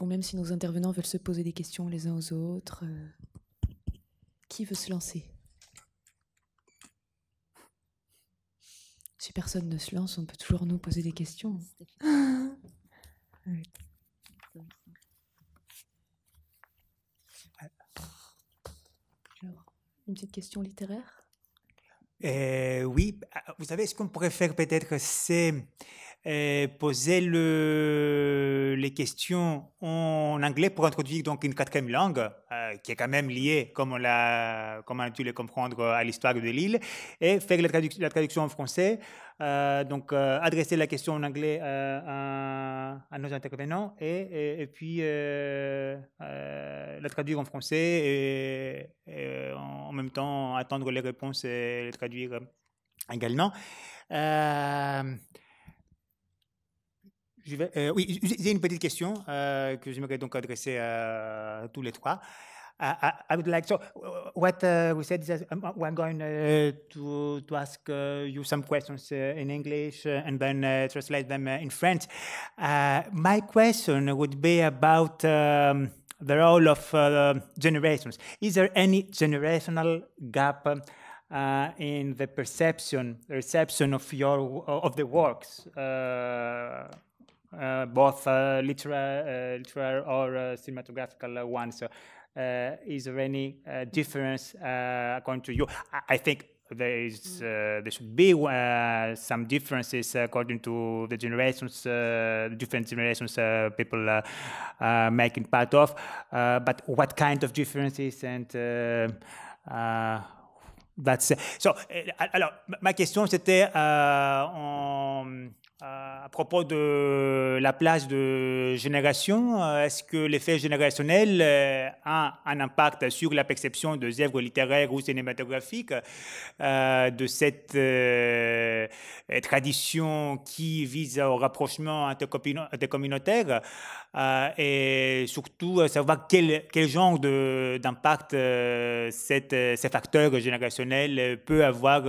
ou même si nos intervenants veulent se poser des questions les uns aux autres, qui veut se lancer Si personne ne se lance, on peut toujours nous poser des questions. une petite question littéraire euh, Oui, ah, vous savez, ce qu'on pourrait faire peut-être, c'est euh, poser le, les questions en anglais pour introduire donc une quatrième langue euh, qui est quand même liée, comme on, a, comme dû le comprendre, à l'histoire de l'île, et faire la, traduction en français, euh, donc adresser la question en anglais à, nos intervenants et, et, puis la traduire en français et, et, en même temps attendre les réponses et les traduire également. Je vais, euh, oui, j'ai une petite question euh, que j'aimerais donc adresser à tous les trois. I, I, would like so uh, what uh, we said is uh, um, we're going uh, to to ask uh, you some questions uh, in English and then translate them in French. my question would be about um, the role of generations. Is there any generational gap? in the perception, reception of your of the works uh, both literary, uh, literary uh, or cinematographical ones. is there any difference according to you? I, I think there is mm. uh, there should be uh, some differences according to the generations, uh, different generations people making part of. but what kind of differences and that's so. alors, ma question c'était on Euh, à propos de la place de génération, euh, est-ce que l'effet générationnel euh, a un impact sur la perception des œuvres littéraires ou cinématographiques de cette tradition qui vise au rapprochement intercommunautaire et surtout savoir quel, quel genre d'impact ces facteurs générationnels peut avoir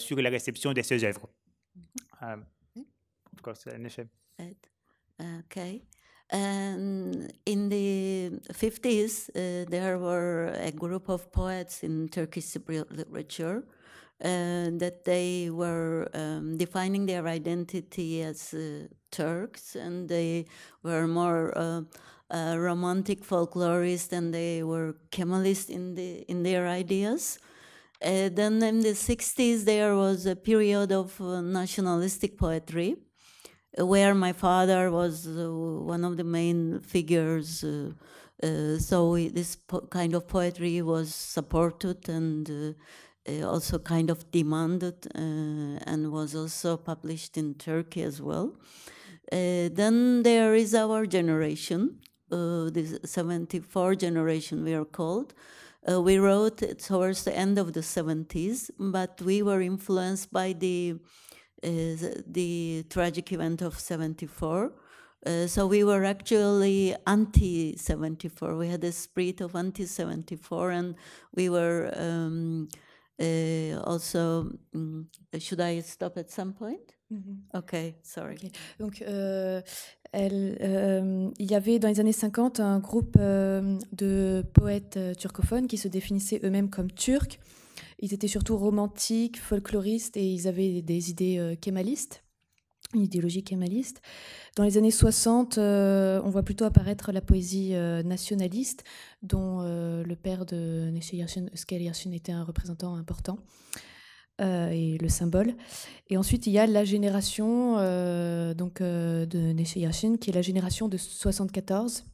sur la réception de ces œuvres course, uh, initiative. Right. Okay. Um, in the 50s, uh, there were a group of poets in Turkish Cypriot literature uh, that they were um, defining their identity as uh, Turks, and they were more uh, uh, romantic folklorists, and they were Kemalist in the in their ideas. then in the 60s, there was a period of nationalistic poetry where my father was uh, one of the main figures. Uh, uh, so this kind of poetry was supported and also kind of demanded and was also published in Turkey as well. then there is our generation, the 74 generation we are called, uh, we wrote towards the end of the 70s, but we were influenced by the the tragic event of 74. Uh, so we were actually anti 74. We had a spirit of anti 74, and we were um, uh, also. Mm, should I stop at some point? Mm -hmm. Ok, sorry. Okay. Donc, euh, elle, euh, il y avait dans les années 50 un groupe euh, de poètes euh, turcophones qui se définissaient eux-mêmes comme turcs. Ils étaient surtout romantiques, folkloristes et ils avaient des idées euh, kémalistes une idéologie kémaliste. Dans les années 60, euh, on voit plutôt apparaître la poésie euh, nationaliste, dont le père de Nessie Yershin, était un représentant important. et le symbole. Et ensuite, il y a la génération donc, de Neshe Yersin, qui est la génération de 74,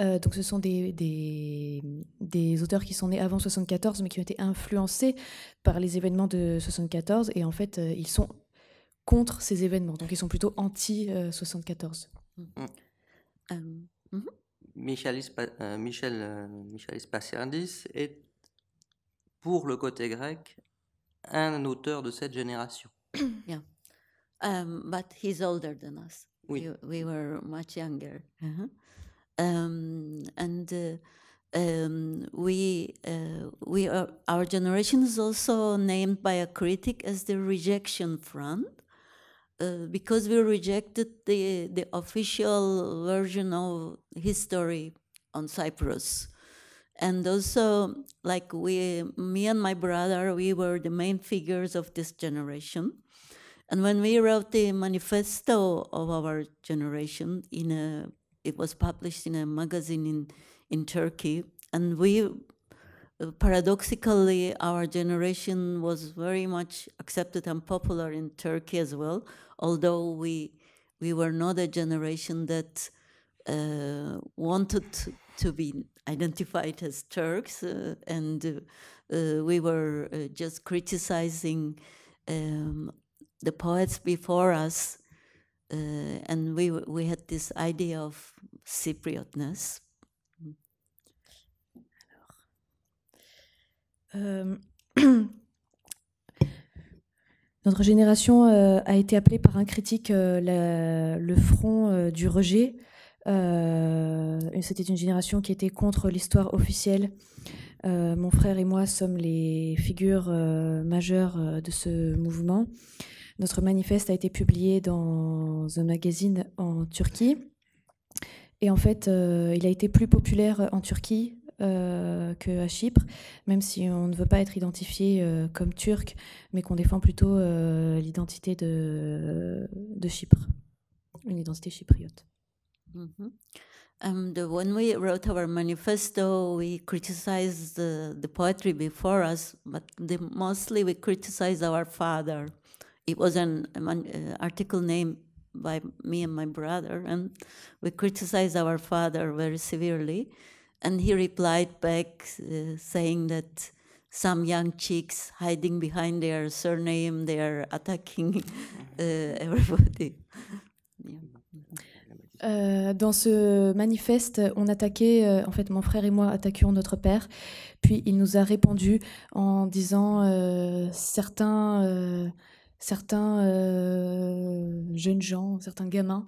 euh, donc ce sont des, auteurs qui sont nés avant 74 mais qui ont été influencés par les événements de 74 et en fait euh, ils sont contre ces événements donc ils sont plutôt anti 74. Euh, mm. mm-hmm. Michel, Michel, est pour le côté grec un auteur de cette génération. yeah. Um, but he's older than us. We, we were much younger. Uh-huh. um, and uh, um, we uh, we are our generation is also named by a critic as the rejection front uh, because we rejected the the official version of history on Cyprus, and also like we me and my brother we were the main figures of this generation, and when we wrote the manifesto of our generation in a it was published in a magazine in, in Turkey. And we, uh, paradoxically, our generation was very much accepted and popular in Turkey as well, although we, we were not a generation that uh, wanted to be identified as Turks, uh, and uh, we were uh, just criticizing um, the poets before us Uh, and we we had this idea of euh, Notre génération euh, a été appelée par un critique euh, le front du rejet. C'était une génération qui était contre l'histoire officielle. mon frère et moi sommes les figures majeures de ce mouvement. Notre manifeste a été publié dans un magazine en Turquie. Et en fait, euh, il a été plus populaire en Turquie euh, que Chypre, même si on ne veut pas être identifié euh, comme turc, mais qu'on défend plutôt euh, l'identité de, de, Chypre, une identité chypriote. Mm Um, the, when we wrote our manifesto, we criticized the, the poetry before us, but the, mostly we criticized our father it was an, an uh, article name by me and my brother, and we criticized our father very severely. And he replied back uh, saying that some young chicks hiding behind their surname, they are attacking uh, mm-hmm. everybody. Euh, dans ce manifeste, on attaquait, euh, en fait, mon frère et moi attaquions notre père. Puis il nous a répondu en disant euh, certains euh, certains euh, jeunes gens, certains gamins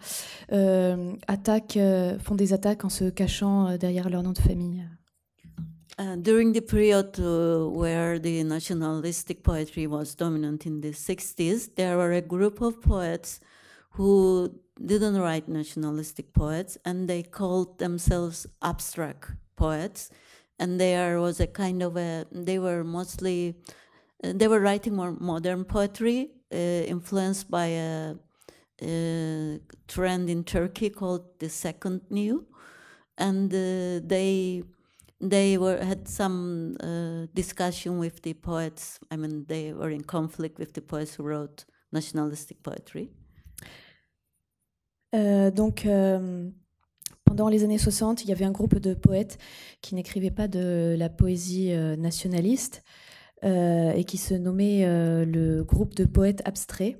euh, attaquent, euh, font des attaques en se cachant derrière leur nom de famille. during the period where the nationalistic poetry was dominant in the 60s, there were a group of poets who didn't write nationalistic poets and they called themselves abstract poets. And there was a kind of a, they were mostly, uh, they were writing more modern poetry Uh, influenced by a, a, trend in Turkey called the Second New, and uh, they they were had some uh, discussion with the poets. I mean, they were in conflict with the poets who wrote nationalistic poetry. Euh, donc, euh, pendant les années 60, il y avait un groupe de poètes qui n'écrivaient pas de la poésie euh, nationaliste, Euh, et qui se nommait euh, le groupe de poètes abstraits.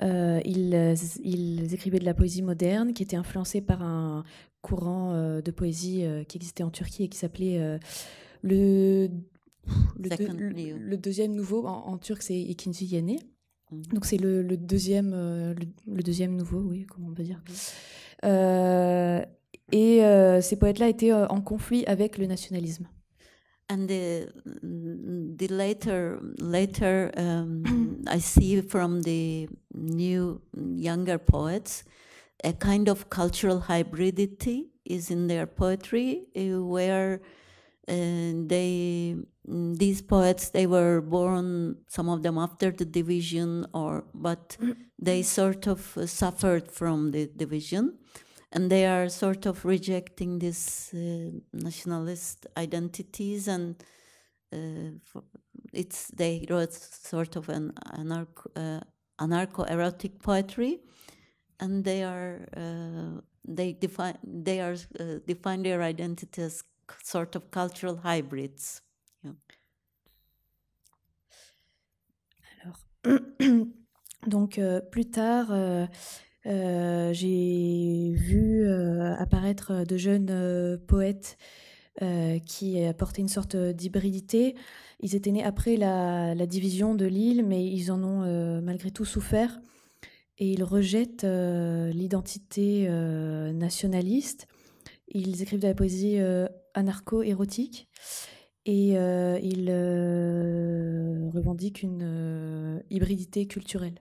Euh, ils, écrivaient de la poésie moderne qui était influencée par un courant de poésie qui existait en Turquie et qui s'appelait le, le, deuxième nouveau. En, turc, c'est ikinci Yene. Mhm. Donc c'est le, deuxième, le, deuxième nouveau, oui, comment on peut dire. Mhm. et ces poètes-là étaient en conflit avec le nationalisme. and the mm, the later later um, I see from the new younger poets a kind of cultural hybridity is in their poetry uh, where uh, they mm, these poets they were born some of them after the division or but mm-hmm. they sort of uh, suffered from the division and they are sort of rejecting these uh, nationalist identities and uh, it's they wrote sort of an anarcho, uh, anarcho erotic poetry and they are uh, they define they are uh, define their identity as sort of cultural hybrids yeah. Alors, donc euh, plus tard euh, Euh, j'ai vu euh, apparaître euh, de jeunes poètes qui apportaient une sorte d'hybridité. Ils étaient nés après la, division de l'île, mais ils en ont malgré tout souffert. Et ils rejettent l'identité nationaliste. Ils écrivent de la poésie anarcho-érotique. Et ils revendiquent une hybridité culturelle.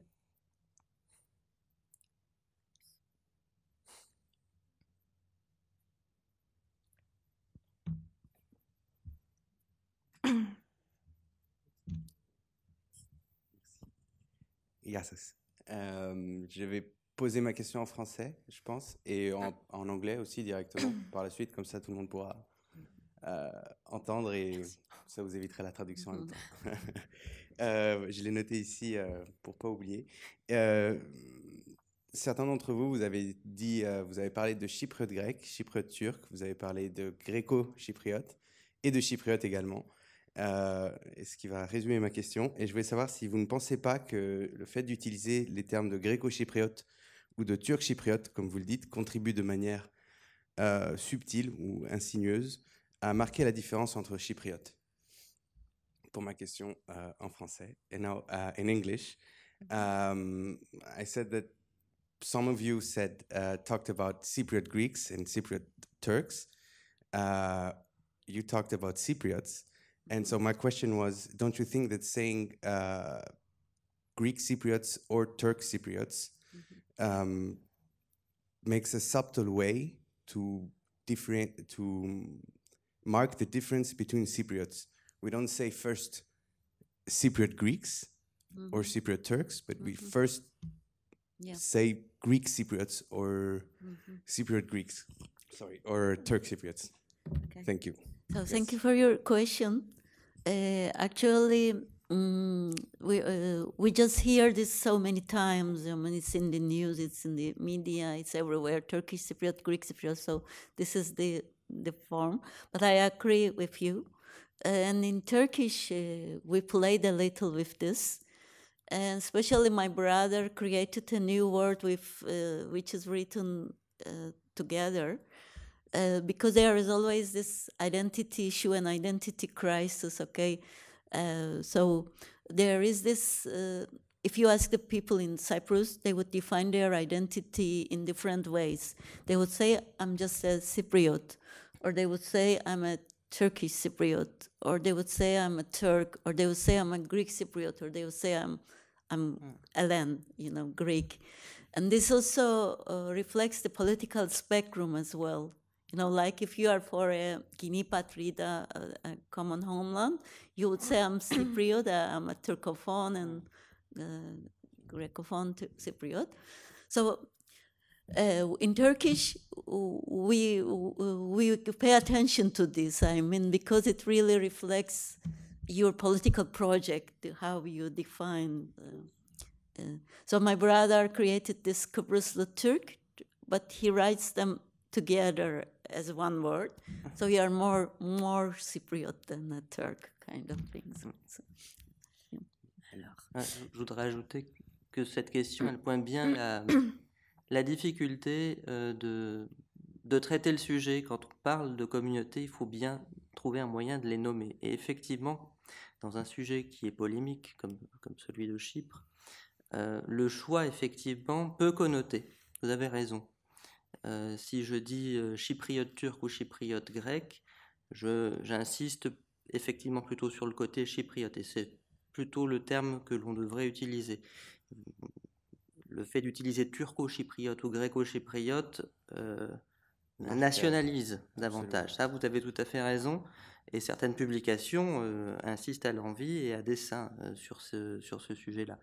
Euh, je vais poser ma question en français, je pense, et en, ah. anglais aussi directement par la suite, comme ça tout le monde pourra euh, entendre et ça vous évitera la traduction en même mm. temps. Euh, je l'ai noté ici pour pas oublier. certains d'entre vous, vous avez dit, vous avez parlé de Chypre grec, Chypre turc, vous avez parlé de gréco-chypriote et de chypriote également. Euh, ce qui va résumer ma question. Et je voulais savoir si vous ne pensez pas que le fait d'utiliser les termes de gréco-chypriote ou de turc-chypriote, comme vous le dites, contribue de manière euh, subtile ou insinueuse à marquer la différence entre chypriote. Pour ma question euh, en français, Et now uh, in English, mm-hmm. um, I said that some of you said uh, talked about Cypriot Greeks and Cypriot Turks. Uh, you talked about Cypriots. And so my question was, don't you think that saying uh, Greek Cypriots or Turk Cypriots mm -hmm. um, makes a subtle way to different to mark the difference between Cypriots? We don't say first Cypriot Greeks mm -hmm. or mm-hmm. Cypriot Turks, but mm -hmm. we mm-hmm. first yeah. say Greek Cypriots or mm-hmm. Cypriot Greeks, sorry, or Turk Cypriots. Okay. Thank you. So yes. thank you for your question. Uh, actually, um, we uh, we just hear this so many times. I mean, it's in the news, it's in the media, it's everywhere. Turkish Cypriot, Greek Cypriot. So this is the the form. But I agree with you. And in Turkish, uh, we played a little with this, and especially my brother created a new word with uh, which is written uh, together uh, because there is always this identity issue and identity crisis. Okay, uh, so there is this. Uh, if you ask the people in Cyprus, they would define their identity in different ways. They would say, "I'm just a Cypriot," or they would say, "I'm a Turkish Cypriot," or they would say, "I'm a Turk," or they would say, "I'm a Greek Cypriot," or they would say, "I'm I'm hmm. Ellen," you know, Greek. And this also uh, reflects the political spectrum as well you know, like if you are for a Guinea Patrida, a, uh, a common homeland, you would say I'm Cypriot, uh, I'm a Turcophone and uh, Grecophone Cypriot. So uh, in Turkish, we we pay attention to this. I mean, because it really reflects your political project, how you define. Uh, uh. So my brother created this Kıbrıslı Türk, but he writes them together as one word. So are more than Turk kind of things. Mm. Ah, je voudrais ajouter que cette question mm. elle pointe bien la, difficulté euh, de de traiter le sujet. Quand on parle de communauté, il faut bien trouver un moyen de les nommer. Et effectivement, dans un sujet qui est polémique comme comme celui de Chypre, euh, le choix effectivement peut connoter. Vous avez raison. Euh, si je dis euh, chypriote turc ou chypriote grec, j'insiste effectivement plutôt sur le côté chypriote et c'est plutôt le terme que l'on devrait utiliser. Le fait d'utiliser turco-chypriote ou greco chypriote euh, nationalise davantage. Ça, vous avez tout à fait raison. Et certaines publications insistent à l'envie et à dessein sur ce, sur ce sujet-là.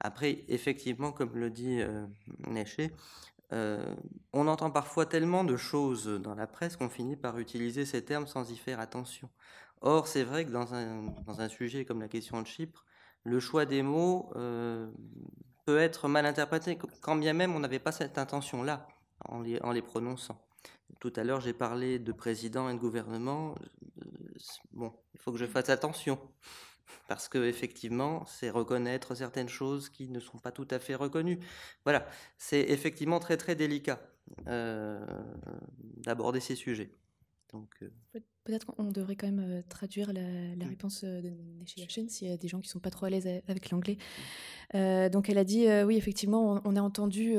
Après, effectivement, comme le dit Neché, euh, on entend parfois tellement de choses dans la presse qu'on finit par utiliser ces termes sans y faire attention. Or, c'est vrai que dans un, sujet comme la question de Chypre, le choix des mots euh, peut être mal interprété, quand bien même on n'avait pas cette intention-là en en les prononçant. Tout à l'heure, j'ai parlé de président et de gouvernement. Euh, bon, il faut que je fasse attention parce que effectivement, c'est reconnaître certaines choses qui ne sont pas tout à fait reconnues. Voilà, c'est effectivement très très délicat euh, d'aborder ces sujets. Donc, euh, Peut-être qu'on devrait quand même euh, traduire la, mm. réponse de Neshi s'il y a des gens qui ne sont pas trop à l'aise avec l'anglais. donc elle a dit oui, effectivement, on, a entendu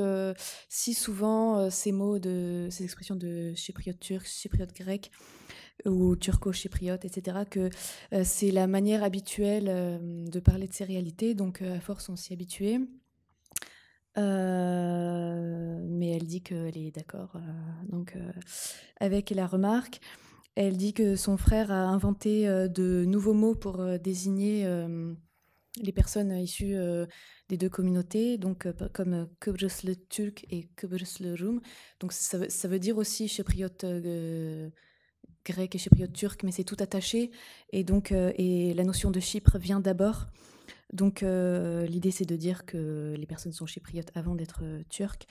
si souvent ces mots, de, ces expressions de chypriote turc, chypriote grec, ou turco-chypriote, etc., que euh, c'est la manière habituelle euh, de parler de ces réalités, donc euh, à force on s'y habituait. mais elle dit qu'elle est d'accord donc avec la remarque. Elle dit que son frère a inventé de nouveaux mots pour désigner les personnes issues des deux communautés, donc comme Kıbrıs le Turc et Kıbrıs le Rum. Donc ça, veut dire aussi chypriote grec et chypriote-turc, mais c'est tout attaché. Et donc, euh, et la notion de Chypre vient d'abord. Donc, euh, l'idée, c'est de dire que les personnes sont chypriotes avant d'être euh, turques.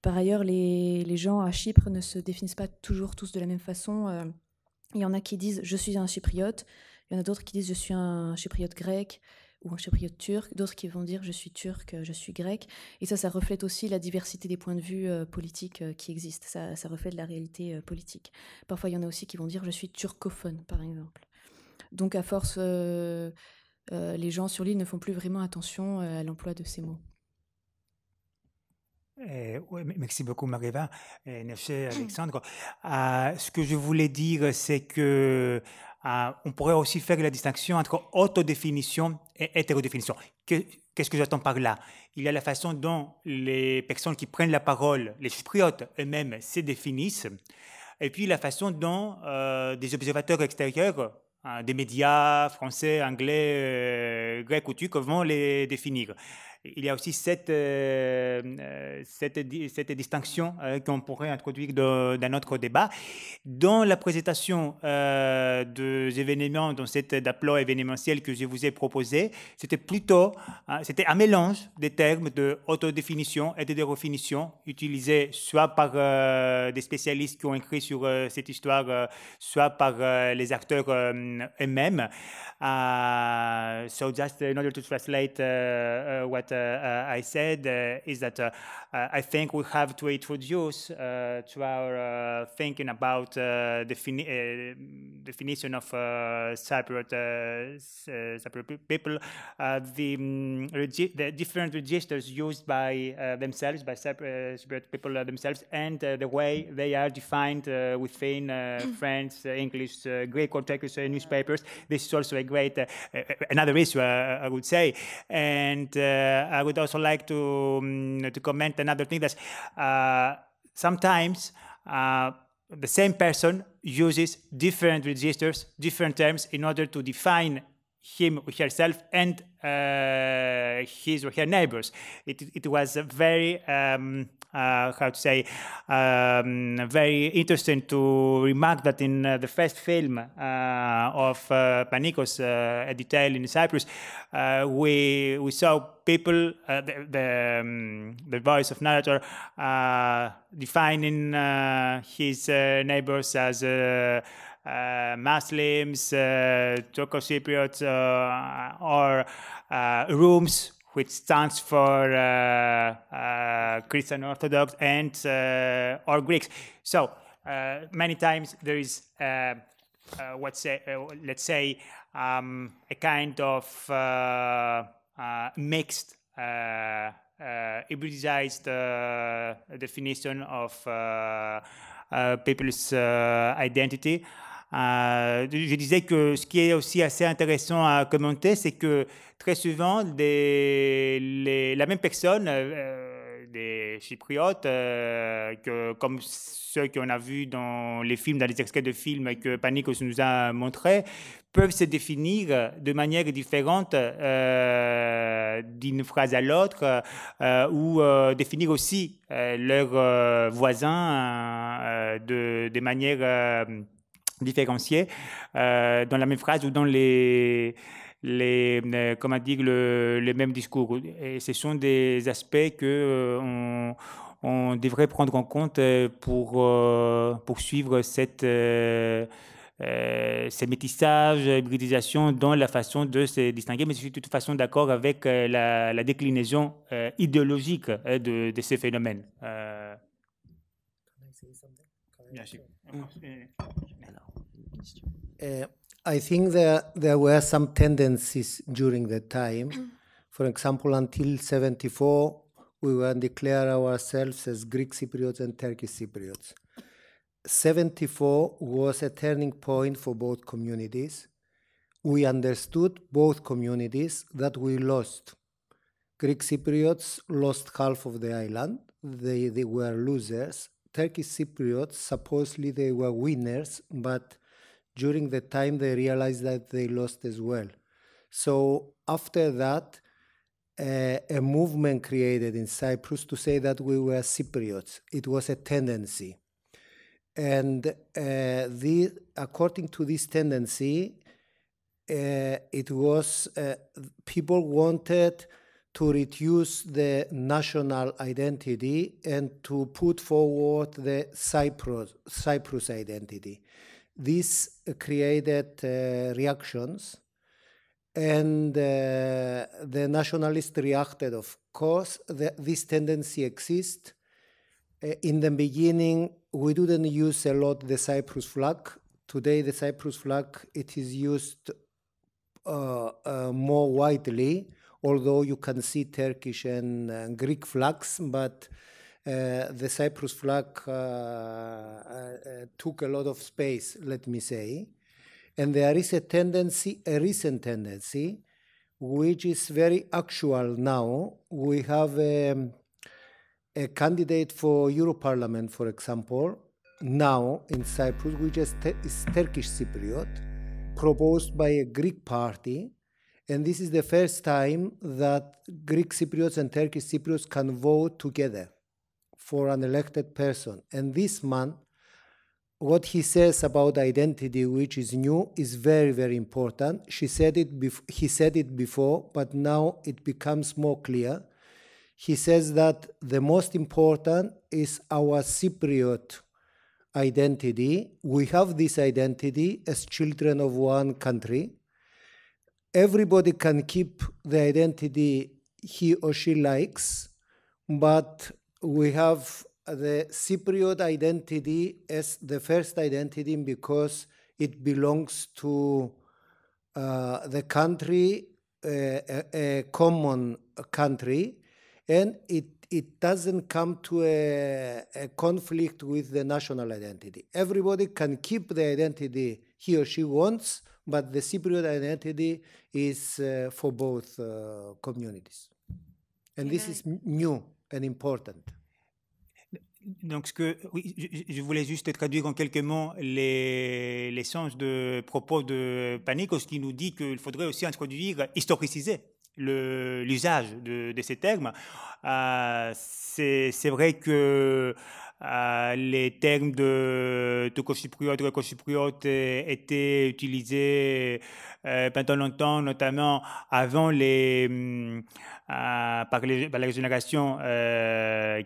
Par ailleurs, les, les, gens à Chypre ne se définissent pas toujours tous de la même façon. Il y en a qui disent je suis un chypriote il y en a d'autres qui disent je suis un chypriote grec ou un chypriote turc, d'autres qui vont dire je suis turc, euh, je suis grec. Et ça, ça reflète aussi la diversité des points de vue euh, politiques euh, qui existent. Ça, reflète la réalité politique. Parfois, il y en a aussi qui vont dire je suis turcophone, par exemple. Donc, à force, les gens sur l'île ne font plus vraiment attention à l'emploi de ces mots. Eh, merci beaucoup, Mariva. Alexandre. Ah, ce que je voulais dire, c'est que ah, on pourrait aussi faire la distinction entre autodéfinition et hétérodéfinition. Qu'est-ce que j'attends par là Il y a la façon dont les personnes qui prennent la parole, les chypriotes eux-mêmes, se définissent, et puis la façon dont euh, des observateurs extérieurs, hein, des médias français, anglais, euh, grecs ou turcs, vont les définir il y a aussi cette, euh, euh, cette, distinction euh, qu'on pourrait introduire dans notre débat. Dans la présentation euh, des événements, dans cette aplomb événementiel que je vous ai proposé, c'était plutôt hein, c'était un mélange des termes de autodéfinition et de définition utilisés soit par des spécialistes qui ont écrit sur cette histoire, soit par les acteurs eux-mêmes. Ah, so just in order to translate what Uh, uh, I said uh, is that I think we have to introduce to our thinking about uh, defini definition of Cypriot, Cypriot people the, um, the, different registers used by themselves, by Cypriot, people themselves, and the way they are defined within French, English, Greek, or Turkish newspapers. This is also a great another issue, I would say. And uh, uh, I would also like to um, to comment another thing that uh, sometimes uh, the same person uses different registers, different terms in order to define him herself and uh, his or her neighbors. It, it was very um, uh, how to say um, very interesting to remark that in uh, the first film uh, of uh, Panikos, uh, a detail in Cyprus, we we saw people the the, um, the, voice of narrator defining his neighbors as uh, Muslims, uh, Turco Cypriots, uh, or uh, rooms, which stands for uh, uh, Christian Orthodox and uh, or Greeks. So many times there is what's say, let's say um, a kind of mixed. hybridized definition of uh, people's uh, identity. Euh, je disais que ce qui est aussi assez intéressant à commenter, c'est que très souvent, des, la même personne, euh, des Chypriotes, euh, que, comme ceux qu'on a vus dans les films, dans les extraits de films que Panikos nous a montrés, peuvent se définir de manière différente d'une phrase à l'autre ou définir aussi leurs voisins de, de, manière différenciés euh, dans la même phrase ou dans les, les euh, comment dire, le, les mêmes discours. Et ce sont des aspects que euh, on, devrait prendre en compte pour poursuivre cette ces métissages, hybridisation dans la façon de se distinguer, mais je suis de toute façon d'accord avec la, déclinaison idéologique de, de, ces phénomènes. Uh, I think there, there were some tendencies during the time. For example, until 74, we were declared ourselves as Greek Cypriots and Turkish Cypriots. 74 was a turning point for both communities. We understood both communities that we lost. Greek Cypriots lost half of the island. They, they were losers. Turkish Cypriots, supposedly they were winners, but during the time they realized that they lost as well. So after that, uh, a movement created in Cyprus to say that we were Cypriots. It was a tendency. And uh, the, according to this tendency, uh, it was people wanted to reduce the national identity and to put forward the Cyprus, Cyprus identity. This created uh, reactions, and uh, the nationalists reacted. Of course, the, this tendency exists. Uh, in the beginning, we didn't use a lot the Cyprus flag. Today, the Cyprus flag it is used uh, uh, more widely, although you can see Turkish and uh, Greek flags, but uh, the Cyprus flag uh, uh, took a lot of space, let me say. And there is a tendency, a recent tendency, which is very actual now. We have a, um, a candidate for Euro Parliament, for example, now in Cyprus, which is, is Turkish Cypriot, proposed by a Greek party. And this is the first time that Greek Cypriots and Turkish Cypriots can vote together for an elected person. And this man, what he says about identity, which is new, is very, very important. She said it he said it before, but now it becomes more clear. He says that the most important is our Cypriot identity. We have this identity as children of one country. Everybody can keep the identity he or she likes, but we have the Cypriot identity as the first identity because it belongs to uh, the country, uh, a, a, common country, and it, it doesn't come to a, a conflict with the national identity. Everybody can keep the identity he or she wants, but the Cypriot identity is uh, for both uh, communities. And can this I is new. and important. Donc, ce que, oui, je, voulais juste traduire en quelques mots l'essence de propos de ce qui nous dit qu'il faudrait aussi introduire, historiciser l'usage de, de, ces termes. Euh, c'est vrai que euh, les termes de, de cocypriote, de euh, étaient utilisés euh, pendant longtemps, notamment avant les, mm, par, la génération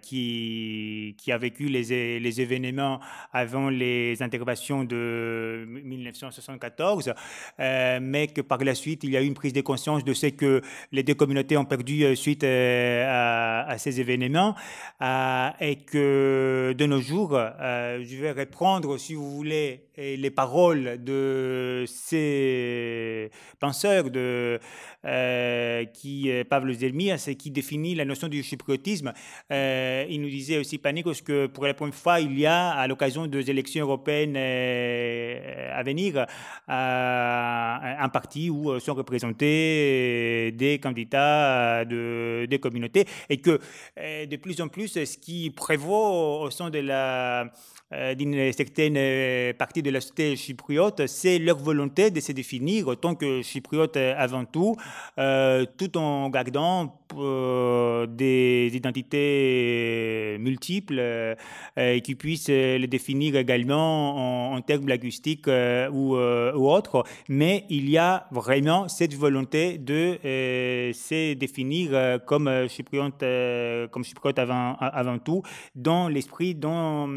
qui, a vécu les, événements avant les interventions de 1974, mais que par la suite, il y a eu une prise de conscience de ce que les deux communautés ont perdu suite à, à, ces événements et que de nos jours, euh, je vais reprendre, si vous voulez, les paroles de ces penseurs de euh, qui, euh, Pavel hein, c'est qui définit la notion du chypriotisme. Euh, il nous disait aussi, Panikos, que pour la première fois, il y a, à l'occasion des élections européennes à venir, un parti où sont représentés des candidats de, des communautés et que de plus en plus, ce qui prévaut au sein de la euh, d'une certaine euh, partie de la société chypriote, c'est leur volonté de se définir en tant que chypriote euh, avant tout, tout en gardant des identités multiples et qui puissent les définir également en, termes linguistiques ou, ou autres. Mais il y a vraiment cette volonté de se définir comme chypriote, comme chypriote avant, avant tout, dans l'esprit, dans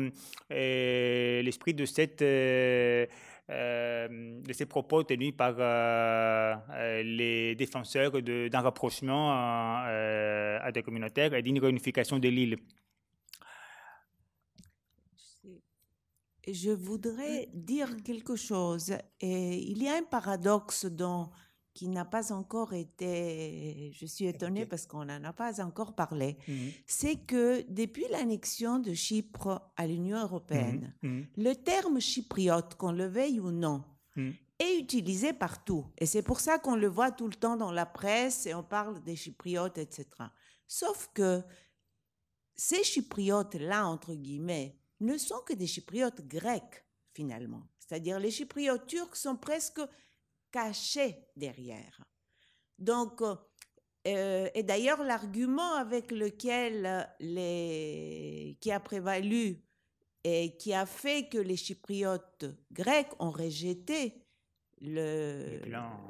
euh, l'esprit de cette euh, euh, de ces propos tenus par les défenseurs d'un rapprochement euh, à des communautaires et d'une réunification de l'île. Je voudrais dire quelque chose. Et il y a un paradoxe dans qui n'a pas encore été, je suis étonnée parce qu'on n'en a pas encore parlé, mmh c'est que depuis l'annexion de Chypre à l'Union mmh européenne, mmh. le terme chypriote, qu'on le veuille ou non, est utilisé partout. Et c'est pour ça qu'on le voit tout le temps dans la presse et on parle des chypriotes, etc. Sauf que ces chypriotes-là, entre guillemets, ne sont que des chypriotes grecs, finalement. C'est-à-dire les chypriotes turcs sont presque caché derrière. Donc, euh, euh, et d'ailleurs, l'argument avec lequel euh, les, qui a prévalu et qui a fait que les Chypriotes grecs ont rejeté le,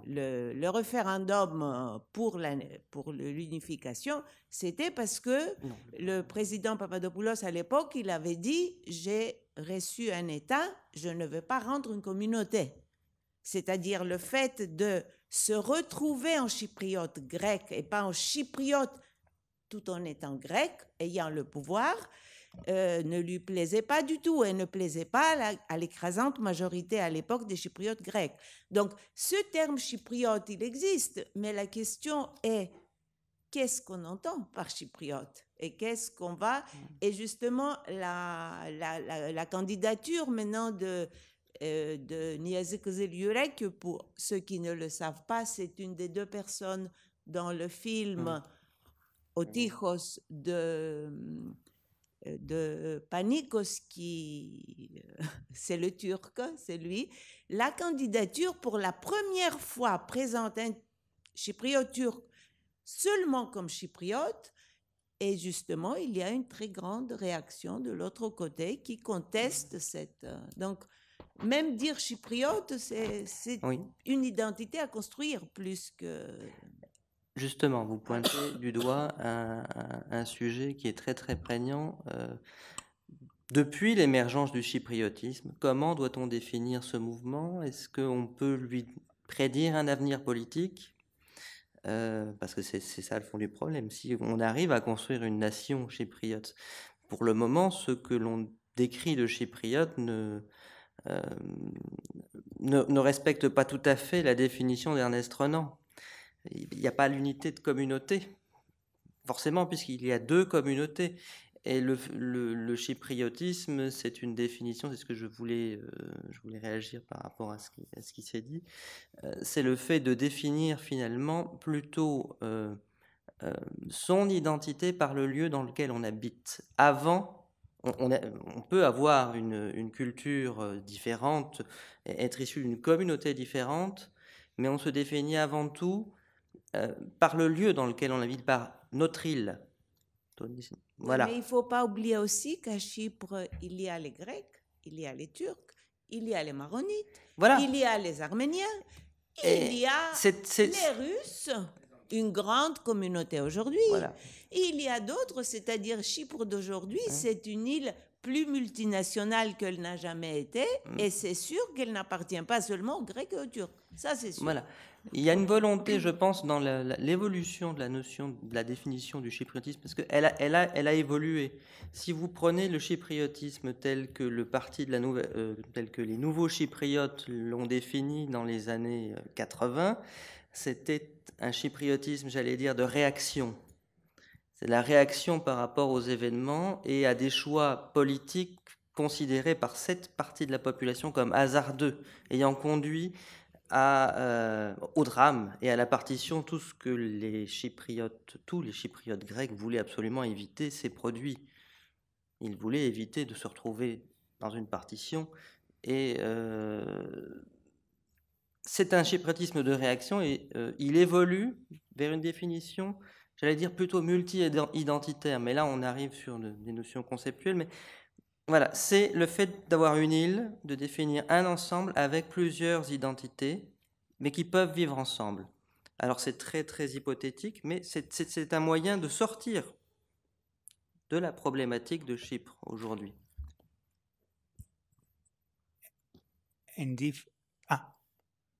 le, référendum pour, la, pour l'unification, c'était parce que le président Papadopoulos, à l'époque, il avait dit, j'ai reçu un État, je ne veux pas rendre une communauté c'est-à-dire le fait de se retrouver en chypriote grec et pas en chypriote tout en étant grec, ayant le pouvoir, euh, ne lui plaisait pas du tout et ne plaisait pas à, l'écrasante majorité à l'époque des chypriotes grecs. Donc ce terme chypriote, il existe, mais la question est qu'est-ce qu'on entend par chypriote et qu'est-ce qu'on va... Mmh. Et justement, la, la, la candidature maintenant de, euh, de Niazik Kouzeliurek, pour ceux qui ne le savent pas, c'est une des deux personnes dans le film Otichos hum. de, de Panikos, qui euh, c'est le Turc, c'est lui, la candidature pour la première fois présente un chypriote turc seulement comme chypriote. Et justement, il y a une très grande réaction de l'autre côté qui conteste cette. Euh, donc, même dire chypriote, c'est une identité à construire plus que. Justement, vous pointez du doigt un, sujet qui est très très prégnant. Euh, depuis l'émergence du chypriotisme, comment doit-on définir ce mouvement Est-ce qu'on peut lui prédire un avenir politique euh, Parce que c'est ça le fond du problème. Si on arrive à construire une nation chypriote, pour le moment, ce que l'on décrit de chypriote ne, euh, ne, respecte pas tout à fait la définition d'Ernest Renan. Il n'y a pas l'unité de communauté, forcément, puisqu'il y a deux communautés. Et le, chypriotisme, c'est une définition, c'est ce que je voulais, euh, je voulais réagir par rapport à ce qui, s'est dit, euh, c'est le fait de définir finalement plutôt son identité par le lieu dans lequel on habite, avant on, peut avoir une, culture euh, différente, être issu d'une communauté différente, mais on se définit avant tout euh, par le lieu dans lequel on habite, par notre île. Mais il ne faut pas oublier aussi qu'à Chypre, il y a les Grecs, il y a les Turcs, il y a les Maronites, il y a les Arméniens, il y a les Russes une grande communauté aujourd'hui. il y a d'autres, c'est-à-dire Chypre d'aujourd'hui, hein? c'est une île plus multinationale qu'elle n'a jamais été, mmh. et c'est sûr qu'elle n'appartient pas seulement aux Grecs et aux Turcs. Ça, c'est sûr. Voilà. Il y a une volonté, je pense, dans l'évolution de la notion, de la définition du chypriotisme, parce qu'elle a, elle a, elle a évolué. Si vous prenez le chypriotisme tel que le parti de la nouvelle, euh, tel que les nouveaux chypriotes l'ont défini dans les années 80, euh, c'était un chypriotisme, j'allais dire, de réaction. C'est la réaction par rapport aux événements et à des choix politiques considérés par cette partie de la population comme hasardeux, ayant conduit à, euh, au drame et à la partition tout ce que les Chypriotes, tous les Chypriotes grecs voulaient absolument éviter, ces produits. Ils voulaient éviter de se retrouver dans une partition et euh, c'est un chipratisme de réaction et euh, il évolue vers une définition, j'allais dire plutôt multi-identitaire, mais là on arrive sur des notions conceptuelles. Mais voilà, c'est le fait d'avoir une île, de définir un ensemble avec plusieurs identités, mais qui peuvent vivre ensemble. Alors c'est très très hypothétique, mais c'est un moyen de sortir de la problématique de Chypre aujourd'hui.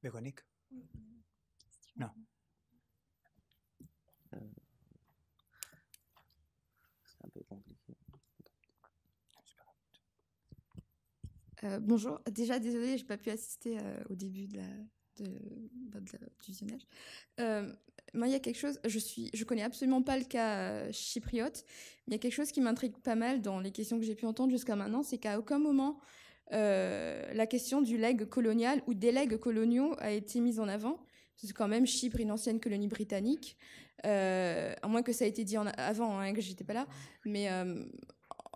Véronique Non. Euh, c'est un peu compliqué. Euh, bonjour. Déjà, désolée, j'ai pas pu assister euh, au début de la, bah, du visionnage. moi, il y a quelque chose, je suis, je connais absolument pas le cas chypriote, mais il y a quelque chose qui m'intrigue pas mal dans les questions que j'ai pu entendre jusqu'à maintenant, c'est qu'à aucun moment euh, la question du legs colonial ou des legs coloniaux a été mise en avant. C'est quand même Chypre, une ancienne colonie britannique, euh, à moins que ça ait été dit avant, hein, que j'étais pas là. Mais euh,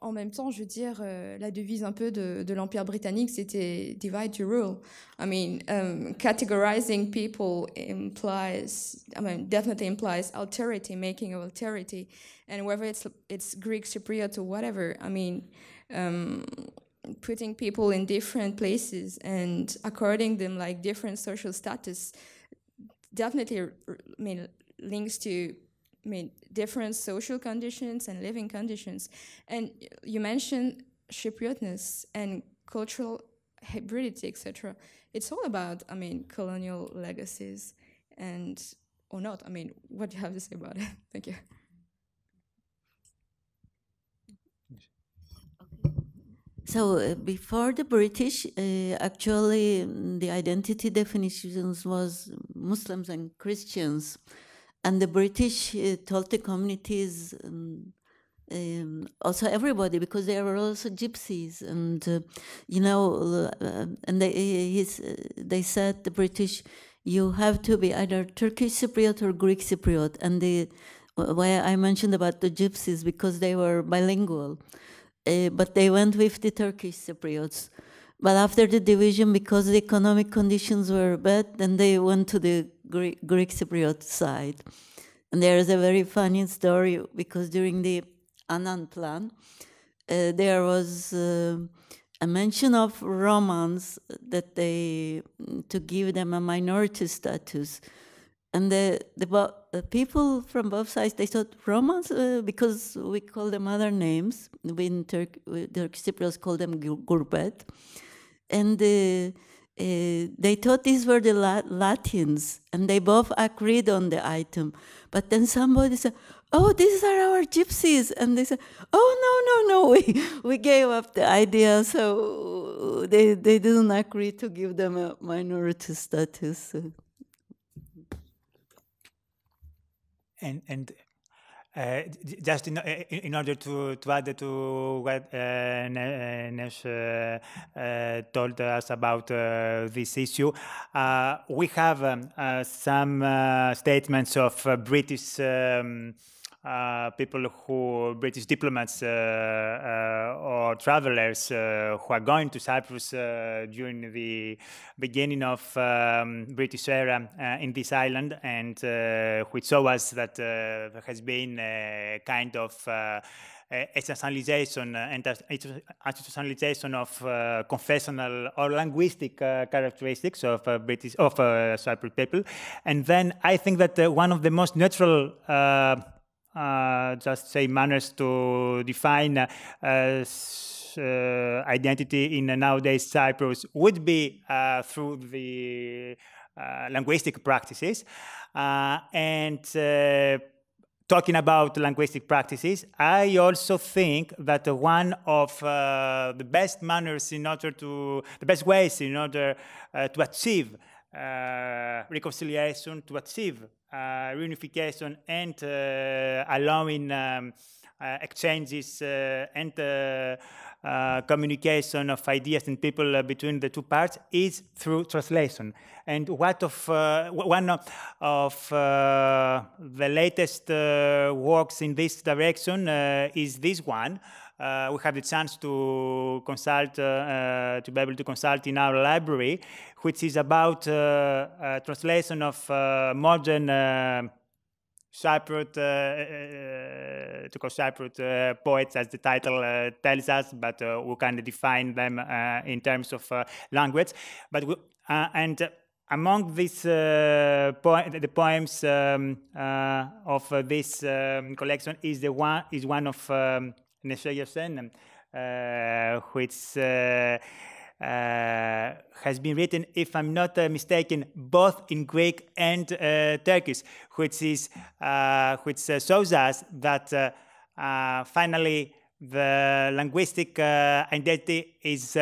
en même temps, je veux dire, la devise un peu de, l'Empire britannique, c'était divide to rule. I mean, um, categorizing people implies, I mean, definitely implies alterity, making of alterity. And whether it's, it's Greek, Cypriot or whatever, I mean, um, putting people in different places and according them like different social status definitely I mean links to I mean different social conditions and living conditions and you mentioned Cypriotness and cultural hybridity etc it's all about I mean colonial legacies and or not I mean what do you have to say about it thank you So uh, before the British, uh, actually, mm, the identity definitions was Muslims and Christians, and the British uh, told the communities, um, um, also everybody, because they were also gypsies, and uh, you know, uh, and they they said the British, you have to be either Turkish Cypriot or Greek Cypriot, and the why I mentioned about the gypsies because they were bilingual uh, but they went with the Turkish Cypriots. But after the division, because the economic conditions were bad, then they went to the Greek, Greek Cypriot side. And there is a very funny story because during the Annan Plan, uh, there was uh, a mention of Romans that they to give them a minority status and the, the, the people from both sides they thought Romans uh, because we call them other names. We in Turk, we, Cypriots call them gurbet, and uh, uh, they thought these were the La Latins, and they both agreed on the item. But then somebody said, "Oh, these are our gypsies," and they said, "Oh no, no, no, we we gave up the idea, so they they didn't agree to give them a minority status." and and uh, just in, in order to, to add to what uh, uh Nesh uh, uh, told us about uh, this issue, we have um, some statements of British um, uh, people who British diplomats uh, uh, or travelers uh, who are going to Cyprus uh, during the beginning of um, British era uh, in this island, and which show us that there has been a kind of institutionalization and institutionalization of confessional or linguistic characteristics of British of Cyprus people, and then I think that one of the most natural uh, just say manners to define uh, uh, identity in nowadays Cyprus would be uh, through the uh, linguistic practices uh, and. Talking about linguistic practices, I also think that one of the best manners in order to, the best ways in order to achieve reconciliation, to achieve uh, reunification and uh, allowing um, uh, exchanges and communication of ideas and people between the two parts is through translation. And what of one of the latest works in this direction is this one uh, we have the chance to consult, uh, uh, to be able to consult in our library, which is about uh, uh, translation of modern Cypriot, uh, uh, Cypriot uh, poets, as the title uh, tells us, but we can define them in terms of language. But we, and among these po the poems um, of this um, collection is the one is one of um, Neshayevsen, uh, which uh, uh, has been written, if I'm not э, mistaken, both in Greek and э, Turkish, which is uh, which uh, shows us that uh, finally the linguistic identity is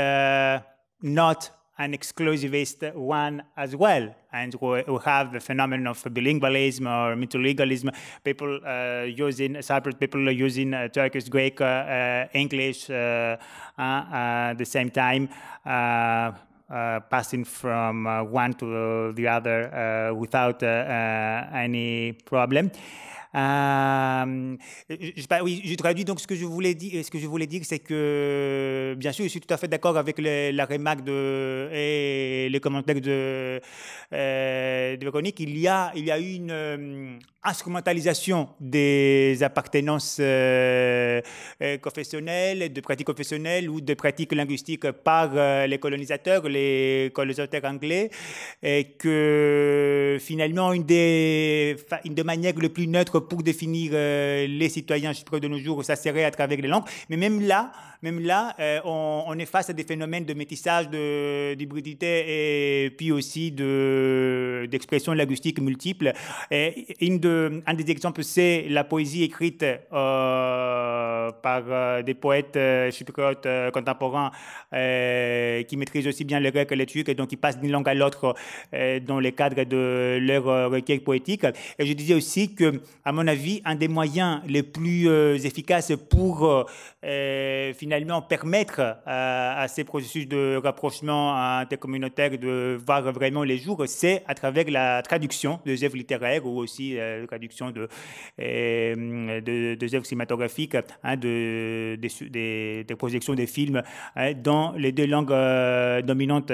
not an exclusivist one as well. And we, we have the phenomenon of bilingualism or multilingualism, people uh, using Cypriot, people using uh, Turkish, Greek, uh, uh, English at uh, the same time. passing from one to the other without any problem. je, traduis donc ce que je voulais dire. Ce que je voulais dire, c'est que bien sûr, je suis tout à fait d'accord avec la remarque de, et les commentaires de, euh, Véronique. Il y a, il y a une instrumentalisation des appartenances euh, euh confessionnelles, de pratiques professionnelles ou de pratiques linguistiques par euh, les colonisateurs, les colonisateurs anglais, et que finalement une des, une des manières les plus neutres pour définir euh, les citoyens je crois, de nos jours, ça serait à travers les langues. Mais même là, même là, euh, on, est face à des phénomènes de métissage, d'hybridité et puis aussi d'expression linguistique multiple. Et une de, un des exemples, c'est la poésie écrite euh, par euh, des poètes chypriotes contemporains qui maîtrisent aussi bien le grec que les turcs et donc qui passent d'une langue à l'autre dans les cadres de leur requête poétique. Et je disais aussi que, à mon avis, un des moyens les plus efficaces pour finalement finalement permettre euh, à ces processus de rapprochement intercommunautaire de voir vraiment les jours, c'est à travers la traduction des œuvres littéraires ou aussi euh, la traduction euh, de, des œuvres cinématographiques, hein, de, des, projections des films hein, dans les deux langues dominantes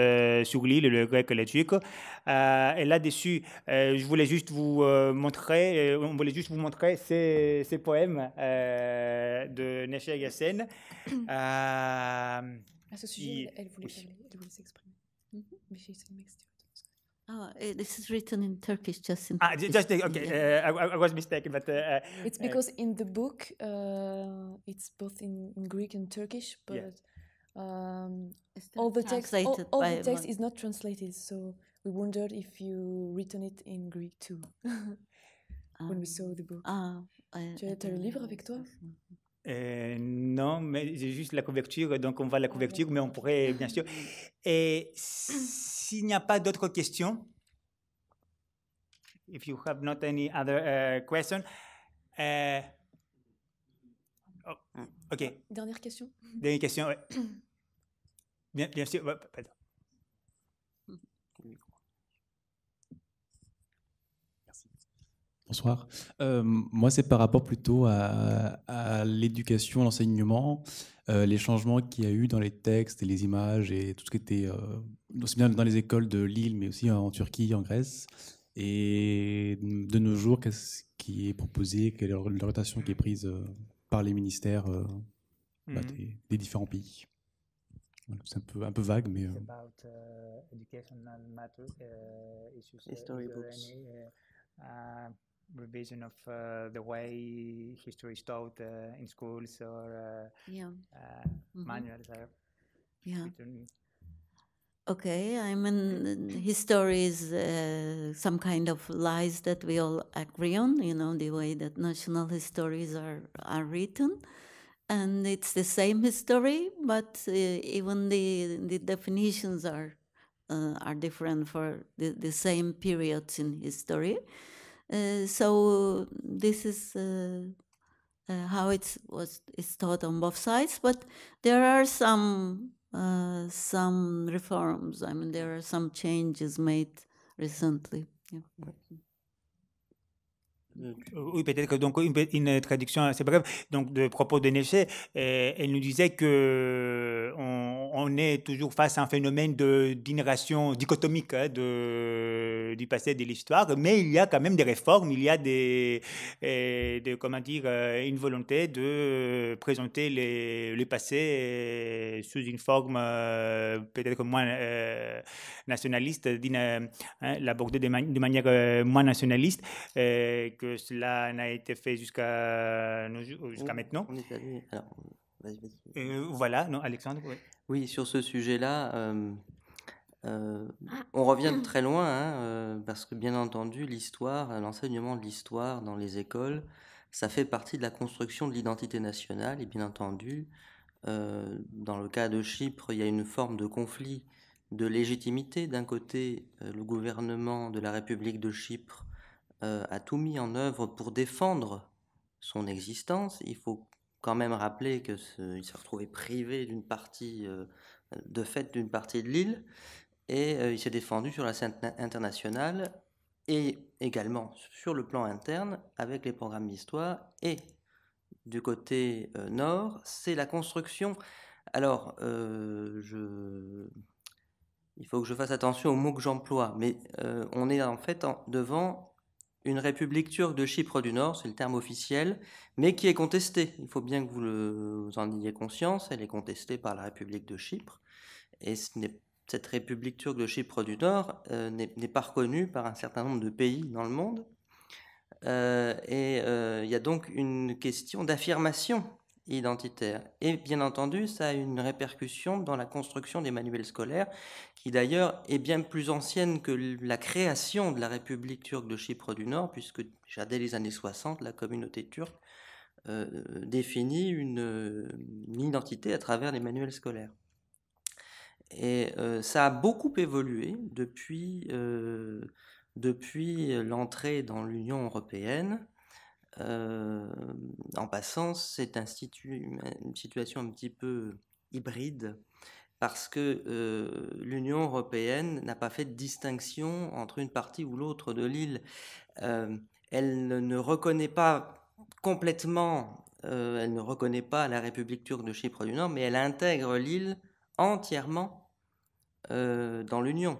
sur l'île, le grec et le turc. et là-dessus, je voulais juste vous montrer, on voulait juste vous montrer ces, poèmes de Nesher Yassen. Mmh. Euh, à ce sujet, elle, voulait oui. parler, elle voulait s'exprimer. Mmh. Mais j'ai une Oh, ah, this is written in Turkish, just in. Ah, just okay. Yeah. Uh, I, I, was mistaken, but uh, uh it's uh, because uh, in the book uh, it's both in, in, Greek and Turkish, but yeah. um, all the text all, all the text is not translated. So we wondered if you written it in Greek too. When um, we saw the book. Ah, tu as, as le livre avec toi? Mm -hmm. Euh, non, mais j'ai juste la couverture, donc on va la couverture, mais on pourrait ah. bien sûr. Et s'il n'y a pas d'autres questions, if you have not any other euh, question, euh, oh, ok. Dernière question. Dernière question. Ouais. bien, bien sûr. pardon. Bonsoir. Euh, moi, c'est par rapport plutôt à, à l'éducation, l'enseignement, euh, les changements qu'il y a eu dans les textes et les images et tout ce qui était euh, aussi bien dans les écoles de Lille, mais aussi en Turquie, en Grèce. Et de nos jours, qu'est-ce qui est proposé, quelle est l'orientation qui est prise par les ministères bah, mm-hmm. des, différents pays c'est un peu, un peu vague, mais. revision of uh, the way history is taught uh, in schools or uh, yeah. Uh, mm-hmm. manuals are yeah. Written. Okay, I mean, history is uh, some kind of lies that we all agree on, you know, the way that national histories are, are written. And it's the same history, but uh, even the, the definitions are, uh, are different for the, the same periods in history. Eh, so this is eh, eh, how it was it's taught on both sides. But there are some some reforms. I mean, there are some changes made recently. Euh, oui, peut-être que donc une, une traduction assez brève donc de propos de Nechet elle nous disait que on, on, est toujours face à un phénomène de dichotomique hein, de euh, du passé de l'histoire, mais il y a quand même des réformes, il y a des, euh, comment dire, euh, une volonté de présenter le passé sous une forme peut-être moins nationaliste, hein, l'aborder de, de, manière moins nationaliste que cela n'a été fait jusqu'à jusqu'à maintenant. voilà, non, Alexandre. Oui, oui sur ce sujet-là. Euh, ah. on revient très loin, hein, euh, parce que bien entendu, l'histoire, l'enseignement de l'histoire dans les écoles, ça fait partie de la construction de l'identité nationale. Et bien entendu, euh, dans le cas de Chypre, il y a une forme de conflit de légitimité. D'un côté, le gouvernement de la République de Chypre a tout mis en œuvre pour défendre son existence. Il faut quand même rappeler qu'il s'est retrouvé privé d'une partie, de fait d'une partie de l'île et euh, il s'est défendu sur la scène internationale et également sur le plan interne avec les programmes d'histoire et du côté euh, nord, c'est la construction. Alors, euh, je... il faut que je fasse attention aux mots que j'emploie, mais on est en fait en... devant une république turque de Chypre du Nord, c'est le terme officiel, mais qui est contestée. Il faut bien que vous, le... en ayez conscience, elle est contestée par la République de Chypre, et ce n'est cette République turque de Chypre du Nord euh, n'est pas reconnue par un certain nombre de pays dans le monde. Euh, et euh, il y a donc une question d'affirmation identitaire. Et bien entendu, ça a une répercussion dans la construction des manuels scolaires, qui d'ailleurs est bien plus ancienne que la création de la République turque de Chypre du Nord, puisque déjà dès les années 60, la communauté turque définit une identité à travers les manuels scolaires. Et ça a beaucoup évolué depuis, depuis l'entrée dans l'Union européenne. en passant, c'est une situation un petit peu hybride parce que l'Union européenne n'a pas fait de distinction entre une partie ou l'autre de l'île. elle ne reconnaît pas complètement, elle ne reconnaît pas la République turque de Chypre du Nord, mais elle intègre l'île entièrement euh, dans l'Union.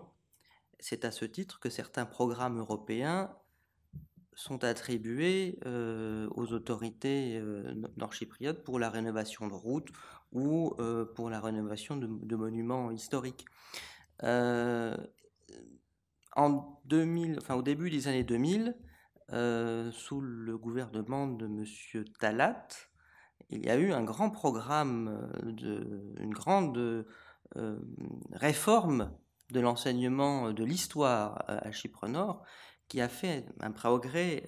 C'est à ce titre que certains programmes européens sont attribués euh, aux autorités euh, pour la rénovation de routes ou euh, pour la rénovation de, monuments historiques. en 2000, au début des années 2000, sous le gouvernement de M. Talat, il y a eu un grand programme, euh, de, une grande euh, réforme de l'enseignement euh, de l'histoire à Chypre Nord qui a fait un progrès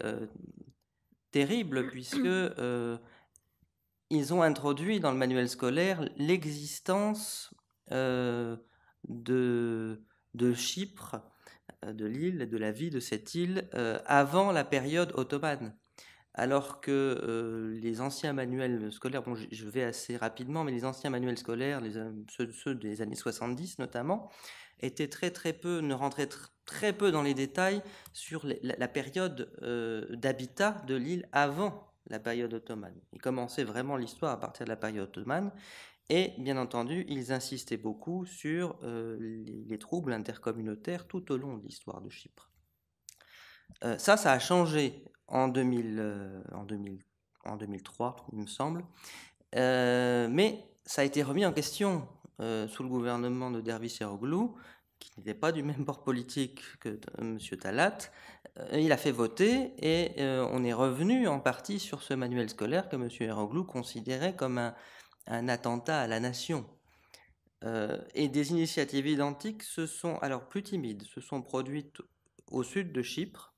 terrible puisque ils ont introduit dans le manuel scolaire l'existence de Chypre, de l'île, de la vie de cette île avant la période ottomane alors que euh, les anciens manuels scolaires, bon, je vais assez rapidement, mais les anciens manuels scolaires, euh, ceux, des années 70 notamment, étaient très très peu, ne rentraient très peu dans les détails sur la, période euh, d'habitat de l'île avant la période ottomane. Ils commençaient vraiment l'histoire à partir de la période ottomane, et bien entendu, ils insistaient beaucoup sur les, troubles intercommunautaires tout au long de l'histoire de Chypre. ça, ça a changé en, 2000, euh, en, 2000, en 2003, il me semble. Euh, mais ça a été remis en question euh, sous le gouvernement de Dervis Heroglou, qui n'était pas du même bord politique que M. Talat. Il a fait voter et on est revenu en partie sur ce manuel scolaire que M. Heroglou considérait comme un, attentat à la nation. et des initiatives identiques se sont, alors plus timides, se sont produites au sud de Chypre,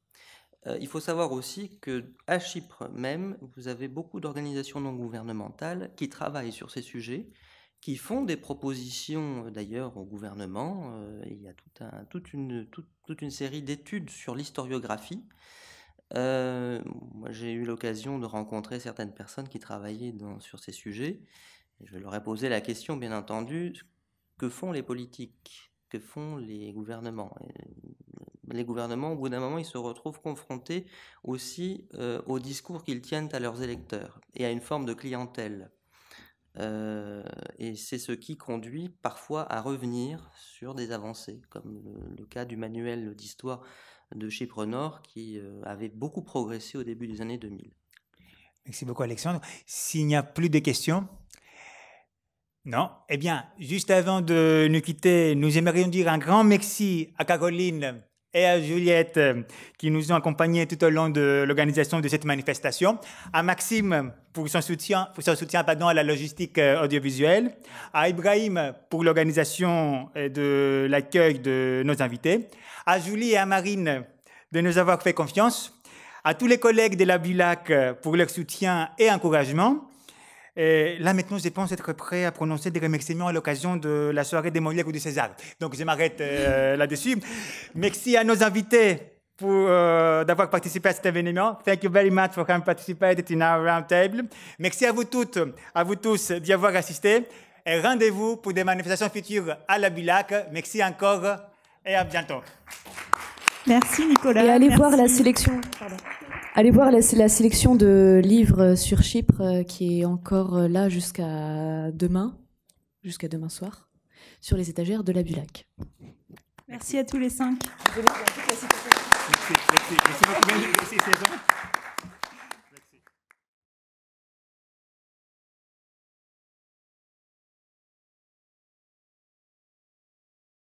euh, il faut savoir aussi que à Chypre même, vous avez beaucoup d'organisations non gouvernementales qui travaillent sur ces sujets, qui font des propositions euh, d'ailleurs au gouvernement. Euh, il y a tout un, toute, une, série d'études sur l'historiographie. Moi, J'ai eu l'occasion de rencontrer certaines personnes qui travaillaient sur ces sujets. je leur ai posé la question, bien entendu, que font les politiques que font les gouvernements les gouvernements, au bout d'un moment, ils se retrouvent confrontés aussi au euh, aux discours qu'ils tiennent à leurs électeurs et à une forme de clientèle. Euh, et c'est ce qui conduit parfois à revenir sur des avancées, comme le, cas du manuel d'histoire de Chypre Nord qui euh, avait beaucoup progressé au début des années 2000. Merci beaucoup Alexandre. S'il n'y a plus de questions, non. Eh bien, juste avant de nous quitter, nous aimerions dire un grand merci à Caroline et à Juliette euh, qui nous ont accompagnés tout au long de l'organisation de cette manifestation, à Maxime pour son soutien, pour son soutien pardon, à la logistique euh, audiovisuelle, à Ibrahim pour l'organisation euh, de l'accueil de nos invités, à Julie et à Marine de nous avoir fait confiance, à tous les collègues de la BULAC pour leur soutien et encouragement, et là, maintenant, je pense être prêt à prononcer des remerciements à l'occasion de la soirée des Molières ou du César. Donc, je m'arrête euh, là-dessus. Merci à nos invités pour euh, d'avoir participé à cet événement. Thank you very much for having in our Merci à vous toutes, à vous tous d'y avoir assisté. Et rendez-vous pour des manifestations futures à la BILAC, Merci encore et à bientôt. Merci Nicolas. allez voir la sélection. Pardon. Allez voir la, la, sélection de livres sur Chypre qui est encore là jusqu'à demain, jusqu'à demain soir, sur les étagères de la Bulac. Merci à tous les cinq. merci,